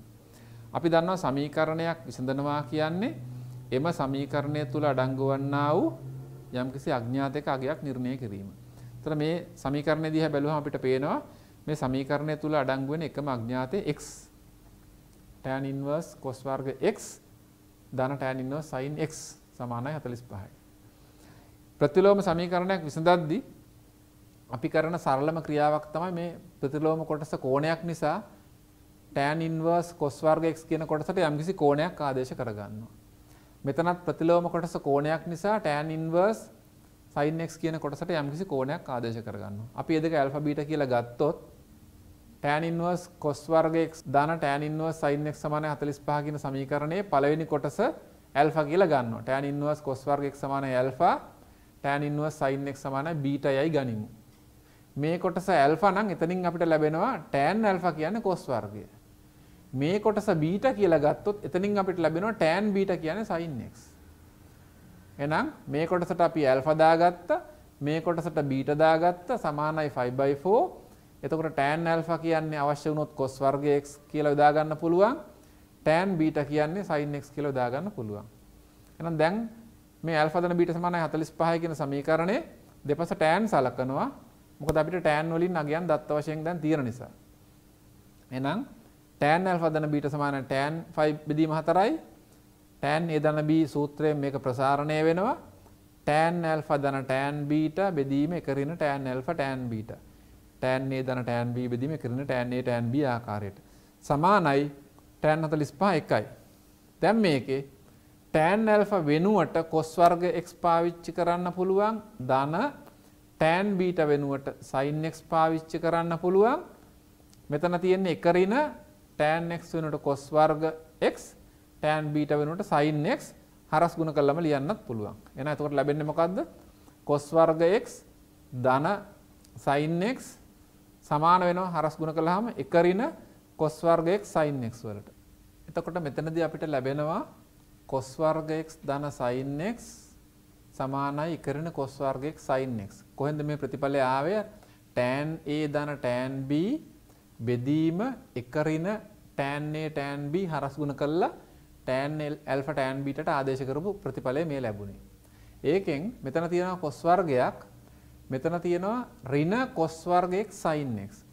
අපි දන්නවා සමීකරණයක් විසඳනවා කියන්නේ එම සමීකරණය තුළ අඩංගු වන්නා වූ යම්කිසි අඥාතක අගයක් නිර්ණය කිරීම. එතන මේ සමීකරණය දිහා බැලුවම අපිට පේනවා මේ සමීකරණය තුළ අඩංගු වෙන එකම අඥාතය x tan inverse cos වර්ග x ධන tan inverse sin x සමානයි 45යි. ප්‍රතිලෝම සමීකරණයක් විසඳද්දී අපි කරන සරලම ක්‍රියාවක් තමයි මේ ප්‍රතිලෝම කොටස කෝණයක් නිසා tan inverse cos වර්ග x කියන කොටසට යම්කිසි කෝණයක් ආදේශ කරගන්නවා. මෙතනත් ප්‍රතිලෝම කොටස කෝණයක් නිසා tan inverse sin x කියන කොටසට යම්කිසි කෝණයක් ආදේශ කරගන්නවා. අපි ඒ දෙක alpha beta කියලා ගත්තොත් tan inverse cos වර්ග x දාන tan inverse sin x 45 කියන සමීකරණයේ පළවෙනි කොටස alpha කියලා ගන්නවා. tan inverse cos වර්ග x alpha tan inverse sin x beta යයි ගනිමු. මේ කොටස alpha නම් එතනින් අපිට ලැබෙනවා tan alpha කියන්නේ cos වර්ගය. මේ කොටස බීට කියලා ගත්තොත් එතනින් අපිට ලැබෙනවා tan බීට කියන්නේ sin x. එහෙනම් මේ කොටසට අපි ඇල්ෆා දාගත්තා මේ කොටසට බීට දාගත්තා සමානයි 5/4. එතකොට tan ඇල්ෆා කියන්නේ අවශ්‍ය වුණොත් cos වර්ගය x කියලා යොදා ගන්න පුළුවන්. tan බීට කියන්නේ sin x කියලා යොදා ගන්න පුළුවන්. එහෙනම් දැන් මේ ඇල්ෆා දන බීට සමානයි 45 කියන සමීකරණය දෙපස tan සලකනවා. මොකද අපිට tan වලින් අගයන් දත්ත වශයෙන් දැන් තියෙන නිසා. එහෙනම් tan alpha ධන බීට සමාන tan phi බෙදීම 4යි tan a ධන b සූත්‍රයෙන් මේක ප්‍රසාරණය වෙනවා tan alpha ධන tan beta බෙදීම එකරින tan alpha tan beta tan a ධන tan b බෙදීම එකරින tan a tan b ආකාරයට සමානයි tan 45 එකයි දැන් මේකේ tan alpha වෙනුවට cos වර්ග x පාවිච්චි කරන්න පුළුවන් ධන tan beta වෙනුවට sin x පාවිච්චි කරන්න පුළුවන් මෙතන තියෙන්නේ එකරින tan x වෙනකොට cos වර්ග x tan beta වෙනකොට sin x හරස් ගුණ කරලම ලියන්නත් පුළුවන්. එහෙනම් එතකොට ලැබෙන්නේ මොකද්ද? cos වර්ග x ධන sin x සමාන වෙනවා හරස් ගුණ කළාම 1 ඍණ cos වර්ග x sin x වලට. එතකොට මෙතනදී අපිට ලැබෙනවා cos වර්ග x ධන sin x සමානයි 1 ඍණ cos වර්ග x sin x. කොහෙන්ද මේ ප්‍රතිඵලය ආවේ? tan a ධන tan b බෙදීම එකරින ටෑන්නේ ටෑන් B හරස් ගුණ කළා ටෑන් ඇල්ෆා ටෑන් B ට ආදේශ කරපු ප්‍රතිඵලය මේ ලැබුණේ. ඒකෙන් මෙතන තියෙනවා cos වර්ගයක් මෙතන තියෙනවා ඍණ cos වර්ගයක් sin x.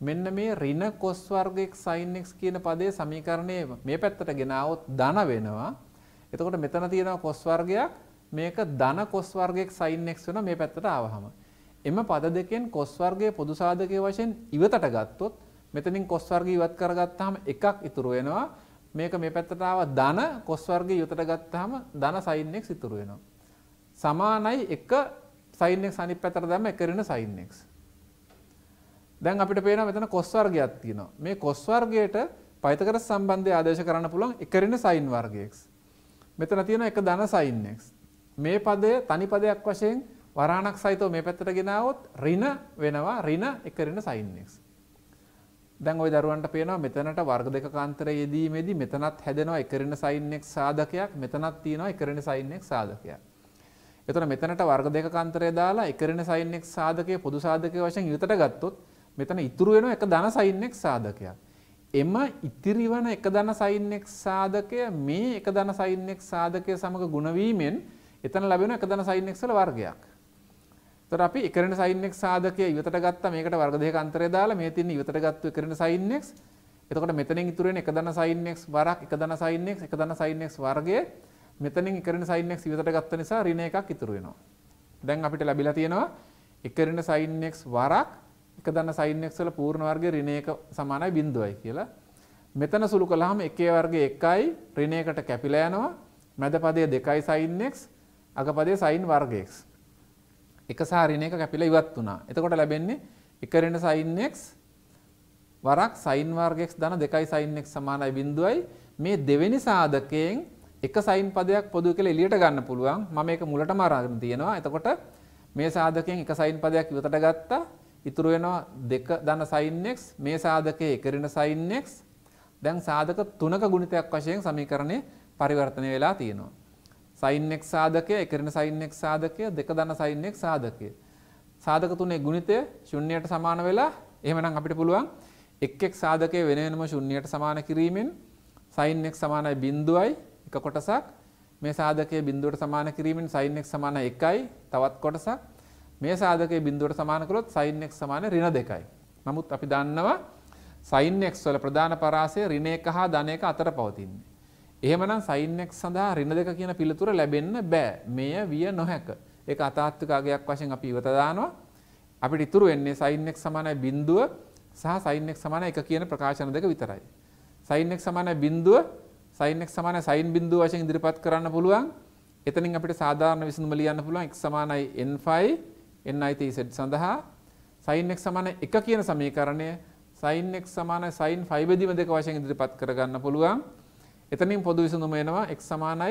මෙන්න මේ ඍණ cos වර්ගයක් sin x කියන පදේ සමීකරණය මේ පැත්තට ගෙනාවොත් ධන වෙනවා. එතකොට මෙතන තියෙනවා cos වර්ගයක් මේක ධන cos වර්ගයක් sin x වෙනවා මේ පැත්තට ආවහම. එම පද දෙකෙන් cos වර්ගයේ පොදු සාධකයේ වශයෙන් ඉවතට ගත්තොත් මෙතනින් කොස් වර්ග ඉවත් කරගත්තාම එකක් ඉතුරු වෙනවා. මේක මේ පැත්තට ආව ධන කොස් වර්ගය යොතට ගත්තාම ධන sin x ඉතුරු වෙනවා. සමානයි 1 sin x අනිත් පැත්තට දැම්ම 1 ඍණ sin x. දැන් අපිට පේනවා මෙතන කොස් වර්ගයක් තියෙනවා. මේ කොස් වර්ගයට පයිතගරස් සම්බන්ධය ආදේශ කරන්න පුළුවන් 1 ඍණ sin වර්ග x. මෙතන තියෙන 1 ධන sin x. මේ පදය තනි පදයක් වශයෙන් වරාණක් සහිතව මේ පැත්තට ගෙනාවොත් ඍණ වෙනවා ඍණ 1 ඍණ sin x. දැන් ওই දරුවන්ට පේනවා මෙතනට වර්ග දෙක කාන්තරයේදීමේදී මෙතනත් හැදෙනවා එකරින සයින් එක් සාධකයක් මෙතනත් තියෙනවා එකරින සයින් එක් සාධකයක්. එතන මෙතනට වර්ග දෙක කාන්තරය දාලා එකරින සයින් එක් සාධකයේ පොදු සාධකයේ වශයෙන් ඉවතට ගත්තොත් මෙතන ඉතුරු වෙන එක ධන සයින් එක් සාධකයක්. එම ඉතිරිවන එක ධන සයින් එක් සාධකය මේ එක ධන සයින් එක් සාධකය සමග ගුණ වීමෙන් එතන ලැබෙන එක ධන සයින් එක්ස් වල වර්ගයක්. තොර අපි එකරෙන සයින්ෙක් සාධකය ඉවතට ගත්තා මේකට වර්ග දෙක අන්තරය දාලා මේ තින්නේ ඉවතට ගත්තු එකරෙන සයින්ෙක්ස් එතකොට මෙතනින් ඉතුරු වෙන එක ධන සයින්ෙක්ස් වරක් එක ධන සයින්ෙක්ස් එක ධන සයින්ෙක්ස් වර්ගය මෙතනින් එකරෙන සයින්ෙක්ස් ඉවතට ගත්ත නිසා ඍණ එකක් ඉතුරු වෙනවා දැන් අපිට ලැබිලා තියෙනවා එකරෙන සයින්ෙක්ස් වරක් එක ධන සයින්ෙක්ස් වල පූර්ණ වර්ගය ඍණ එක සමානයි 0යි කියලා මෙතන සුළු කළාම එකේ වර්ගය 1යි ඍණ එකට කැපිලා යනවා මැද පදයේ 2යි සයින්ෙක්ස් අග පදයේ සයින් වර්ග x එක සාරිනයක කැපිලා ඉවත් වුණා. එතකොට ලැබෙන්නේ එක ඍණ sin x වරක් sin වර්ග x ධන 2යි sin x සමානයි බිඳුවයි මේ දෙවෙනි සාධකයෙන් එක sin පදයක් පොදු කියලා එළියට ගන්න පුළුවන්. මම ඒක මුලටම අරගෙන තියෙනවා. එතකොට මේ සාධකයෙන් එක sin පදයක් ඉවතට ගත්තා. ඉතුරු වෙනවා 2 ධන sin x මේ සාධකයේ එක ඍණ sin x දැන් සාධක තුනක ගුණිතයක් වශයෙන් සමීකරණේ පරිවර්තනය වෙලා තියෙනවා. සයින් x සාධකය, එක ඍණ සයින් x සාධකය, දෙක ධන සයින් x සාධකය. සාධක තුනේ ගුණිතය ශුන්‍යයට සමාන වෙලා එහෙමනම් අපිට පුළුවන් එක් එක් සාධකය වෙන වෙනම ශුන්‍යයට සමාන කිරීමෙන් සයින් x සමානයි 0යි එක කොටසක් මේ සාධකය බිඳුවට සමාන කිරීමෙන් sin x සමාන 1යි තවත් කොටසක් මේ සාධකය බිඳුවට සමාන කරොත් sin x සමාන ඍණ 2යි. නමුත් අපි දන්නවා sin x වල ප්‍රධාන පරාසය ඍණ 1 හා ධන 1 අතර පවතින්නේ. එහෙමනම් sin x සඳහා ඍණ 2 කියන පිළිතුර ලැබෙන්න බෑ. මෙය විය නොහැක. ඒක අතාත්වික අගයක් වශයෙන් අපි ඉවත දානවා. අපිට ඉතුරු වෙන්නේ sin x සමානයි බිඳුව සහ sin x සමානයි 1 කියන ප්‍රකාශන දෙක විතරයි. sin x සමානයි බිඳුව sin x සමානයි sin බිඳුව වශයෙන් ඉදිරිපත් කරන්න පුළුවන්. එතනින් අපිට සාධාරණ විසඳුම ලියන්න පුළුවන් x සමානයි n5 nitz සඳහා sin x සමාන 1 කියන සමීකරණය sin x සමාන sin 5 බෙදීම දෙක වශයෙන් ඉදිරිපත් කරගන්න පුළුවන්. එතනින් පොදු විසඳුම එනවා x සමානයි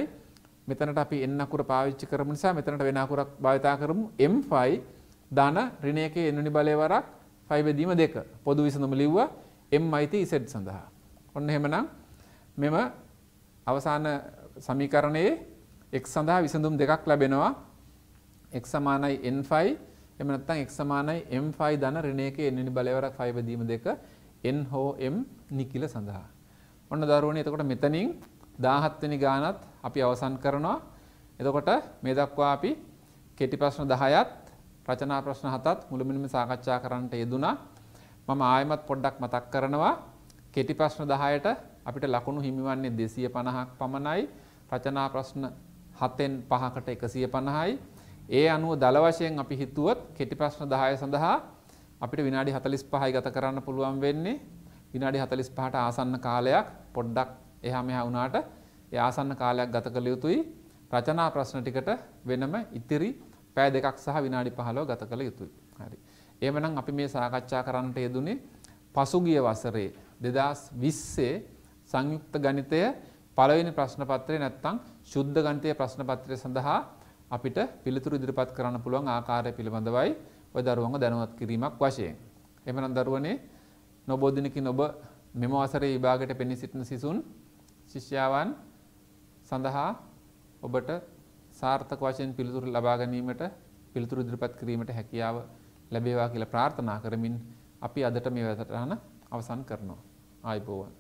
මෙතනට අපි n අකුර පාවිච්චි කරමු නිසා මෙතනට වෙන අකුරක් භාවිතා කරමු m5 ධන ඍණ එකේ n වෙනි බලය වරක් 5 බෙදීම 2 පොදු විසඳුම ලිව්වා m අයිති z සඳහා ඔන්න එහෙමනම් මෙම අවසාන සමීකරණයේ එක් සඳහා විසඳුම් දෙකක් ලැබෙනවා එක් සමානයි n5 එම නැත්නම් x සමානයි m5 ධන ඍණයක n වෙනි බලවරක් 5 බෙදීම දෙක n හෝ m නිකිල සඳහා ඔන්න දරුවනේ එතකොට මෙතනින් 17 වෙනි ගානත් අපි අවසන් කරනවා. එතකොට මේ දක්වා අපි කෙටි ප්‍රශ්න 10ත් රචනා ප්‍රශ්න 7ත් මුළුමනින්ම සාකච්ඡා කරන්නට යෙදුනා. මම ආයෙමත් පොඩ්ඩක් මතක් කරනවා කෙටි ප්‍රශ්න 10ට අපිට ලකුණු හිමිවන්නේ 250ක් පමණයි. රචනා ප්‍රශ්න 7න් 5කට 150යි. ඒ අනුව දල වශයෙන් අපි හිතුවොත් කෙටි ප්‍රශ්න 10 සඳහා අපිට විනාඩි 45යි ගත කරන්න පුළුවන් වෙන්නේ. විනාඩි 45ට ආසන්න කාලයක් පොඩ්ඩක් එහා මෙහා වුණාට ඒ ආසන්න කාලයක් ගත කළ යුතුයි. රචනා ප්‍රශ්න ටිකට වෙනම ඉතිරි පෑ දෙකක් සහ විනාඩි 15 ගත කළ යුතුයි. හරි. එහෙමනම් අපි මේ සාකච්ඡා කරන්නට යෙදුනේ පසුගිය වසරේ 2020 සංයුක්ත ගණිතය පළවෙනි ප්‍රශ්න පත්‍රය නැත්නම් ශුද්ධ ගණිතය ප්‍රශ්න පත්‍රය සඳහා අපිට පිළිතුරු ඉදිරිපත් කරන්න පුළුවන් ආකාරය පිළිබඳවයි ඔය දරුවන්ව දැනුවත් කිරීමක් වශයෙන්. එහෙමනම් දරුවනේ නොබෝධනකින් ඔබ මෙම වසරේ විභාගට පෙනී සිටින සිසුන් ශිෂ්‍යාවන් සඳහා ඔබට සාර්ථක වශයෙන් පිළිතුරු ලබා ගැනීමට පිළිතුරු ඉදිරිපත් කිරීමට හැකියාව ලැබේවා කියලා ප්‍රාර්ථනා කරමින් අපි අදට මේ වැඩසටහන අවසන් කරනවා. ආයුබෝවන්